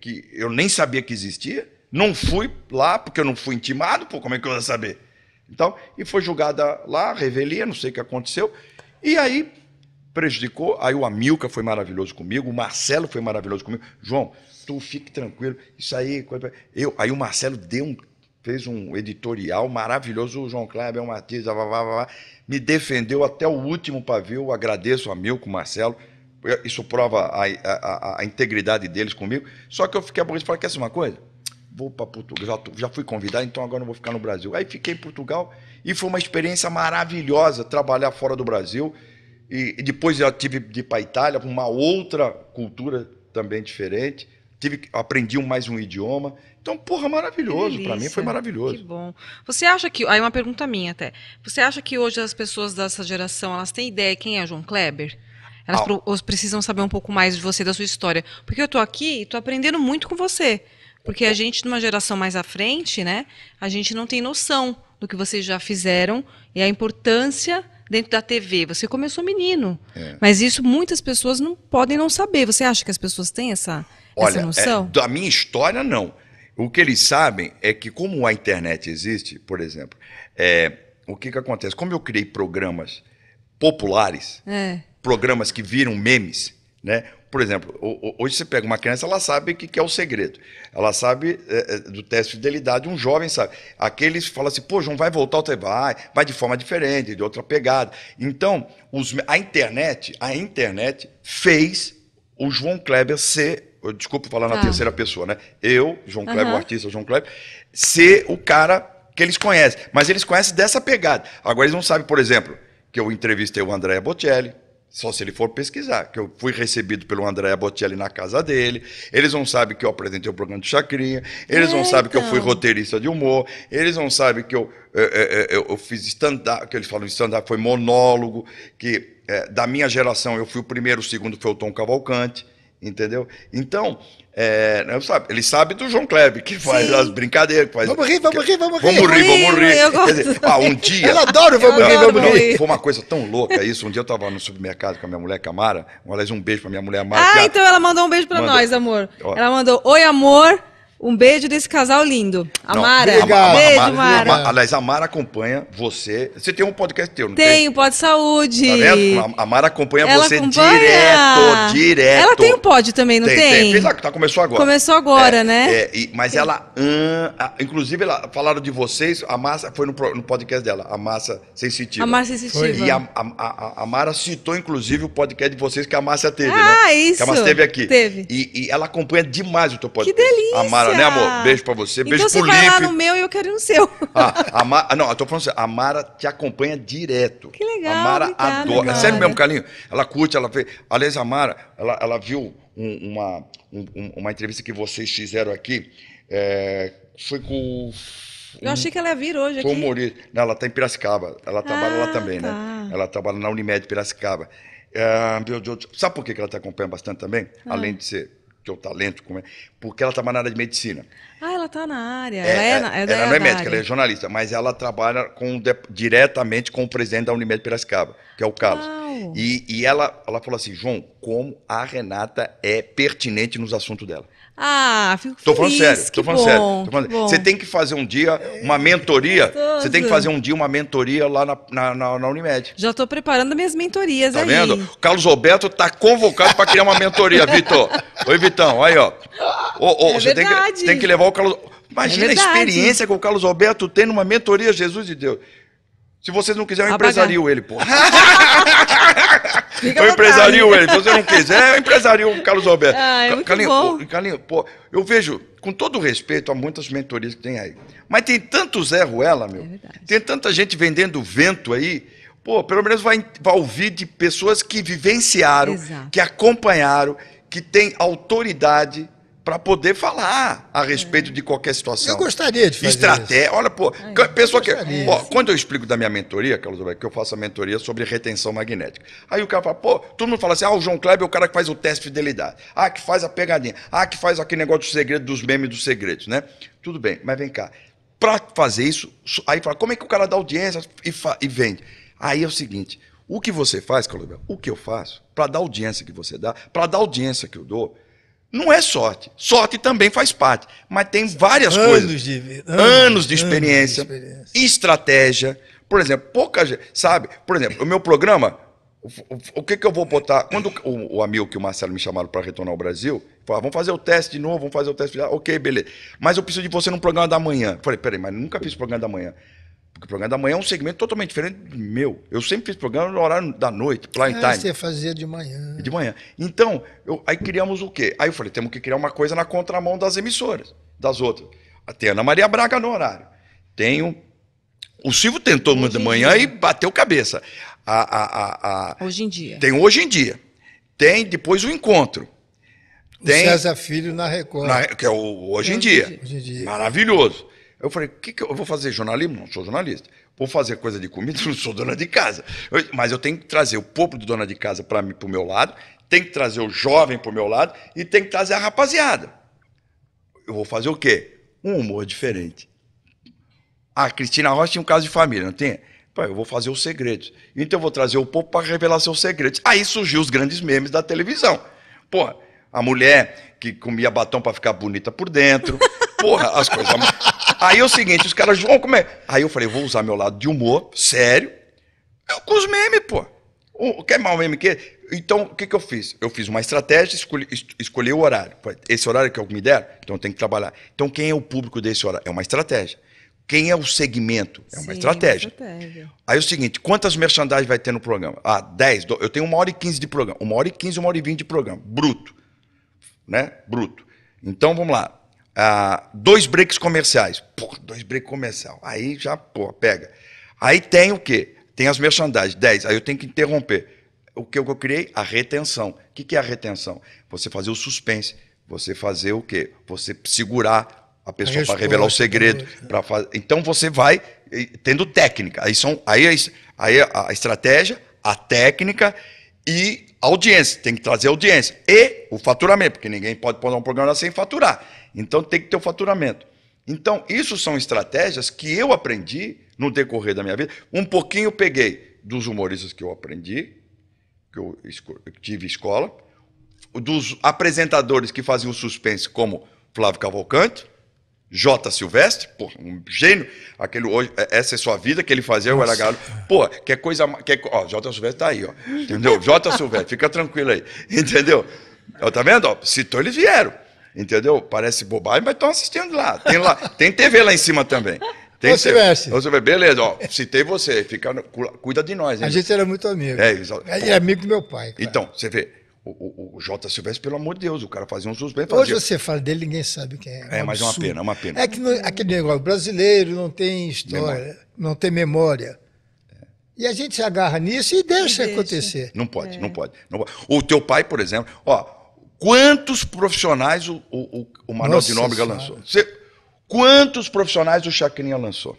Speaker 3: que eu nem sabia que existia, não fui lá porque eu não fui intimado, pô, como é que eu ia saber? Então, e foi julgada lá, revelia, não sei o que aconteceu, e aí prejudicou, aí o Amilca foi maravilhoso comigo, o Marcelo foi maravilhoso comigo, João, tu fique tranquilo, isso aí, eu, aí o Marcelo deu um, fez um editorial maravilhoso, o João Kleber, o Matias, blá, me defendeu até o último pavio, agradeço o Amilca, o Marcelo, isso prova a, a, a integridade deles comigo. Só que eu fiquei aborrecido e falei: quer ser uma coisa? Vou para Portugal, já, já fui convidado, então agora não vou ficar no Brasil. Aí fiquei em Portugal e foi uma experiência maravilhosa trabalhar fora do Brasil. E, e depois eu tive de ir para a Itália, uma outra cultura também diferente tive aprendi mais um idioma. Então, porra, maravilhoso. Para mim foi maravilhoso. Que
Speaker 1: bom. Você acha que. Aí uma pergunta minha até. Você acha que hoje as pessoas dessa geração elas têm ideia quem é João Kleber? Elas ah. precisam saber um pouco mais de você, da sua história. Porque eu estou aqui e tô aprendendo muito com você. Porque a gente, numa geração mais à frente, né, a gente não tem noção do que vocês já fizeram e a importância dentro da TV. Você começou menino, é. mas isso muitas pessoas não podem não saber. Você acha que as pessoas têm essa, Olha, essa é, noção?
Speaker 3: É, da minha história, não. O que eles sabem é que, como a internet existe, por exemplo, é, o que, que acontece? Como eu criei programas populares, é programas que viram memes, né? Por exemplo, hoje você pega uma criança, ela sabe o que é o segredo. Ela sabe é, é, do teste de fidelidade, um jovem sabe. Aqueles falam assim, pô, João, vai voltar, você vai, vai de forma diferente, de outra pegada. Então, os, a internet, a internet fez o João Kleber ser, desculpa falar na ah. terceira pessoa, né? Eu, João Kleber, o artista João Kleber, ser o cara que eles conhecem. Mas eles conhecem dessa pegada. Agora, eles não sabem, por exemplo, que eu entrevistei o André Bocelli, só se ele for pesquisar, que eu fui recebido pelo André Bocelli na casa dele, eles não sabem que eu apresentei o programa de Chacrinha, eles não é, sabem que eu fui então. roteirista de humor, eles não sabem que eu, eu, eh, eh, eh, eu, eu fiz stand-up, que eles falam stand-up, foi monólogo, que é, da minha geração eu fui o primeiro, o segundo foi o Tom Cavalcante. Entendeu? Então, é, sabe, ele sabe do João Kleber, que faz Sim. as brincadeiras. Faz, vamos rir,
Speaker 2: vamos rir, vamos rir. Vamos rir, vamos rir. Quer dizer, ah, um dia. Ela adora vamos rir, vamos rir. Foi
Speaker 3: uma coisa tão louca isso. Um dia eu estava no supermercado com a minha mulher Camara. Aliás, um beijo para minha mulher Mara. Ah, é
Speaker 2: então ela
Speaker 1: mandou um beijo para nós, amor. Ó. Ela mandou: Oi, amor. Um beijo desse casal lindo. Amara. Não, beijo, Amara. Mara. Amara.
Speaker 3: Aliás, a Mara acompanha você. Você tem um podcast teu, não Tenho, tem? Tenho,
Speaker 1: Pod Saúde. Tá vendo?
Speaker 3: A Mara acompanha Ela você acompanha. direto, direto. Ela tem um
Speaker 1: pod também, não tem? Tem, tem. Fez, tá,
Speaker 3: começou agora. Começou
Speaker 1: agora, é, né? É,
Speaker 3: e, mas ela... Hum, inclusive, ela, falaram de vocês, a Massa, foi no, no podcast dela, a Massa Sensitiva. A Massa Sensitiva. Foi. E a, a, a, Mara citou, inclusive, o podcast de vocês que a Massa teve, ah, né? Ah, isso. Que a Massa teve aqui. Teve. E, e, ela acompanha demais o teu podcast. Que delícia. A Mara né, amor? Beijo pra você. Então beijo você pro Lipe. Então você vai lá no
Speaker 1: meu e eu quero ir no seu. Ah,
Speaker 3: a Mara, ah, não, eu tô falando assim, a Mara te acompanha direto. Que legal. A Mara adora. É Agora. Sério mesmo, Carlinho? Ela curte, ela vê. Aliás, a Mara, ela, ela viu um, uma, um, uma entrevista que vocês fizeram aqui. É, foi com. Eu achei que
Speaker 1: ela ia vir hoje foi aqui. Humorista.
Speaker 3: Não, ela tá em Piracicaba. Ela trabalha ah, lá também, né? tá. né? Ela trabalha na Unimed Piracicaba. É, sabe por que ela te tá acompanha bastante também? Ah. Além de ser teu talento, como é, porque ela estava na área de medicina.
Speaker 1: Ah, ela está na área. É, ela, é, é na, ela, ela é não é médica, área. ela é
Speaker 3: jornalista, mas ela trabalha com, de, diretamente com o presidente da Unimed Piracicaba, que é o Carlos. E, e ela, ela falou assim, João, como a Renata é pertinente nos assuntos dela.
Speaker 1: Ah, fico tô Falando sério, tô falando bom, sério, tô falando sério. Você
Speaker 3: tem que fazer um dia é, uma mentoria. É você tem que fazer um dia uma mentoria lá na, na, na, Unimed.
Speaker 1: Já estou preparando minhas mentorias tá aí. Tá vendo?
Speaker 3: O Carlos Roberto tá convocado para criar uma mentoria, (laughs) Vitor. Oi, Vitão, aí, ó.
Speaker 1: é você tem que, tem que, levar o Carlos.
Speaker 3: É Imagina é a experiência que o Carlos Roberto tem numa mentoria, Jesus de Deus. Se vocês não quiserem, eu empresario ele, pô. eu empresario ele. Se você não quiser, eu empresario o Carlos Alberto. Ah, é muito Calinho, bom. Pô, Calinho, pô, eu vejo, com todo respeito há muitas mentorias que tem aí, mas tem tanto Zé Ruela, meu. É tem tanta gente vendendo vento aí. Pô, pelo menos vai, vai ouvir de pessoas que vivenciaram, Exato. que acompanharam, que têm autoridade para poder falar a respeito é. de qualquer situação. Eu gostaria de fazer Estratégia, isso. olha, pô, Ai, é, pessoa que... Ó, quando eu explico da minha mentoria, Carlos Alberto, que eu faço a mentoria sobre retenção magnética. Aí o cara fala, pô, todo mundo fala assim, ah, o João Kleber é o cara que faz o teste de fidelidade. Ah, que faz a pegadinha. Ah, que faz aquele negócio do segredo, dos memes dos segredos, né? Tudo bem, mas vem cá. Para fazer isso, aí fala, como é que o cara dá audiência e, e vende? Aí é o seguinte, o que você faz, Carlos Alberto, o que eu faço, para dar audiência que você dá, para dar audiência que eu dou não é sorte. Sorte também faz parte. Mas tem várias anos coisas.
Speaker 2: De, anos, anos de anos de experiência.
Speaker 3: estratégia. Por exemplo, pouca gente. Sabe? Por exemplo, o meu programa. O que, que eu vou botar? Quando o, o amigo que o Marcelo me chamaram para retornar ao Brasil, falou: ah, vamos fazer o teste de novo, vamos fazer o teste de novo. Ah, ok, beleza. Mas eu preciso de você num programa da manhã. Falei: peraí, mas nunca fiz programa da manhã. Porque o programa da manhã é um segmento totalmente diferente do meu. Eu sempre fiz programa no horário da noite, prime ah, time. Você fazia de manhã. De manhã. Então, eu, aí criamos o quê? Aí eu falei, temos que criar uma coisa na contramão das emissoras, das outras. Tem Ana Maria Braga no horário. Tenho. O Silvio tentou hoje de manhã dia. e bateu cabeça. A, a, a, hoje em dia. Tem hoje em dia. Tem depois o encontro. Tem, o César
Speaker 2: Filho na Record. Na, que é o, hoje, hoje, em dia. Hoje em dia.
Speaker 3: Maravilhoso. Eu falei, o que, que eu vou fazer? Jornalismo? Não sou jornalista. Vou fazer coisa de comida? (laughs) Não sou dona de casa. Eu, mas eu tenho que trazer o povo do dona de casa para o meu lado, tenho que trazer o jovem para o meu lado e tenho que trazer a rapaziada. Eu vou fazer o quê? Um humor diferente. A Cristina Rocha tinha um caso de família, não tinha? Pô, eu vou fazer os segredos. Então eu vou trazer o povo para revelar seus segredos. Aí surgiu os grandes memes da televisão. Porra, a mulher que comia batom para ficar bonita por dentro. Porra, as coisas. Aí é o seguinte, os caras, João, como é? Aí eu falei, vou usar meu lado de humor, sério, eu, com os memes, pô. O, quer mal meme que? Então, o que, que eu fiz? Eu fiz uma estratégia, escolhi, escolhi o horário. Esse horário que eu me der, então tenho que trabalhar. Então, quem é o público desse horário? É uma estratégia. Quem é o segmento? É uma, Sim, é estratégia.
Speaker 4: estratégia.
Speaker 3: Aí é o seguinte: quantas merchandising vai ter no programa? Ah, 10. Eu tenho uma hora e 15 de programa. Uma hora e 15, uma hora e 20 de programa. Bruto. Né? Bruto. Então vamos lá ah, dois breaks comerciais. Pô, dois breaks comercial. Aí já, pô, pega. Aí tem o quê? Tem as merchandising, 10. Aí eu tenho que interromper. O que eu criei? A retenção. O que, é a retenção? Você fazer o suspense. Você fazer o quê? Você segurar a pessoa para revelar o segredo. Né? Para fazer... Então você vai tendo técnica. Aí, são, aí, é aí é a estratégia, a técnica e audiência. Tem que trazer audiência. E o faturamento, porque ninguém pode pôr um programa sem faturar. Então tem que ter o faturamento. Então, isso são estratégias que eu aprendi no decorrer da minha vida. Um pouquinho peguei dos humoristas que eu aprendi, que eu tive escola, dos apresentadores que faziam suspense, como Flávio Cavalcante, J. Silvestre, porra, um gênio. Aquele hoje, é, essa é sua vida que ele fazia, o eu era galo. Pô, que é coisa. Que, é ó, J. Silvestre tá aí, ó. Entendeu? J. Silvestre, fica tranquilo aí. (laughs) Entendeu? tá vendo? Ó, citou, eles vieram entendeu? Parece bobagem, mas estão assistindo lá. Tem, lá. tem TV lá em cima também. Tem você veste. Você vê, beleza, ó, citei você, fica, cuida de nós. Hein? A gente era muito amigo. É, é amigo do meu pai. Então, você vê, o, o, o J. Silvestre, pelo amor de Deus, o cara fazia uns bem Hoje fazia. você
Speaker 2: fala dele, ninguém sabe quem é. É, é um mas é uma pena, é uma pena. É que aquele negócio, brasileiro não tem história, memória. não tem memória. E a gente se agarra nisso
Speaker 3: e deixa, e deixa. acontecer. Não pode, é. não pode, não pode. O teu pai, por exemplo, ó, Quantos profissionais o, o, o Manuel Nossa de Nóbrega senhora. lançou? Você, quantos profissionais o Chacrinha lançou?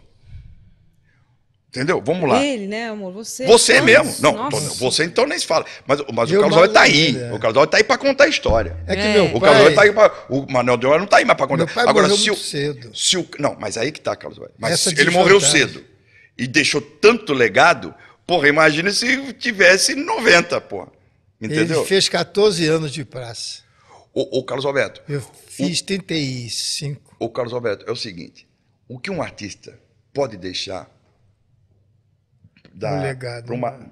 Speaker 3: Entendeu? Vamos lá.
Speaker 1: Ele, né, amor? Você. Você mesmo.
Speaker 3: Não, tô, você então nem se fala. Mas, mas o Carlos Alberto tá aí. O Carlos Alberto tá aí para contar a história. É que é. meu pai... O Carlos Alberto tá aí pra, é O Manuel de Nóbrega não tá aí mais para contar. Meu pai Agora, morreu se muito o, cedo. Se o, não, mas aí que tá, Carlos Alberto. Mas Essa ele morreu cedo. E deixou tanto legado. Porra, imagina se tivesse 90, porra. Entendeu? Ele fez
Speaker 2: 14 anos de praça.
Speaker 3: O, o Carlos Alberto. Eu fiz o, 35. O Carlos Alberto, é o seguinte: o que um artista pode deixar um para uma, né?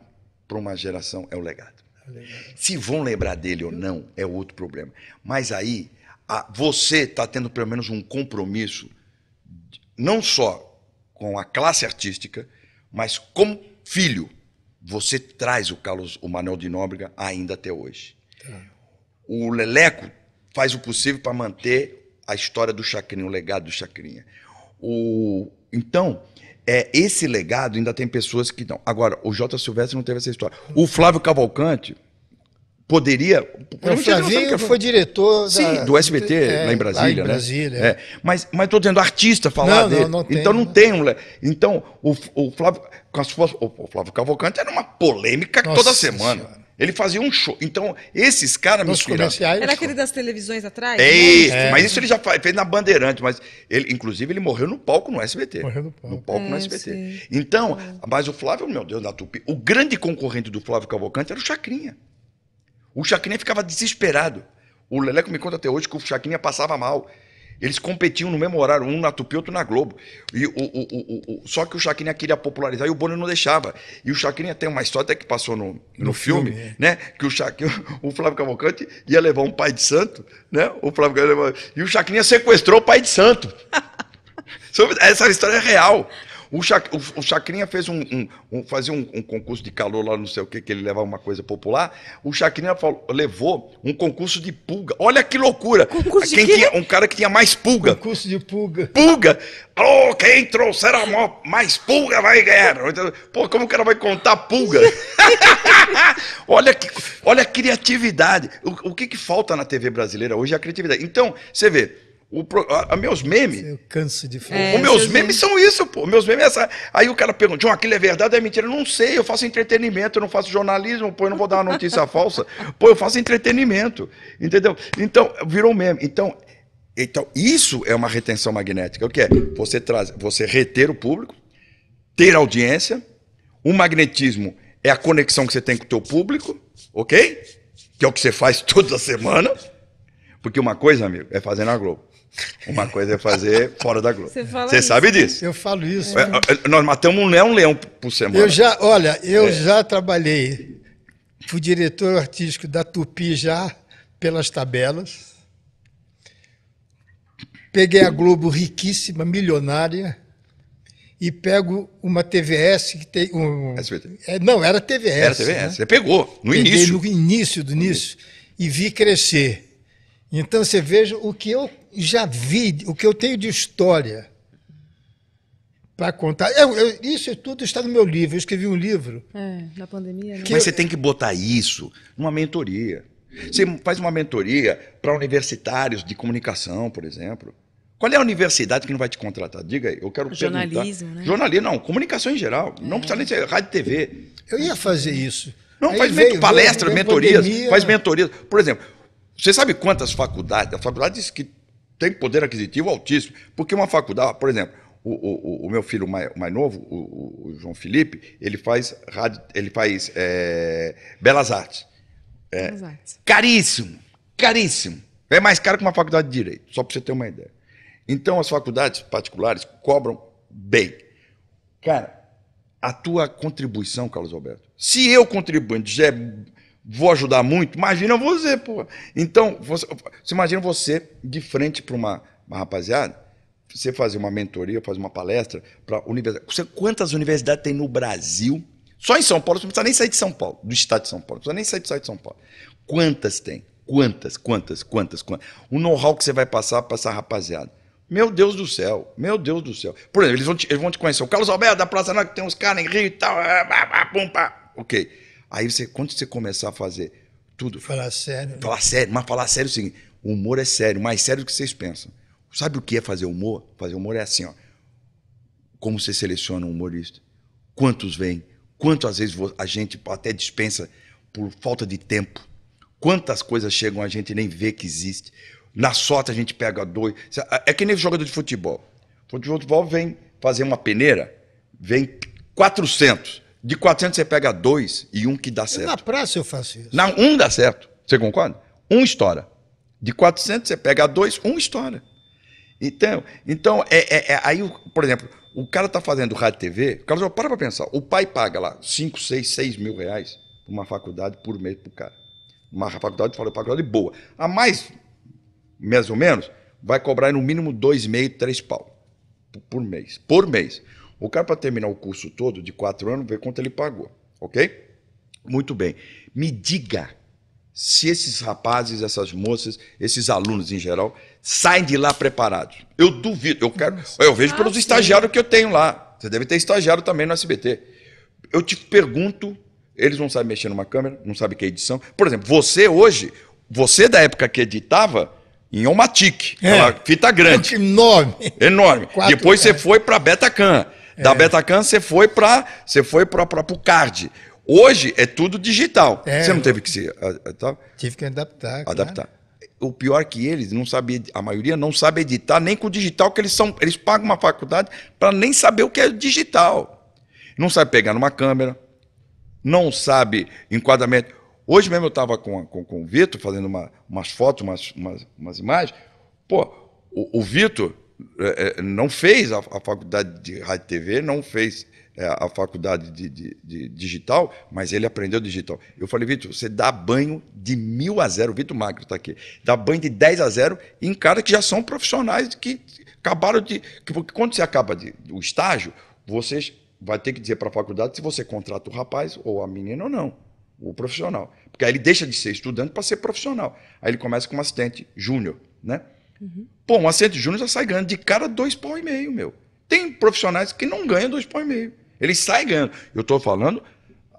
Speaker 3: pra uma geração é o legado. é legado. Se vão lembrar dele ou não, é outro problema. Mas aí, a, você está tendo pelo menos um compromisso, não só com a classe artística, mas como filho você traz o Carlos, o Manuel de Nóbrega ainda até hoje. Tá. O Leleco faz o possível para manter a história do Chacrinha, o legado do Chacrinha. O, então, é, esse legado ainda tem pessoas que não. Agora, o J. Silvestre não teve essa história. O Flávio Cavalcante, poderia. O Flavinho que foi diretor da, Sim, do SBT é, lá em Brasília. Lá em Brasília. Né? É. Mas estou dizendo artista falar não, dele. Não, então não tem, então não, tem um. Então, o, o, Flávio, o Flávio Cavalcante era uma polêmica Nossa toda semana. Senhora. Ele fazia um show. Então, esses caras me inspiraram. Comerciais... Era
Speaker 1: aquele das televisões atrás? É isso. É. Mas isso ele
Speaker 3: já fez na Bandeirante. Mas, ele, inclusive, ele morreu no palco no SBT. Morreu no palco. No palco é, no SBT. Sim. Então, é. mas o Flávio, meu Deus, da Tupi, o grande concorrente do Flávio Cavalcante era o Chacrinha. O Chacrinha ficava desesperado. O Leleco me conta até hoje que o Chacrinha passava mal. Eles competiam no mesmo horário, um na Tupi, outro na Globo. E o, o, o, o só que o Chacrinha queria popularizar e o Bono não deixava. E o Chacrinha tem uma história até que passou no, no, no filme, filme é. né? Que o, Chacrinha, (laughs) o Flávio Cavalcante ia levar um pai de santo, né? O Flávio levava, e o Chacrinha sequestrou o pai de santo. (laughs) Essa história é real. O, Cha, o, o Chacrinha fez um, um, um fazia um, um, concurso de calor lá, não sei o que, que ele levava uma coisa popular. O Chacrinha falou, levou um concurso de pulga. Olha que loucura! Concurso quem de quê? Tinha, um cara que tinha mais pulga. Concurso de pulga. Pulga! Oh, quem trouxer a mais pulga vai ganhar. Pô, como o cara vai contar pulga? (laughs) olha, que, olha a criatividade. O, o que, que falta na TV brasileira hoje é a criatividade. Então, você vê o, a, a meus memes. Eu canso de falar. É, os meus memes são isso, pô. Meus memes é essa. Aí o cara pergunta, João, aquilo é verdade ou é mentira? Eu não sei, eu faço entretenimento, eu não faço jornalismo, pô, eu não vou dar uma notícia (laughs) falsa. Pô, eu faço entretenimento. Entendeu? Então, virou meme. Então, então isso é uma retenção magnética. O que é? Você, traz, você reter o público, ter audiência. O magnetismo é a conexão que você tem com o teu público, ok? Que é o que você faz (laughs) toda semana. Porque uma coisa, amigo, é fazer na Globo. Uma coisa é fazer fora da Globo. Você, Você sabe né? disso? Eu
Speaker 2: falo isso. É. Né?
Speaker 3: é nós matamos um leão, leão por semana. Eu já, olha, eu é.
Speaker 2: já trabalhei. Fui diretor artístico da Tupi já pelas tabelas. Peguei a Globo riquíssima, milionária, e pego uma TVS que tem um SBT. É, não, era TVS. Era TVS. Né? Você pegou no Peguei início. no início do início e vi crescer. Então você veja o que eu já vi, o que eu tenho de história
Speaker 3: para contar. Eu, eu, isso tudo está no meu livro. Eu escrevi um livro. É, na pandemia.
Speaker 4: Né?
Speaker 1: Mas você
Speaker 3: tem que botar isso numa mentoria. Você faz uma mentoria para universitários de comunicação, por exemplo. Qual é a universidade que não vai te contratar? Diga aí, eu quero Jornalismo, perguntar. Jornalismo, né? Jornalismo, não, comunicação em geral. É. Não precisa nem ser rádio e TV. Eu ia fazer isso. Não, aí faz veio, palestra, veio, veio mentorias. Pandemia. Faz mentorias. Por exemplo, você sabe quantas faculdades, faculdades que tem poder aquisitivo altíssimo. Porque uma faculdade, por exemplo, o, o, o meu filho mais, mais novo, o, o, João Felipe, ele faz, ele faz é, belas artes. É, belas artes. Caríssimo, caríssimo. É mais caro que uma faculdade de direito, só para você ter uma ideia. Então, as faculdades particulares cobram bem. Cara, a tua contribuição, Carlos Alberto. Se eu, é vou ajudar muito? Imagina você, pô. Então, você, você imagina você de frente para uma, uma, rapaziada, você fazer uma mentoria, fazer uma palestra para universidade. quantas universidades tem no Brasil? Só em São Paulo, você não precisa nem sair de São Paulo, do estado de São Paulo, não precisa nem sair do estado de São Paulo. Quantas tem? Quantas, quantas, quantas, quantas? O know-how que você vai passar para essa rapaziada. Meu Deus do céu, meu Deus do céu. Por exemplo, eles vão te, eles vão te conhecer. O Carlos Alberto da Praça Nova, que tem uns caras em Rio e tal. Ok Aí você, quando você começar a fazer tudo. Falar sério. Né? Falar sério, mas falar sério é o seguinte: o humor é sério, mais sério do que vocês pensam. Sabe o que é fazer humor? Fazer humor é assim, ó. Como você seleciona um humorista? Quantos vêm? Quantas vezes a gente até dispensa por falta de tempo? Quantas coisas chegam a gente nem vê que existe? Na sorte a gente pega dois. É, é que nem jogador de futebol. Futebol vem fazer uma peneira, vem 400. De 400 você pega dois e um que dá certo. Na praça eu faço isso. Na, um dá certo. Você concorda? Um estoura. De 400 você pega dois, um estoura. Então, então é, é, é aí, por exemplo, o cara está fazendo rádio TV, o cara só para para pensar. O pai paga lá 5, 6, 6 mil reais para uma faculdade por mês para o cara. Uma faculdade, uma faculdade boa. A mais, mais ou menos, vai cobrar no mínimo 2,5, 3 pau por mês. Por mês. O cara, para terminar o curso todo de quatro anos, vê quanto ele pagou, ok? Muito bem. Me diga se esses rapazes, essas moças, esses alunos em geral, saem de lá preparados. Eu duvido, eu quero. Eu vejo pelos ah, estagiários que eu tenho lá. Você deve ter estagiário também no SBT. Eu te pergunto, eles não sabem mexer numa câmera, não sabem que é edição. Por exemplo, você hoje, você da época que editava, em Omatic, é. fita grande. (laughs) Enorme. Enorme. Quatro Depois você foi para Betacam. É. Da Betacam você foi para você foi para o card. Hoje é tudo digital. É, você não teve que se tá?
Speaker 2: Tive que adaptar.
Speaker 3: Adaptar. Claro. O pior é que eles não sabem, a maioria não sabe editar nem com o digital que eles são, eles pagam uma faculdade para nem saber o que é digital. Não sabe pegar numa câmera, não sabe enquadramento. Hoje mesmo eu estava com, com, com, o Vitor fazendo uma, umas fotos, umas, umas, umas imagens. Pô, o, o Vitor é, é, não fez a, a faculdade de rádio e TV, não fez é, a faculdade de, de, de, digital, mas ele aprendeu digital. Eu falei, Vitor, você dá banho de mil a zero, Vitor Magro está aqui, dá banho de 10 a zero em caras que já são profissionais que acabaram de. Que, porque quando você acaba de, o estágio, você vai ter que dizer para a faculdade se você contrata o rapaz ou a menina ou não, o profissional. Porque aí ele deixa de ser estudante para ser profissional. Aí ele começa como assistente júnior, né? Uhum. Pô, um assistente júnior já sai ganhando de cara dois pau e meio, meu. Tem profissionais que não ganham dois pau e meio. Ele sai ganhando. Eu estou falando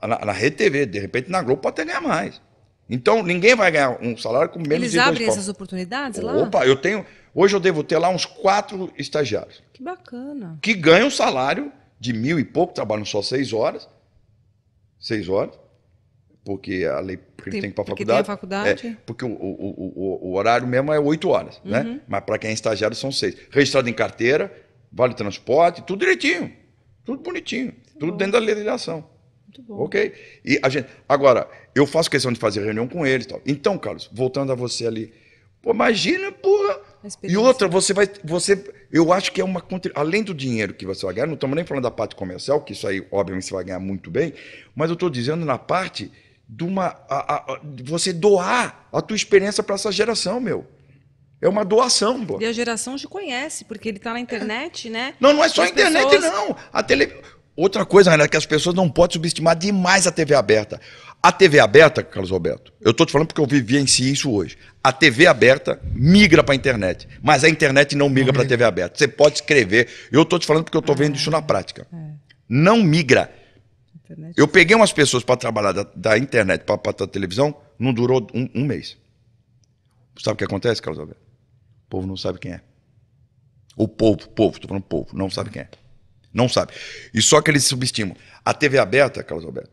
Speaker 3: na, na Rede TV, de repente na Globo pode até ganhar mais. Então, ninguém vai ganhar um salário com menos Eles de dois abrem essas
Speaker 1: oportunidades lá? Opa, eu
Speaker 3: tenho. Hoje eu devo ter lá uns quatro estagiários.
Speaker 1: Que bacana.
Speaker 3: Que ganham um salário de mil e pouco, trabalham só seis horas. Seis horas porque a lei porque tem, tem que ir para a faculdade. Tem a faculdade. É, porque o, o, o, o, horário mesmo é 8 horas, né? uhum. né? Mas para quem é estagiário são seis Registrado em carteira, vale transporte, tudo direitinho. Tudo bonitinho. Muito tudo bom. dentro da legislação.
Speaker 4: Muito bom. Ok?
Speaker 3: E a gente, agora, eu faço questão de fazer reunião com eles. Tal. Então, Carlos, voltando a você ali. Pô, imagina, porra. E outra, você vai. Você, eu acho que é uma. Além do dinheiro que você vai ganhar, não estamos nem falando da parte comercial, que isso aí, obviamente, você vai ganhar muito bem, mas eu estou dizendo na parte de uma a, a, você doar a tua experiência para essa geração, meu. É uma doação, pô. E a
Speaker 1: geração te conhece, porque ele está na internet, é. né? Não, não é só a internet, pessoas... não.
Speaker 3: A tele... Outra coisa, Renato, é que as pessoas não podem subestimar demais a TV aberta. A TV aberta, Carlos Alberto, eu estou te falando porque eu vivenciei isso hoje. A TV aberta migra para a internet, mas a internet não migra para a TV aberta. Você pode escrever, eu estou te falando porque eu estou vendo isso na prática. É. Não migra. Internet. Eu peguei umas pessoas para trabalhar da, da internet para a televisão, não durou um, um mês. Sabe o que acontece, Carlos Alberto? O povo não sabe quem é. O povo, povo, estou falando povo, não sabe quem é. Não sabe. E só que eles subestimam. A TV aberta, Carlos Alberto,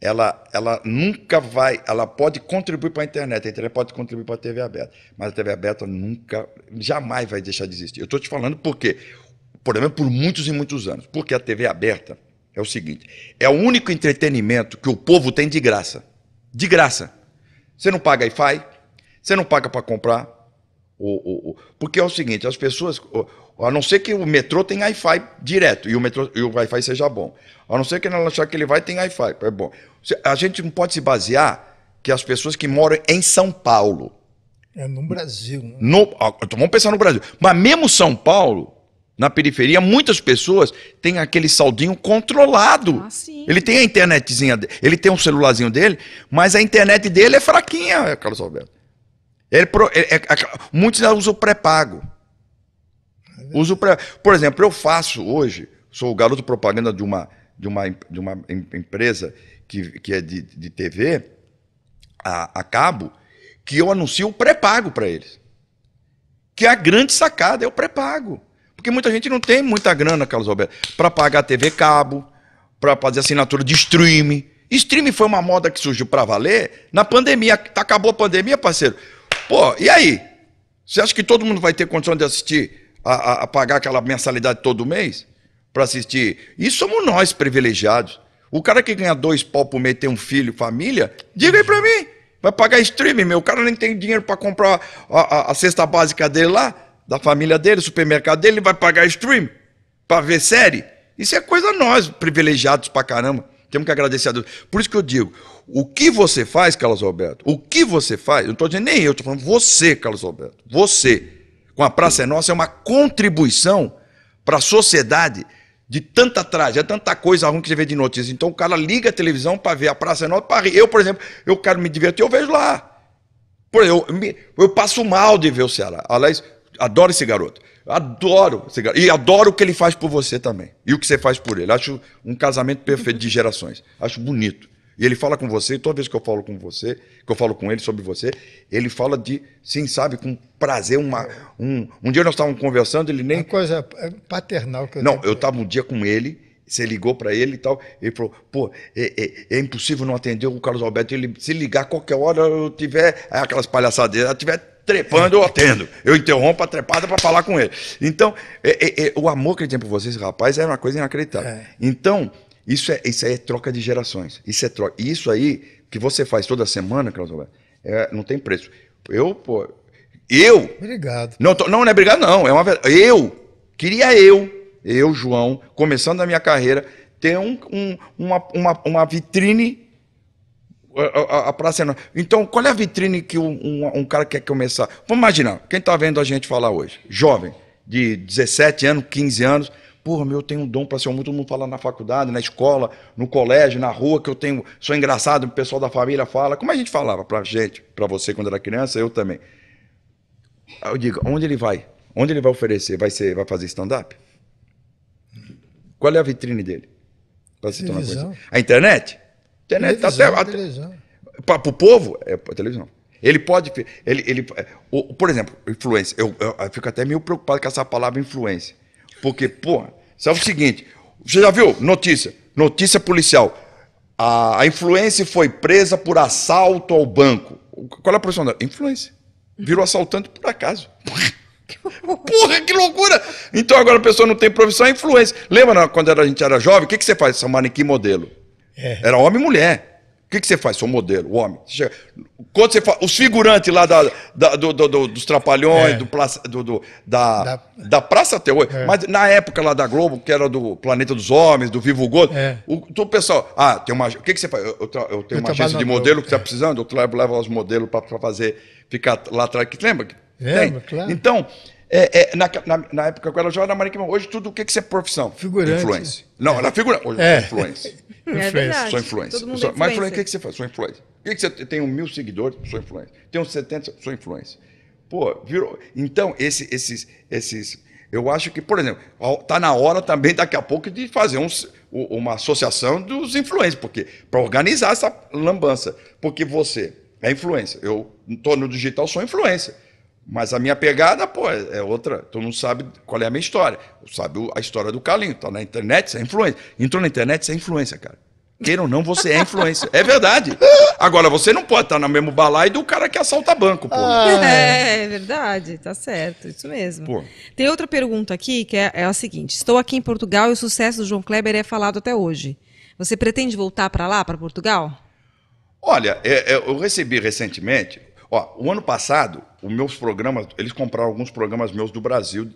Speaker 3: ela, ela nunca vai, ela pode contribuir para a internet, a internet pode contribuir para a TV aberta, mas a TV aberta nunca, jamais vai deixar de existir. Eu estou te falando porque, por exemplo, por muitos e muitos anos, porque a TV aberta, é o seguinte: é o único entretenimento que o povo tem de graça. De graça. Você não paga Wi-Fi, você não paga para comprar. o o o porque é o seguinte: as pessoas. A não ser que o metrô tenha Wi-Fi direto e o, metrô, e o Wi-Fi seja bom. A não ser que na lanchar que ele vai tem Wi-Fi. É bom. A gente não pode se basear que as pessoas que moram em São Paulo.
Speaker 2: É no Brasil. Né?
Speaker 3: No, então vamos pensar no Brasil. Mas mesmo São Paulo, na periferia, muitas pessoas têm aquele saldinho controlado. Ah, ele tem a internetzinha, ele tem um celularzinho dele, mas a internet dele é fraquinha, Carlos Alberto. Ele, ele é, é, muitos usam pré-pago. Uso pré Por exemplo, eu faço hoje, sou o garoto propaganda de uma, de uma, de uma empresa que, que é de, de TV, a, a cabo, que eu anuncio o pré-pago para eles. Que a grande sacada é o pré-pago. Porque muita gente não tem muita grana, Carlos Alberto, para pagar TV cabo, para fazer assinatura de streaming. Streaming foi uma moda que surgiu para valer na pandemia. Tá, acabou a pandemia, parceiro. Pô, e aí? Você acha que todo mundo vai ter condição de assistir, a, a, a pagar aquela mensalidade todo mês para assistir? E somos nós privilegiados. O cara que ganha dois pau por mês, tem um filho, família, diga aí para mim. Vai pagar streaming, meu. O cara nem tem dinheiro para comprar a, a, a cesta básica dele lá da família dele, supermercado dele, ele vai pagar stream para ver série. Isso é coisa nós, privilegiados pra caramba. Temos que agradecer a Deus. Por isso que eu digo, o que você faz, Carlos Alberto, o que você faz, eu não estou dizendo nem eu, estou falando você, Carlos Alberto, você, com a Praça é Nossa, é uma contribuição para a sociedade de tanta tragédia, tanta coisa ruim que você vê de notícia. Então o cara liga a televisão para ver a Praça é Nossa, rir. Eu, por exemplo, eu quero me divertir, eu vejo lá. eu, eu, passo mal de ver o Ceará. Aliás, Adoro esse garoto. Adoro esse garoto. E adoro o que ele faz por você também. E o que você faz por ele. Acho um casamento perfeito de gerações. Acho bonito. E ele fala com você, e toda vez que eu falo com você, que eu falo com ele sobre você, ele fala de, sim, sabe, com prazer. Uma, um, um dia nós estávamos conversando, ele nem. Uma coisa
Speaker 2: paternal que eu Não, eu
Speaker 3: estava um dia com ele, você ligou para ele e tal, ele falou: pô, é, é, é, impossível não atender o Carlos Alberto. Ele, se ligar qualquer hora eu tiver. aquelas palhaçadeiras, eu tiver Trepando eu atendo. Eu interrompo a trepada para falar com ele. Então, é, é, é o amor que ele tinha por vocês, rapaz, era uma coisa inacreditável. É. Então, isso é, isso é troca de gerações. Isso é troca. isso aí, que você faz toda semana, Claudio, é, não tem preço. Eu, pô. Eu. Obrigado. Não, tô, não, não é obrigado, não. É uma Eu. Queria eu, eu, João, começando a minha carreira, ter um, um, uma, uma, uma vitrine a, a, praça é Então, qual é a vitrine que um, um, um cara quer começar? Vamos imaginar, quem está vendo a gente falar hoje? Jovem, de 17 anos, 15 anos. Porra, meu, eu tenho um dom para ser um. Todo mundo fala na faculdade, na escola, no colégio, na rua, que eu tenho. Sou engraçado, o pessoal da família fala. Como a gente falava para gente, para você quando era criança, eu também. Eu digo, onde ele vai? Onde ele vai oferecer? Vai, ser, vai fazer stand-up? Qual é a vitrine dele? Para se tornar A internet?
Speaker 2: Internet, tá televisão, até, até,
Speaker 3: televisão. Para o povo, é televisão. Ele pode. Ele, ele, é, o por exemplo, influência. Eu, eu, eu, fico até meio preocupado com essa palavra influência. Porque, porra, sabe é o seguinte: você já viu? Notícia. Notícia policial. A, a influência foi presa por assalto ao banco. Qual é a profissão dela? Influência. Virou assaltante por acaso. (laughs) Porra, que loucura! Então agora a pessoa não tem profissão, é influência. Lembra quando a gente era jovem? O que, que você faz? Essa manequim modelo. É. Era homem e mulher. O que, que você faz? Sou modelo, homem. Você Quando você os figurantes lá da, da do, do, do, dos Trapalhões, é. do, do, da, da, da... Praça até hoje, é. mas na época lá da Globo, que era do Planeta dos Homens, do Vivo Gordo, é. o, todo o pessoal, ah, tem uma, o que, que você faz? Eu, eu, eu tenho eu uma agência de modelo que está é. precisando, eu levo levo os modelos para fazer, ficar lá atrás. Que, lembra? Lembra, claro. Então, é, é, na, na, na, época que eu era jovem, era manequim. Hoje tudo, o que, que você é profissão? Figurante. Influência. Não, é. era figurante. Hoje é, é influência. (laughs) É Sou influência. Todo mundo sou, é Mas o que, é que você faz? Sou influência. O que, é que você tem um mil seguidores? Sou influência. Tem uns 70, sou influência. Pô, virou. Então, esses, esses, esses. Eu acho que, por exemplo, tá na hora também, daqui a pouco, de fazer um, uma associação dos influencers, porque para organizar essa lambança. Porque você é influência. Eu estou no digital, sou influência. Mas a minha pegada, pô, é outra. Tu não sabe qual é a minha história. Tu sabe a história do Calinho. Tá na internet, você é influência. Entrou na internet, você é influência, cara. Queira ou não, você é influência. É verdade. Agora, você não pode estar no mesmo balaio do cara que assalta banco, pô. Ah, é.
Speaker 1: é, é verdade, tá certo, isso mesmo. Pô. Tem outra pergunta aqui que é, é a seguinte: estou aqui em Portugal e o sucesso do João Kleber é falado até hoje. Você pretende voltar para lá, para Portugal?
Speaker 3: Olha, é, é, eu recebi recentemente Ó, o ano passado, os meus programas, eles compraram alguns programas meus do Brasil.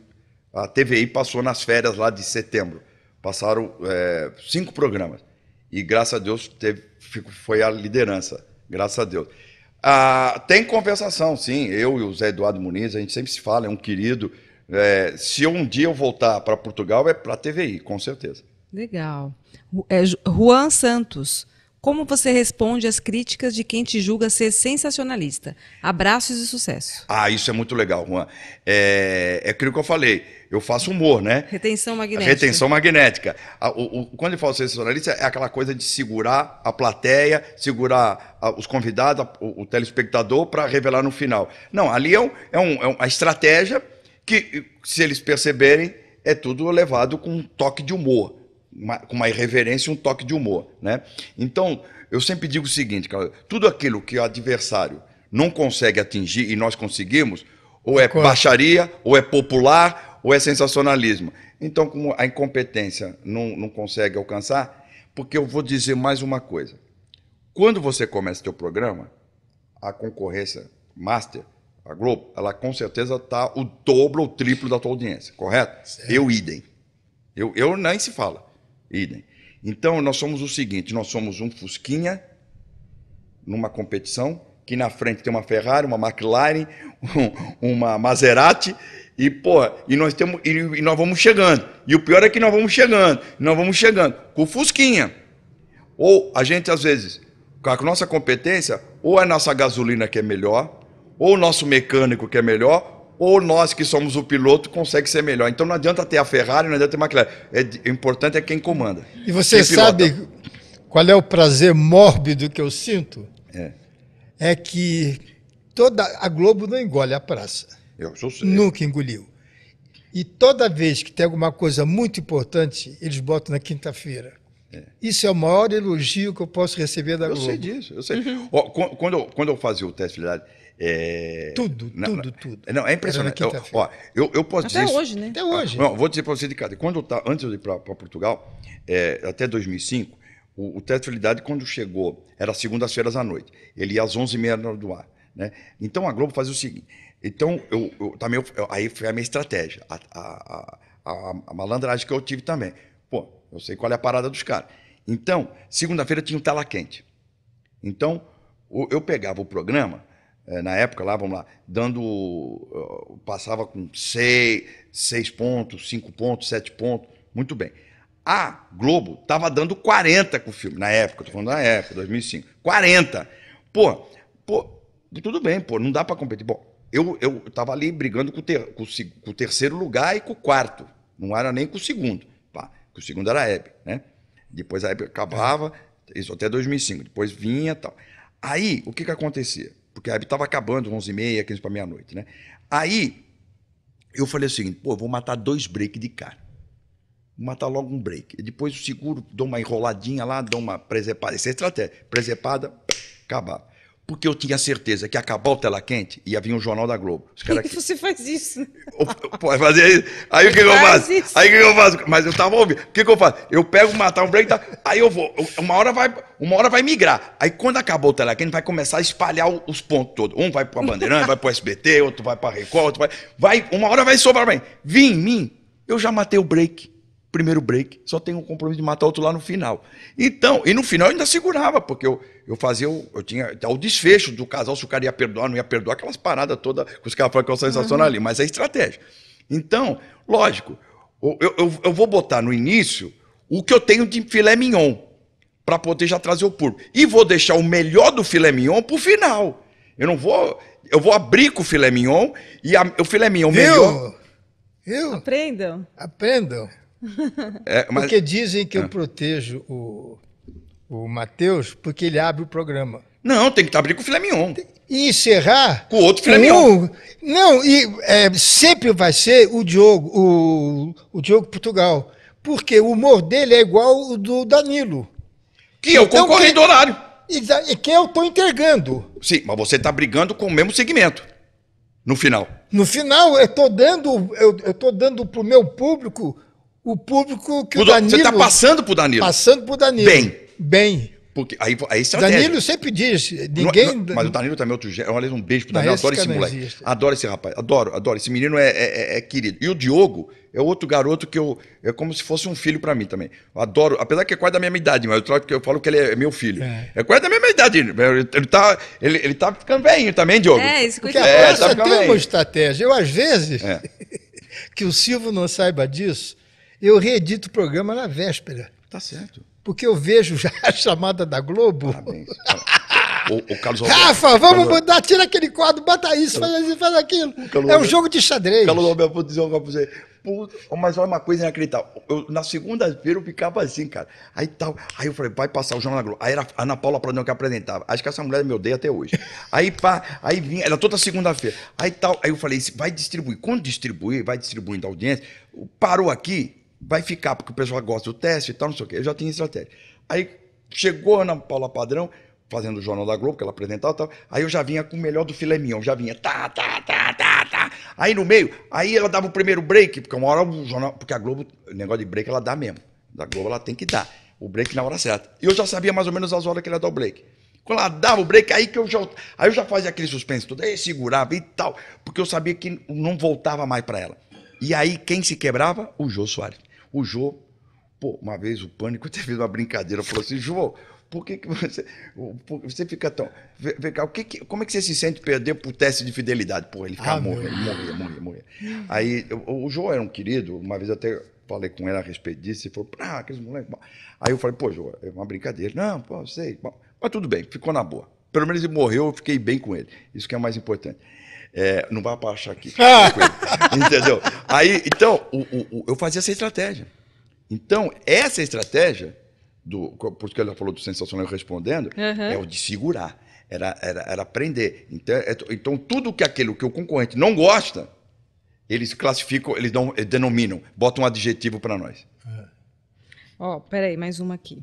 Speaker 3: A TVI passou nas férias lá de setembro. Passaram é, cinco programas. E graças a Deus teve, foi a liderança. Graças a Deus. Ah, tem conversação sim. Eu e o Zé Eduardo Muniz, a gente sempre se fala, é um querido. É, se um dia eu voltar para Portugal, é para a TVI, com certeza.
Speaker 1: Legal. É, Juan Santos. Como você responde às críticas de quem te julga ser sensacionalista? Abraços e sucesso.
Speaker 3: Ah, isso é muito legal, Juan. É, é aquilo que eu falei. Eu faço humor, né? Retenção magnética. Retenção magnética. O, o, quando ele fala sensacionalista, é aquela coisa de segurar a plateia, segurar a, os convidados, a, o, o, telespectador, para revelar no final. Não, ali é, um, é, um, é uma estratégia que, se eles perceberem, é tudo levado com um toque de humor uma, com uma irreverência e um toque de humor. Né? Então, eu sempre digo o seguinte, tudo aquilo que o adversário não consegue atingir e nós conseguimos, ou é baixaria, ou é popular, ou é sensacionalismo. Então, como a incompetência não, não consegue alcançar, porque eu vou dizer mais uma coisa. Quando você começa seu programa, a concorrência master, a Globo, ela com certeza está o dobro ou triplo da tua audiência, correto? Certo. Eu idem. Eu, eu nem se fala. Idem. Então, nós somos o seguinte: nós somos um Fusquinha numa competição, que na frente tem uma Ferrari, uma McLaren, (laughs) um, uma Maserati, e, porra, e nós, temos, e, e, nós vamos chegando. E o pior é que nós vamos chegando, nós vamos chegando com o Fusquinha. Ou a gente, às vezes, com a nossa competência, ou é a nossa gasolina que é melhor, ou o nosso mecânico que é melhor, ou nós que somos o piloto consegue ser melhor. Então não adianta ter a Ferrari, não adianta ter a McLaren. É, o importante é quem comanda. E você sabe
Speaker 2: qual é o prazer mórbido que eu sinto? É. É que toda a Globo não engole a praça. Eu, eu sei. Nunca engoliu. E toda vez que tem alguma coisa muito importante, eles botam na quinta-feira. É. Isso é o maior elogio que eu posso receber da eu Globo. Eu sei
Speaker 3: disso. Eu sei. Uhum. Quando, eu, quando eu fazia o teste de fidelidade, é... Tudo, não, tudo, tudo. Não, é impressionante. Eu, ó, eu, eu posso até dizer. Até hoje, isso. né? Até hoje. Não, vou dizer para você de cara. Quando eu tava, antes de ir para Portugal, é, até 2005, o, o Teto Realidade, quando chegou, era segundas-feiras à noite. Ele ia às 11h30 do ar. Né? Então a Globo fazia o seguinte. Então, eu, eu também, eu, aí foi a minha estratégia, a, a, a, a, malandragem que eu tive também. Pô, eu sei qual é a parada dos caras. Então, segunda-feira tinha o um tela quente. Então, eu pegava o programa é, na época lá, vamos lá, dando. passava com 6, 6 pontos, 5 pontos, 7 pontos. Muito bem. A Globo estava dando 40 com o filme, na época, estou falando na época, 2005. 40. Pô, pô, tudo bem, pô, não dá para competir. Bom, eu, eu tava ali brigando com o, ter, com, o, com o, terceiro lugar e com o quarto. Não era nem com o segundo. Pá, o segundo era a Hebe, né? Depois a Hebe acabava, isso até 2005. Depois vinha tal. Aí, o que que acontecia? porque a Hebe estava acabando, 11h30, 15 para meia-noite, né? Aí eu falei o seguinte: pô, vou matar dois breaks de cara. Vou matar logo um break. E depois o seguro, dou uma enroladinha lá, dou uma presepada. Isso é estratégia. Presepada, acabar porque eu tinha certeza que acabar o Tela Quente ia vir um Jornal da Globo. Os cara... que (laughs)
Speaker 1: você faz isso?
Speaker 3: Pode fazer isso. Aí o que, que, eu faço? Isso. Aí o que, eu faço? Mas eu tava ouvindo. O que, que eu faço? Eu pego, matar um break, tá? aí eu vou. Uma hora, vai, uma hora vai migrar. Aí quando acabou o Tela Quente, vai começar a espalhar os pontos todos. Um vai pra Bandeirante, vai pro SBT, outro vai pra Record, outro vai... vai. Uma hora vai sobrar bem. Vim em mim, eu já matei o break primeiro break, só tenho um compromisso de matar outro lá no final. Então, e no final eu ainda segurava, porque eu, eu fazia, o, eu tinha o desfecho do casal, se o cara ia perdoar, não ia perdoar, aquelas paradas todas que os caras falam que é sensacional uhum. ali, mas é estratégia. Então, lógico, eu, eu, eu vou botar no início o que eu tenho de filé mignon, para poder já trazer o público. E vou deixar o melhor do filé mignon para o final. Eu não vou, eu vou abrir com o filé mignon, e a, o filé mignon Viu? melhor...
Speaker 2: Eu? Aprendam. Aprendam. É, (laughs) mas... Porque dizem que eu ah. protejo o, o Matheus porque ele abre o programa.
Speaker 3: Não, tem que abrir com o filé mignon. E encerrar... Com outro filé mignon.
Speaker 2: não, e é, sempre vai ser o Diogo, o, o Diogo Portugal. Porque
Speaker 3: o humor dele é igual o do Danilo. Que então, é o então, concorrente horário. E que eu estou entregando. Sim, mas você está brigando com o mesmo segmento. No final.
Speaker 2: No final, eu estou dando,
Speaker 3: eu, eu dando para o meu público o público que o, o Danilo... Você está passando para o Danilo. Passando para o Danilo. Bem. Bem. Porque aí, aí é Danilo
Speaker 2: sempre diz, é- ninguém... Não, não, mas o
Speaker 3: Danilo também é outro gênio. Olha, um beijo pro Danilo, adoro esse moleque. Existe. Adoro esse rapaz, adoro, adoro. Esse menino é, é, é, é, querido. E o Diogo é outro garoto que eu... É como se fosse um filho para mim também. Adoro, apesar que é quase da mesma idade, mas eu, que eu falo que ele é meu filho. É, é quase da mesma idade. Ele tá, ele, ele tá ficando velhinho também, Diogo. É, isso que eu é, tá tem velhinho. uma estratégia. Eu, às vezes,
Speaker 2: (laughs) que o Silvio não saiba disso eu reedito o programa na véspera. Tá certo. Porque eu vejo já a chamada da Globo.
Speaker 3: O, o Carlos Alberto, Rafa, vamos Carlos...
Speaker 2: mudar, tira aquele quadro, bota isso, faz isso, faz aquilo. Carlos é um jogo
Speaker 3: de xadrez. Carlos Alberto, vou dizer uma coisa pra você. Puta, mas olha uma coisa inacreditável. Eu, na segunda-feira eu ficava assim, cara. Aí tal. Aí eu falei, vai passar o Jornal na Globo. Aí era a Ana Paula Pradão que apresentava. Acho que essa mulher me odeia até hoje. Aí pá, aí vinha, era toda segunda-feira. Aí tal. Aí eu falei, vai distribuir. Quando distribuir, vai distribuindo a audiência. Parou aqui, vai ficar porque o pessoal gosta do teste e tal, não sei o quê. Eu já tinha estratégia. Aí chegou a Ana Paula Padrão, fazendo o Jornal da Globo, que ela apresentava e tal. Aí eu já vinha com o melhor do filé mignon, já vinha tá, tá, tá, tá, tá. Aí no meio, aí ela dava o primeiro break, porque uma hora o jornal, porque a Globo, o negócio de break ela dá mesmo. Da Globo ela tem que dar o break na hora certa. E eu já sabia mais ou menos as horas que ela ia dar o break. Quando ela dava o break, aí que eu já, aí eu já fazia aquele suspense todo, aí segurava e tal, porque eu sabia que não voltava mais para ela. E aí quem se quebrava? O Jô Soares. O Jô, pô, uma vez o Pânico (laughs) teve uma brincadeira, falou assim, Jô, por que, que você, você fica tão. Cá, o que, que como é que você se sente perder por teste de fidelidade? Pô, ele ficava ah, morrendo, morria, morria, morria. Aí o, o João era um querido, uma vez até falei com ele a respeito disso, e falou, ah, aqueles moleques. Bom. Aí eu falei, pô, João, é uma brincadeira. Não, pô, sei. Bom, mas tudo bem, ficou na boa. Pelo menos ele morreu, eu fiquei bem com ele. Isso que é mais importante. É, não vai para achar aqui. (laughs) Entendeu? Aí, então, o, o, o, eu fazia essa estratégia. Então, essa estratégia, do, porque ela falou do sensacional respondendo, uhum. é o de segurar. Era, era, era aprender. Então, é, então, tudo que aquilo que o concorrente não gosta, eles classificam, eles, dão, eles denominam, botam um adjetivo para nós. É.
Speaker 1: Ó, oh, peraí, mais uma aqui.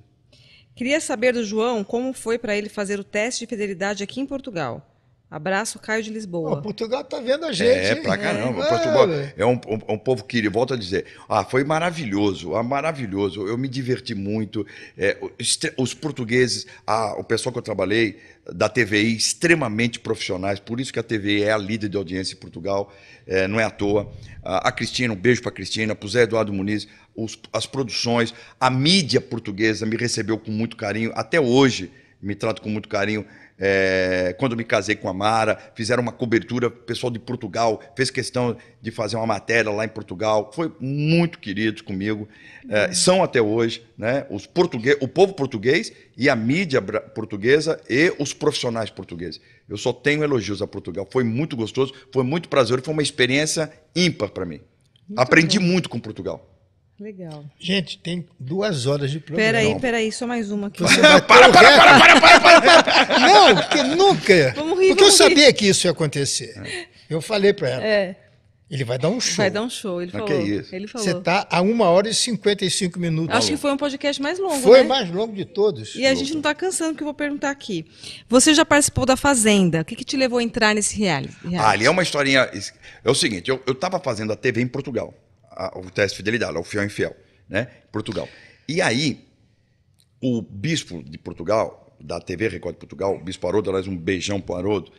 Speaker 1: Queria saber do João como foi para ele fazer o teste de fidelidade aqui em Portugal. Abraço, Caio de Lisboa. Portugal tá vendo a gente. É, para pra é, caramba. É, Portugal
Speaker 3: é um, um, um povo que, volto a dizer, ah, foi maravilhoso, ah, maravilhoso. Eu me diverti muito. É, os, os, portugueses, ah, o pessoal que eu trabalhei da TVI, extremamente profissionais, por isso que a TVI é a líder de audiência em Portugal, é, não é à toa. Ah, a Cristina, um beijo pra Cristina, pro Zé Eduardo Muniz, os, as produções, a mídia portuguesa me recebeu com muito carinho, até hoje me trato com muito carinho. É, quando me casei com a Mara, fizeram uma cobertura, pessoal de Portugal fez questão de fazer uma matéria lá em Portugal, foi muito querido comigo, é, uhum. são até hoje, né? Os portugueses, o povo português e a mídia portuguesa e os profissionais portugueses. Eu só tenho elogios a Portugal, foi muito gostoso, foi muito prazeroso, foi uma experiência ímpar para mim. Muito Aprendi bom. muito com Portugal. Legal. Gente, tem duas horas de programa. Peraí,
Speaker 1: peraí, só mais uma aqui. Você para, para, para,
Speaker 3: para,
Speaker 4: para, para, para,
Speaker 2: Não, porque nunca. Vamos rir, porque vamos eu rir. sabia que isso ia acontecer. Eu falei para ela. É. Ele vai dar um show. Vai dar um show, ele falou. Que é isso? Ele falou. Você está a 1 hora e 55 minutos.
Speaker 3: Acho que foi
Speaker 1: um podcast mais longo, Foi né? mais
Speaker 2: longo
Speaker 3: de todos. E a Louco. gente
Speaker 1: não está cansando, porque eu vou perguntar aqui. Você já participou da Fazenda. O que, que te levou a entrar nesse reality? reality? Ah,
Speaker 3: ali é uma historinha... É o seguinte, eu estava fazendo a TV em Portugal o teste de fidelidade, o fiel e infiel, né? Portugal. E aí, o bispo de Portugal, da TV Record de Portugal, o bispo Haroldo, aliás, um beijão pro Haroldo,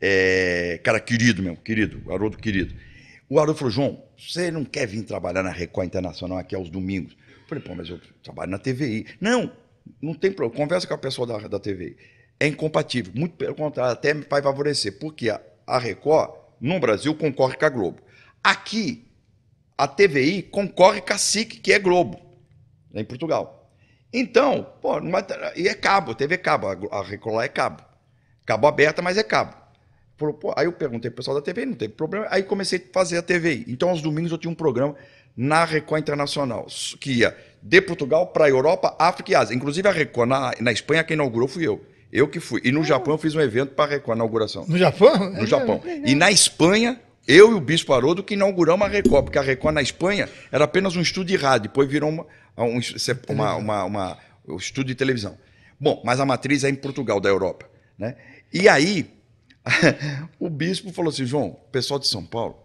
Speaker 3: é, cara querido mesmo, querido, Haroldo querido. O Haroldo falou, João, você não quer vir trabalhar na Record Internacional aqui aos domingos? Eu falei, pô, mas eu trabalho na TVI. Não, não tem problema, conversa com a pessoa da, da TVI. É incompatível, muito pelo contrário, até vai favorecer, porque a, a Record, no Brasil, concorre com a Globo. Aqui, a TVI concorre com a SIC, que é Globo, lá né, em Portugal. Então, pô, e é cabo, TV é cabo, a, a Record é cabo. Cabo aberta, mas é cabo. Pô, aí eu perguntei pro pessoal da TVI, não teve problema. Aí comecei a fazer a TVI. Então, aos domingos eu tinha um programa na Record Internacional, que ia de Portugal para a Europa, África e Ásia. Inclusive a Record na, na Espanha, quem inaugurou fui eu. Eu que fui. E no ah. Japão eu fiz um evento para a Record, inauguração. No Japão? No Japão. É, é e na Espanha eu e o Bispo Haroldo que inauguramos a Record, porque a Record na Espanha era apenas um estúdio de rádio, depois virou uma, um, é uma, uma, uma, um estúdio de televisão. Bom, mas a matriz é em Portugal, da Europa. Né? E aí, (laughs) o bispo falou assim: João, o pessoal de São Paulo,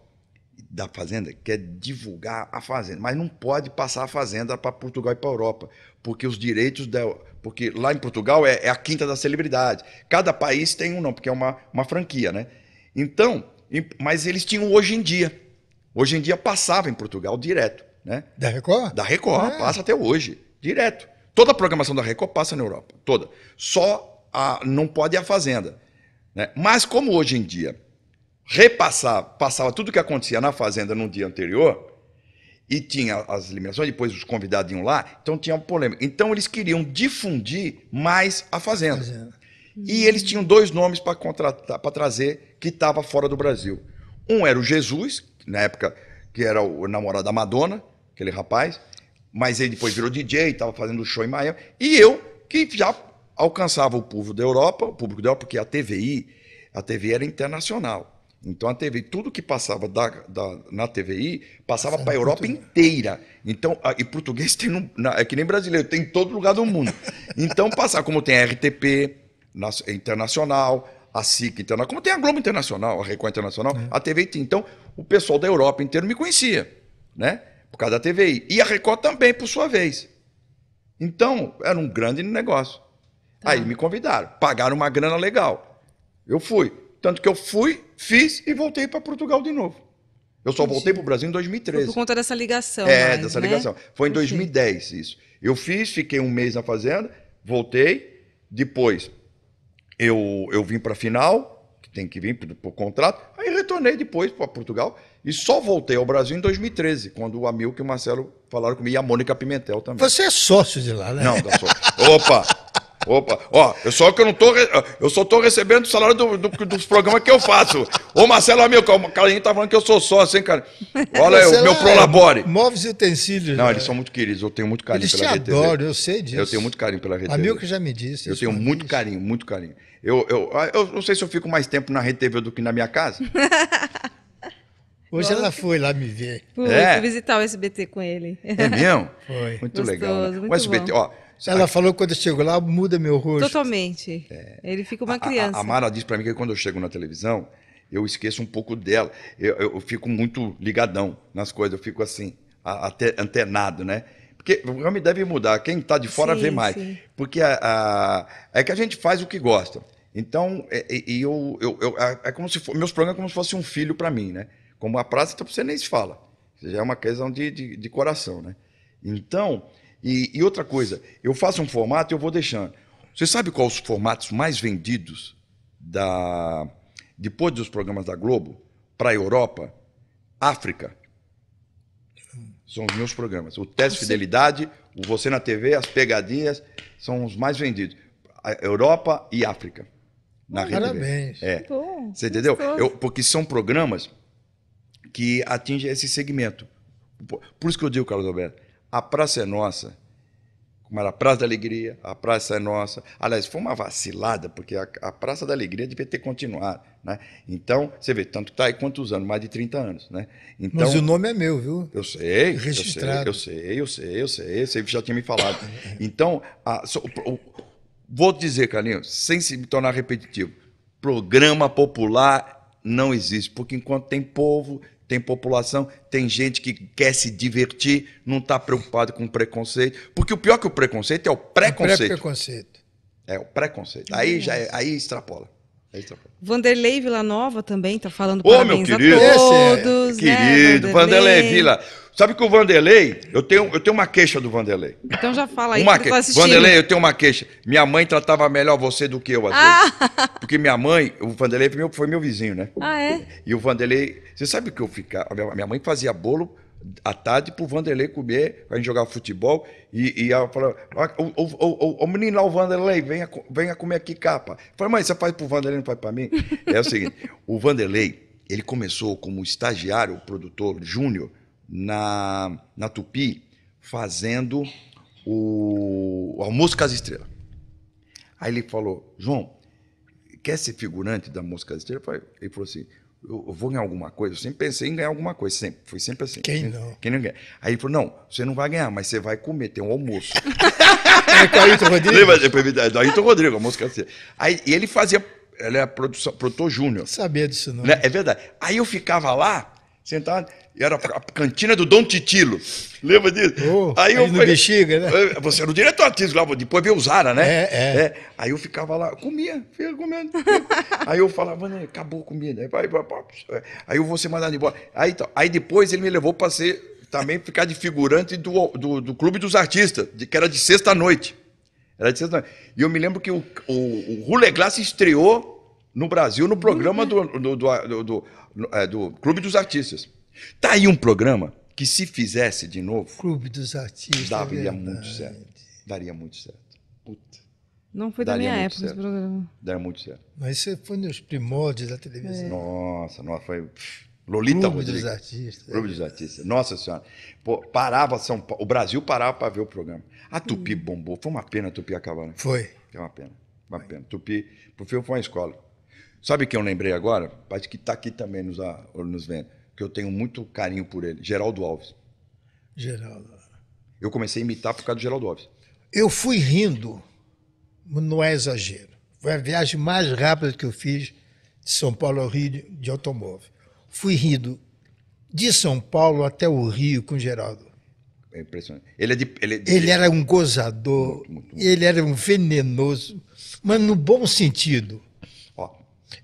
Speaker 3: da Fazenda, quer divulgar a Fazenda, mas não pode passar a Fazenda para Portugal e para a Europa, porque os direitos da. Porque lá em Portugal é, é, a quinta da celebridade. Cada país tem um, não, porque é uma, uma franquia, né? Então, mas eles tinham hoje em dia. Hoje em dia passava em Portugal direto, né? Da Record? Da Record, é. passa até hoje, direto. Toda a programação da Record passa na Europa, toda. Só a, não pode a Fazenda. Né? Mas como hoje em dia repassava, passava tudo o que acontecia na Fazenda no dia anterior, e tinha as eliminações, depois os convidados iam lá, então tinha um problema. Então eles queriam difundir mais a Fazenda. fazenda. E eles tinham dois nomes para contratar, para trazer que estava fora do Brasil. Um era o Jesus, na época que era o namorado da Madonna, aquele rapaz, mas ele depois virou DJ, estava fazendo show em Miami, e eu que já alcançava o público da Europa, o público da Europa, porque a TVI, a TV era internacional. Então a TV, tudo que passava da, da, na TVI passava para a Europa inteira. Então, a, e português tem um, na, é que nem brasileiro, tem em todo lugar do mundo. (laughs) Então passar, como tem a RTP, internacional, a SIC internacional, como tem a Globo Internacional, a Record Internacional, é. a TV. Então, o pessoal da Europa inteiro me conhecia, né? Por causa da TVI. E a Record também, por sua vez. Então, era um grande negócio. Tá. Aí me convidaram, pagaram uma grana legal. Eu fui. Tanto que eu fui, fiz e voltei para Portugal de novo. Eu só Entendi. voltei para o Brasil em 2013. Foi por
Speaker 1: conta dessa ligação. É, mais, né? dessa né? ligação.
Speaker 3: Foi em 2010 isso. Eu fiz, fiquei um mês na fazenda, voltei. Depois, eu, eu vim para a final, que tem que vir por contrato, aí retornei depois para Portugal e só voltei ao Brasil em 2013, quando o Amilco e o Marcelo falaram comigo, e a Mônica Pimentel também. Você é
Speaker 2: sócio de lá,
Speaker 3: né? Não, da sou. Opa, (laughs) Opa, ó, eu só que eu não tô, eu só tô recebendo o salário do, do, dos programas que eu faço. Ô Marcelo Amigo, o Carlinho tá falando que eu sou sócio, hein, cara? Olha o meu é Prolabore. Móveis e utensílios. Não, né? eles são muito queridos, eu tenho muito carinho eles pela te RTV. Adoro, eu sei disso. Eu tenho muito carinho pela RTV. Amigo que já me disse. Eu tenho né? muito carinho, muito carinho. Eu, eu, ah, eu, não sei se eu fico mais tempo na RTV do que na minha casa.
Speaker 2: (laughs) Hoje Nossa. ela foi lá me ver. Fui
Speaker 1: é. visitar o SBT com ele. É mesmo? Foi. Muito Gostoso, legal. Né? Muito o SBT, bom. ó. Ela
Speaker 2: falou que quando eu chego lá, muda meu rosto.
Speaker 1: Totalmente. É. Ele fica uma criança. A, a, Mara
Speaker 3: diz para mim que quando eu chego na televisão, eu esqueço um pouco dela. Eu, eu fico muito ligadão nas coisas, eu fico assim, até antenado, né? Porque o me deve mudar, quem está de fora sim, vê mais. Sim. Porque a, é que a gente faz o que gosta. Então, é, é, e, eu, eu, eu, é, é como se for, meus programas é como se fosse um filho para mim, né? Como a praça, então você nem se fala. Já é uma questão de, de, de coração, né? Então, e, e outra coisa, eu faço um formato e eu vou deixando. Você sabe quais os formatos mais vendidos da depois dos programas da Globo para a Europa, África? São os meus programas. O Teste Fidelidade, o Você na TV, as pegadinhas são os mais vendidos. A Europa e África. Na Rede Parabéns. É.
Speaker 4: Você entendeu? Eu,
Speaker 3: porque são programas que atingem esse segmento. Por isso que eu digo, Carlos Alberto, a praça é nossa, como era a Praça da Alegria, a Praça é Nossa. Aliás, foi uma vacilada, porque a, a Praça da Alegria devia ter continuado. Né? Então, você vê, tanto está aí quantos anos, mais de 30 anos. Né? Então, Mas o nome é meu, viu? Eu sei, Registrado. eu sei, eu sei, eu sei, eu sei, você já tinha me falado. Então, a, so, o, vou dizer, Carlinhos, sem se tornar repetitivo, programa popular não existe, porque enquanto tem povo, tem população, tem gente que quer se divertir, não está preocupado com preconceito. Porque o pior que o preconceito é o preconceito. É o preconceito. É o preconceito. Aí, já, é, aí extrapola.
Speaker 1: Vanderlei Vila Nova também está falando Ô, parabéns meu querido. a é todos. É, querido, né, Vanderlei. Vanderlei Vila.
Speaker 3: Sabe que o Vanderlei, eu tenho, eu tenho uma queixa do Vanderlei.
Speaker 1: Então já fala aí. Uma que... tá Vanderlei, eu
Speaker 3: tenho uma queixa. Minha mãe tratava melhor você do que eu, às ah. vezes. Porque minha mãe, o Vanderlei foi meu, foi meu vizinho, né? Ah, é? E o Vanderlei. Você sabe que eu ficava. Minha mãe fazia bolo à tarde pro Vanderlei comer, pra gente jogar futebol. E, e ela falou: ah, o, o, o, o, menino lá, o Vanderlei, venha, venha comer aqui capa. Eu falei, mãe, você faz pro Vanderlei, não faz pra mim? É o seguinte: o Vanderlei, ele começou como estagiário, produtor júnior na, na Tupi fazendo o, o Almoço Casa Estrela. Aí ele falou, João, quer ser figurante da Almoço Casa Estrela? Ele falou assim, eu vou ganhar alguma coisa. Eu sempre pensei em ganhar alguma coisa, sempre. Foi sempre assim. Quem não? Quem não ganha. Aí ele falou: não, você não vai ganhar, mas você vai comer, tem um almoço. (laughs) é com o Ailton Rodrigo? Lembra? Do Ailton Rodrigo, almoço que assim. Aí ele fazia. Ele era produtor júnior.
Speaker 2: Sabia disso,
Speaker 3: não. Né? É verdade. Aí eu ficava lá sentado. E era a cantina do Dom Titilo. Lembra disso? Oh, aí eu falei, bexiga, né? Você era o diretor artístico lá, depois veio o Zara, né? É, é. é. Aí eu ficava lá, comia, ficava comendo. (laughs) aí eu falava, né, acabou a comida. Aí, aí eu vou ser mandado embora. Aí, então, aí depois ele me levou para ser também ficar de figurante do, do, do Clube dos Artistas, de, que era de sexta-noite. Era de sexta-noite. E eu me lembro que o, o, o Rule Glass estreou no Brasil no programa uhum. do, do, do, do, é, do Clube dos Artistas. Tá aí um programa que se fizesse de novo. Clube dos Artistas. É daria muito certo. Daria muito certo. Puta.
Speaker 2: Não foi da minha época esse programa.
Speaker 3: Daria muito certo.
Speaker 2: Mas isso foi nos primórdios da televisão. É.
Speaker 3: Nossa, nossa, foi. Lolita Clube dos
Speaker 2: Artistas.
Speaker 3: É Clube dos Artistas. Nossa Senhora. Pô, parava São Paulo. O Brasil parava para ver o programa. A Tupi hum. bombou. Foi uma pena a Tupi acabar, né? Foi. Foi uma pena. Uma pena. Tupi, porque foi uma escola. Sabe que eu lembrei agora? Parece que está aqui também nos, nos vendo. Que eu tenho muito carinho por ele. Geraldo Alves. Geraldo. Eu comecei a imitar por causa do Geraldo Alves.
Speaker 2: Eu fui rindo, não é exagero. Foi a viagem mais rápida que eu fiz de São Paulo ao Rio de automóvel. Fui rindo de São Paulo até o Rio com Geraldo.
Speaker 3: É impressionante. Ele, é de, ele, é de... ele
Speaker 2: era um gozador, muito, muito, muito. ele era um venenoso, mas no bom sentido.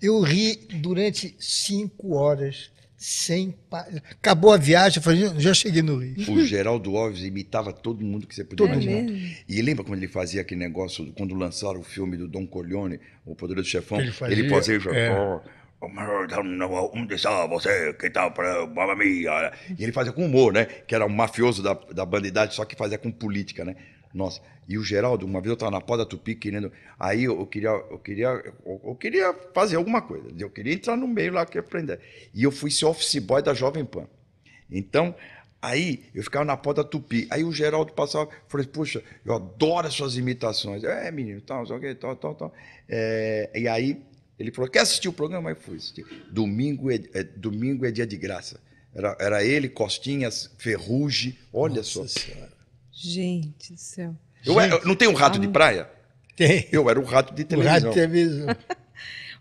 Speaker 2: Eu ri durante cinco horas sem pa... acabou a viagem, eu falei, já cheguei no Rio. O
Speaker 3: Geraldo Alves imitava todo mundo que você podia imaginar. E lembra quando ele fazia aquele negócio quando lançaram o filme do Don Corleone, O Poderoso Chefão? Ele fazia, ele fazia é. um de você que tá para E ele fazia com humor, né? Que era um mafioso da, da bandidade, só que fazia com política, né? Nossa, e o Geraldo, uma vez eu estava na Pó da Tupi querendo. Aí eu, eu queria, eu queria, eu, eu, queria fazer alguma coisa. Eu queria entrar no meio lá que aprender. E eu fui ser office boy da Jovem Pan. Então, aí eu ficava na Pó da Tupi. Aí o Geraldo passava, falei, puxa, eu adoro as suas imitações. É, menino, tal, tal, tal, tal, tal. É, e aí ele falou, quer assistir o programa? Aí fui assistir. Domingo é, é domingo é dia de graça. Era, era ele, Costinhas, Ferrugem, olha Nossa só. Senhora.
Speaker 1: Gente do céu.
Speaker 3: Eu, Gente, não tem um rato de praia? Tem. Eu era um rato de televisão. rato de
Speaker 1: televisão. (laughs)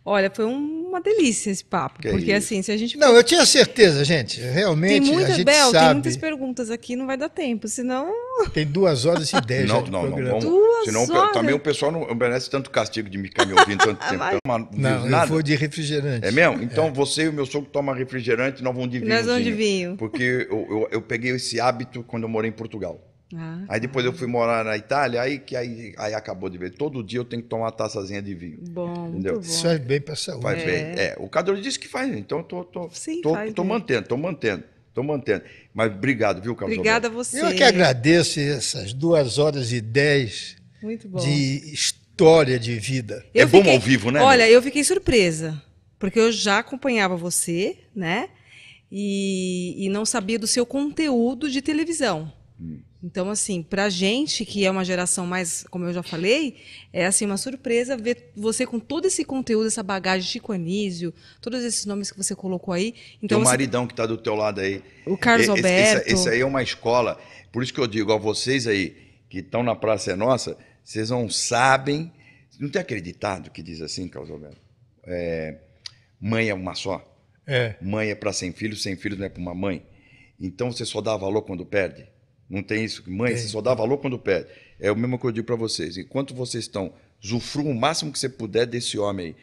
Speaker 1: Olha, foi uma delícia esse papo, que porque é assim, se a gente Não, eu tinha
Speaker 2: certeza, gente, realmente
Speaker 1: tem muita, a gente Bel, sabe. tem muitas perguntas aqui, não vai dar tempo, senão
Speaker 2: (laughs) Tem duas horas e dez não, já de não, programa. Não, vamos, duas senão horas? também o
Speaker 3: pessoal não merece tanto castigo de me ficar me ouvindo tanto (laughs) tempo. Então, uma, não, não foi de refrigerante. É mesmo? É. Então é. você e o meu sogro tomam refrigerante, nós vamos de vinho. Nós vamos de vinho. Porque eu, eu, eu peguei esse hábito quando eu morei em Portugal. Ah, aí depois eu tá. fui morar na Itália, aí que aí, aí acabou de ver. Todo dia eu tenho que tomar uma taçazinha de vinho. Bom, entendeu? Muito bom. Faz
Speaker 2: bem para a saúde. Faz é. bem. É,
Speaker 3: é o Cadro disse que faz, então eu tô, tô, Sim, tô, tô mantendo, tô mantendo. Estou mantendo. Mas obrigado, viu, Carlos? Obrigada a você. Eu é que agradeço
Speaker 2: essas duas horas e dez de história de vida. É eu é fiquei... bom ao vivo, né? Olha,
Speaker 1: eu fiquei surpresa, porque eu já acompanhava você, né? E, e não sabia do seu conteúdo de televisão. Hum. Então, assim, para gente que é uma geração mais, como eu já falei, é assim uma surpresa ver você com todo esse conteúdo, essa bagagem, Chico Anísio, todos esses nomes que você colocou aí. Então, o você... maridão
Speaker 3: que está do teu lado aí. O Carlos esse, Alberto. Esse, esse aí é uma escola. Por isso que eu digo a vocês aí, que estão na Praça é Nossa, vocês não sabem, não tem acreditado que diz assim, Carlos Alberto? É, mãe é uma só. É. Mãe é para sem filhos, sem filhos não é para uma mãe. Então você só dá valor quando perde. Não tem isso. Mãe, você só dá valor quando pede. É o mesmo que eu digo para vocês. Enquanto vocês estão, zufru o máximo que você puder desse homem aí.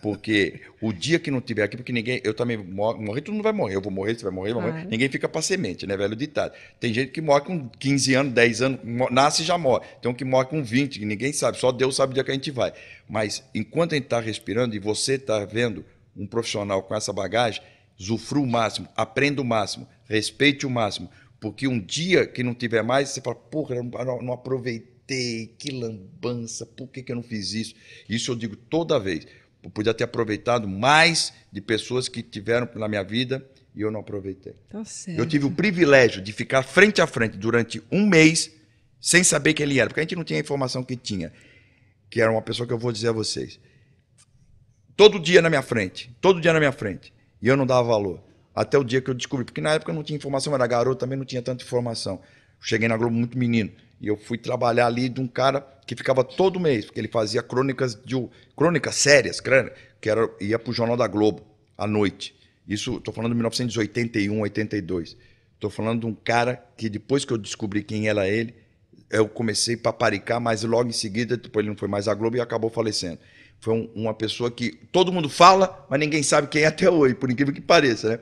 Speaker 3: Porque o dia que não tiver aqui, porque ninguém. Eu também morro morri, todo mundo vai morrer. Eu vou morrer, você vai morrer, vai ah. morrer. Ninguém fica para semente, né? Velho ditado. Tem gente que morre com 15 anos, 10 anos, nasce e já morre. Tem um que morre com 20, que ninguém sabe. Só Deus sabe o dia que a gente vai. Mas enquanto a gente está respirando e você está vendo um profissional com essa bagagem, zufrua o máximo, aprenda o máximo, respeite o máximo porque um dia que não tiver mais, você fala, porra, não, não aproveitei, que lambança, por que, que eu não fiz isso? Isso eu digo toda vez. Eu podia ter aproveitado mais de pessoas que tiveram na minha vida e eu não aproveitei.
Speaker 4: Tá eu tive
Speaker 3: o privilégio de ficar frente a frente durante um mês sem saber quem ele era, porque a gente não tinha a informação que tinha, que era uma pessoa que eu vou dizer a vocês. Todo dia na minha frente, todo dia na minha frente, e eu não dava valor. Até o dia que eu descobri, porque na época não tinha informação, era garoto, também não tinha tanta informação. Cheguei na Globo muito menino. E eu fui trabalhar ali de um cara que ficava todo mês, porque ele fazia crônicas de crônicas sérias, que era, ia para o Jornal da Globo à noite. Isso, estou falando de 1981, 82. Estou falando de um cara que depois que eu descobri quem era ele, eu comecei a paparicar, mas logo em seguida, depois ele não foi mais à Globo e acabou falecendo foi um, uma pessoa que todo mundo fala, mas ninguém sabe quem é até hoje, por incrível que pareça, né?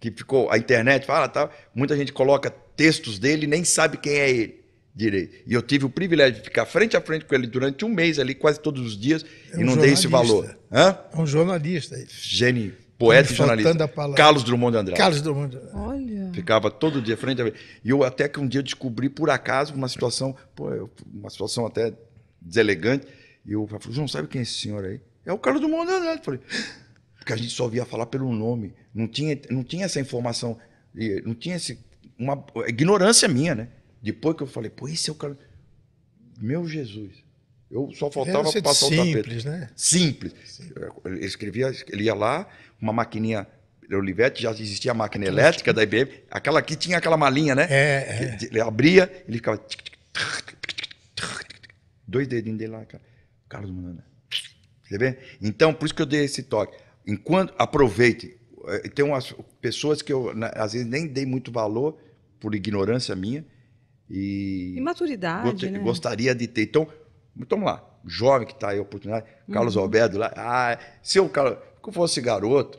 Speaker 3: Que ficou, a internet fala, tal, tá, muita gente coloca textos dele e nem sabe quem é ele direito. E eu tive o privilégio de ficar frente a frente com ele durante um mês ali, quase todos os dias, é um e não dei esse valor. Hã? É um
Speaker 2: jornalista.
Speaker 3: Gênio, poeta e jornalista. Carlos Drummond de Andrade. Carlos Drummond
Speaker 4: de Andrade. Olha.
Speaker 3: Ficava todo dia frente a frente. E eu até que um dia descobri, por acaso, uma situação, pô, uma situação até deselegante, e o pai falou: João, sabe quem é esse senhor aí? É o cara do Mundo Andrade. falei: a gente só via falar pelo nome. Não tinha, não tinha essa informação, não tinha esse, uma ignorância minha, né? Depois que eu falei, pô, esse é o cara. Meu Jesus. Eu só faltava passar simples, o tapete. Né? Simples, né? Ele escrevia, ele ia lá, uma maquininha Olivetti, já existia a máquina elétrica da IBM, aquela aqui tinha aquela malinha, né? É, é. Ele abria, ele ficava. Dois dedinhos dele lá, cara. Carlos Mundané. Entendeu? Então, por isso que eu dei esse toque. Enquanto aproveite, eh, tem umas pessoas que eu né, às vezes nem dei muito valor por ignorância minha e
Speaker 1: imaturidade, gost, né?
Speaker 3: gostaria de ter. Então, então vamos lá, jovem que está aí a oportunidade, Carlos uhum. Alberto lá, ah, se eu cara, que eu fosse garoto,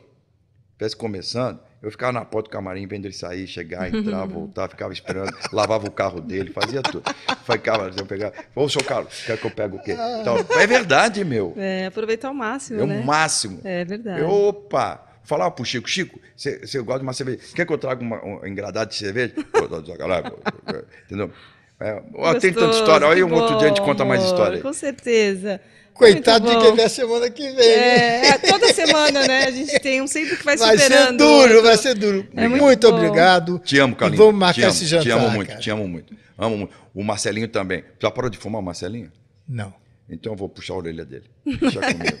Speaker 3: estivesse começando, eu ficava na porta do camarim vendo ele sair, chegar, (laughs) entrar, voltar, ficava esperando, lavava o carro dele, fazia tudo. foi Carlos, eu pegava. Ô, seu Carlos, quer que eu pego o quê? Ah. Então, é verdade, meu.
Speaker 1: É, aproveitar o máximo. É o né?
Speaker 3: máximo. É verdade. Eu, opa! Falava pro Chico, Chico, você gosta de uma cerveja? Quer que eu traga uma, um engradado de cerveja? Entendeu? É, tem tanta história. Aí um bom, outro dia a gente conta amor, mais história.
Speaker 1: Com certeza. Coitado de quem vem a semana que vem. É, é, toda semana, né? A gente tem um sempre que vai, vai (laughs) superando. Vai ser duro, vai
Speaker 2: ser duro. É muito, muito obrigado. Te amo, Carlinhos. Vamos marcar amo, esse jantar. Te amo muito, cara.
Speaker 3: te amo muito. Amo muito. O Marcelinho também. Já parou de fumar, Marcelinho? Não. Então eu vou puxar a orelha dele. Deixa comigo.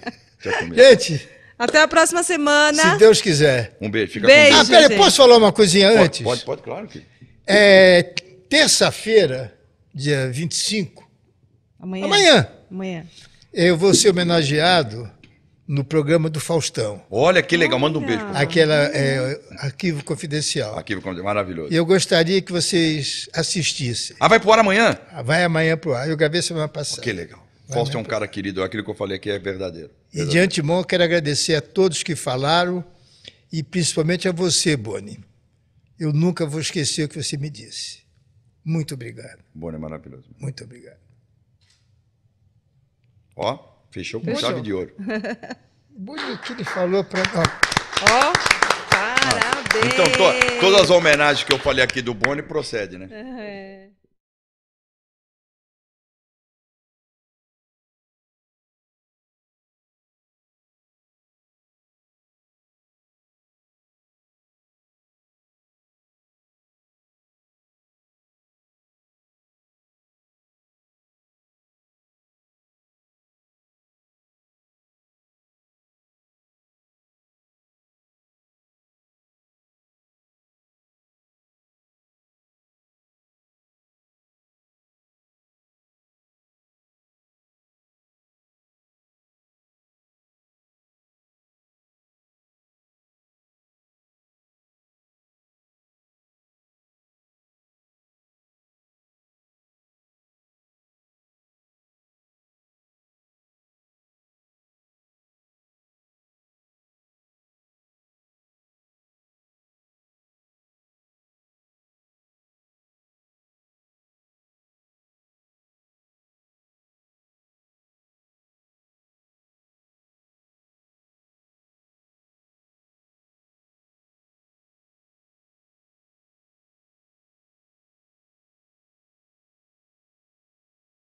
Speaker 3: comigo. Gente.
Speaker 2: Até a próxima semana. Se
Speaker 3: Deus quiser. Um beijo. Fica beijo, com Deus. Ah, peraí, posso
Speaker 2: falar uma coisinha pode, antes? Pode, pode, claro que. É, terça-feira, dia 25. Amanhã. Amanhã. Amanhã eu vou ser homenageado no programa do Faustão.
Speaker 3: Olha que legal, manda um beijo. Aquela é,
Speaker 2: arquivo confidencial.
Speaker 3: Arquivo confidencial, maravilhoso. E eu
Speaker 2: gostaria que vocês assistissem.
Speaker 3: Ah, vai pro ar amanhã? Ah, vai
Speaker 2: amanhã pro ar. Eu gravei semana passada. Que legal. Vai Fausto é um
Speaker 3: cara querido, aquilo que eu falei aqui é verdadeiro. E de
Speaker 2: antemão eu quero agradecer a todos que falaram e principalmente a você, Boni. Eu nunca vou esquecer o que você me disse. Muito obrigado.
Speaker 3: Boni é maravilhoso. Muito obrigado. Ó, fechou com chave de ouro.
Speaker 2: Bonitinho ele falou para nós.
Speaker 4: Ó,
Speaker 3: parabéns. Então, to, todas as homenagens que eu falei aqui do Boni procedem, né?
Speaker 4: É.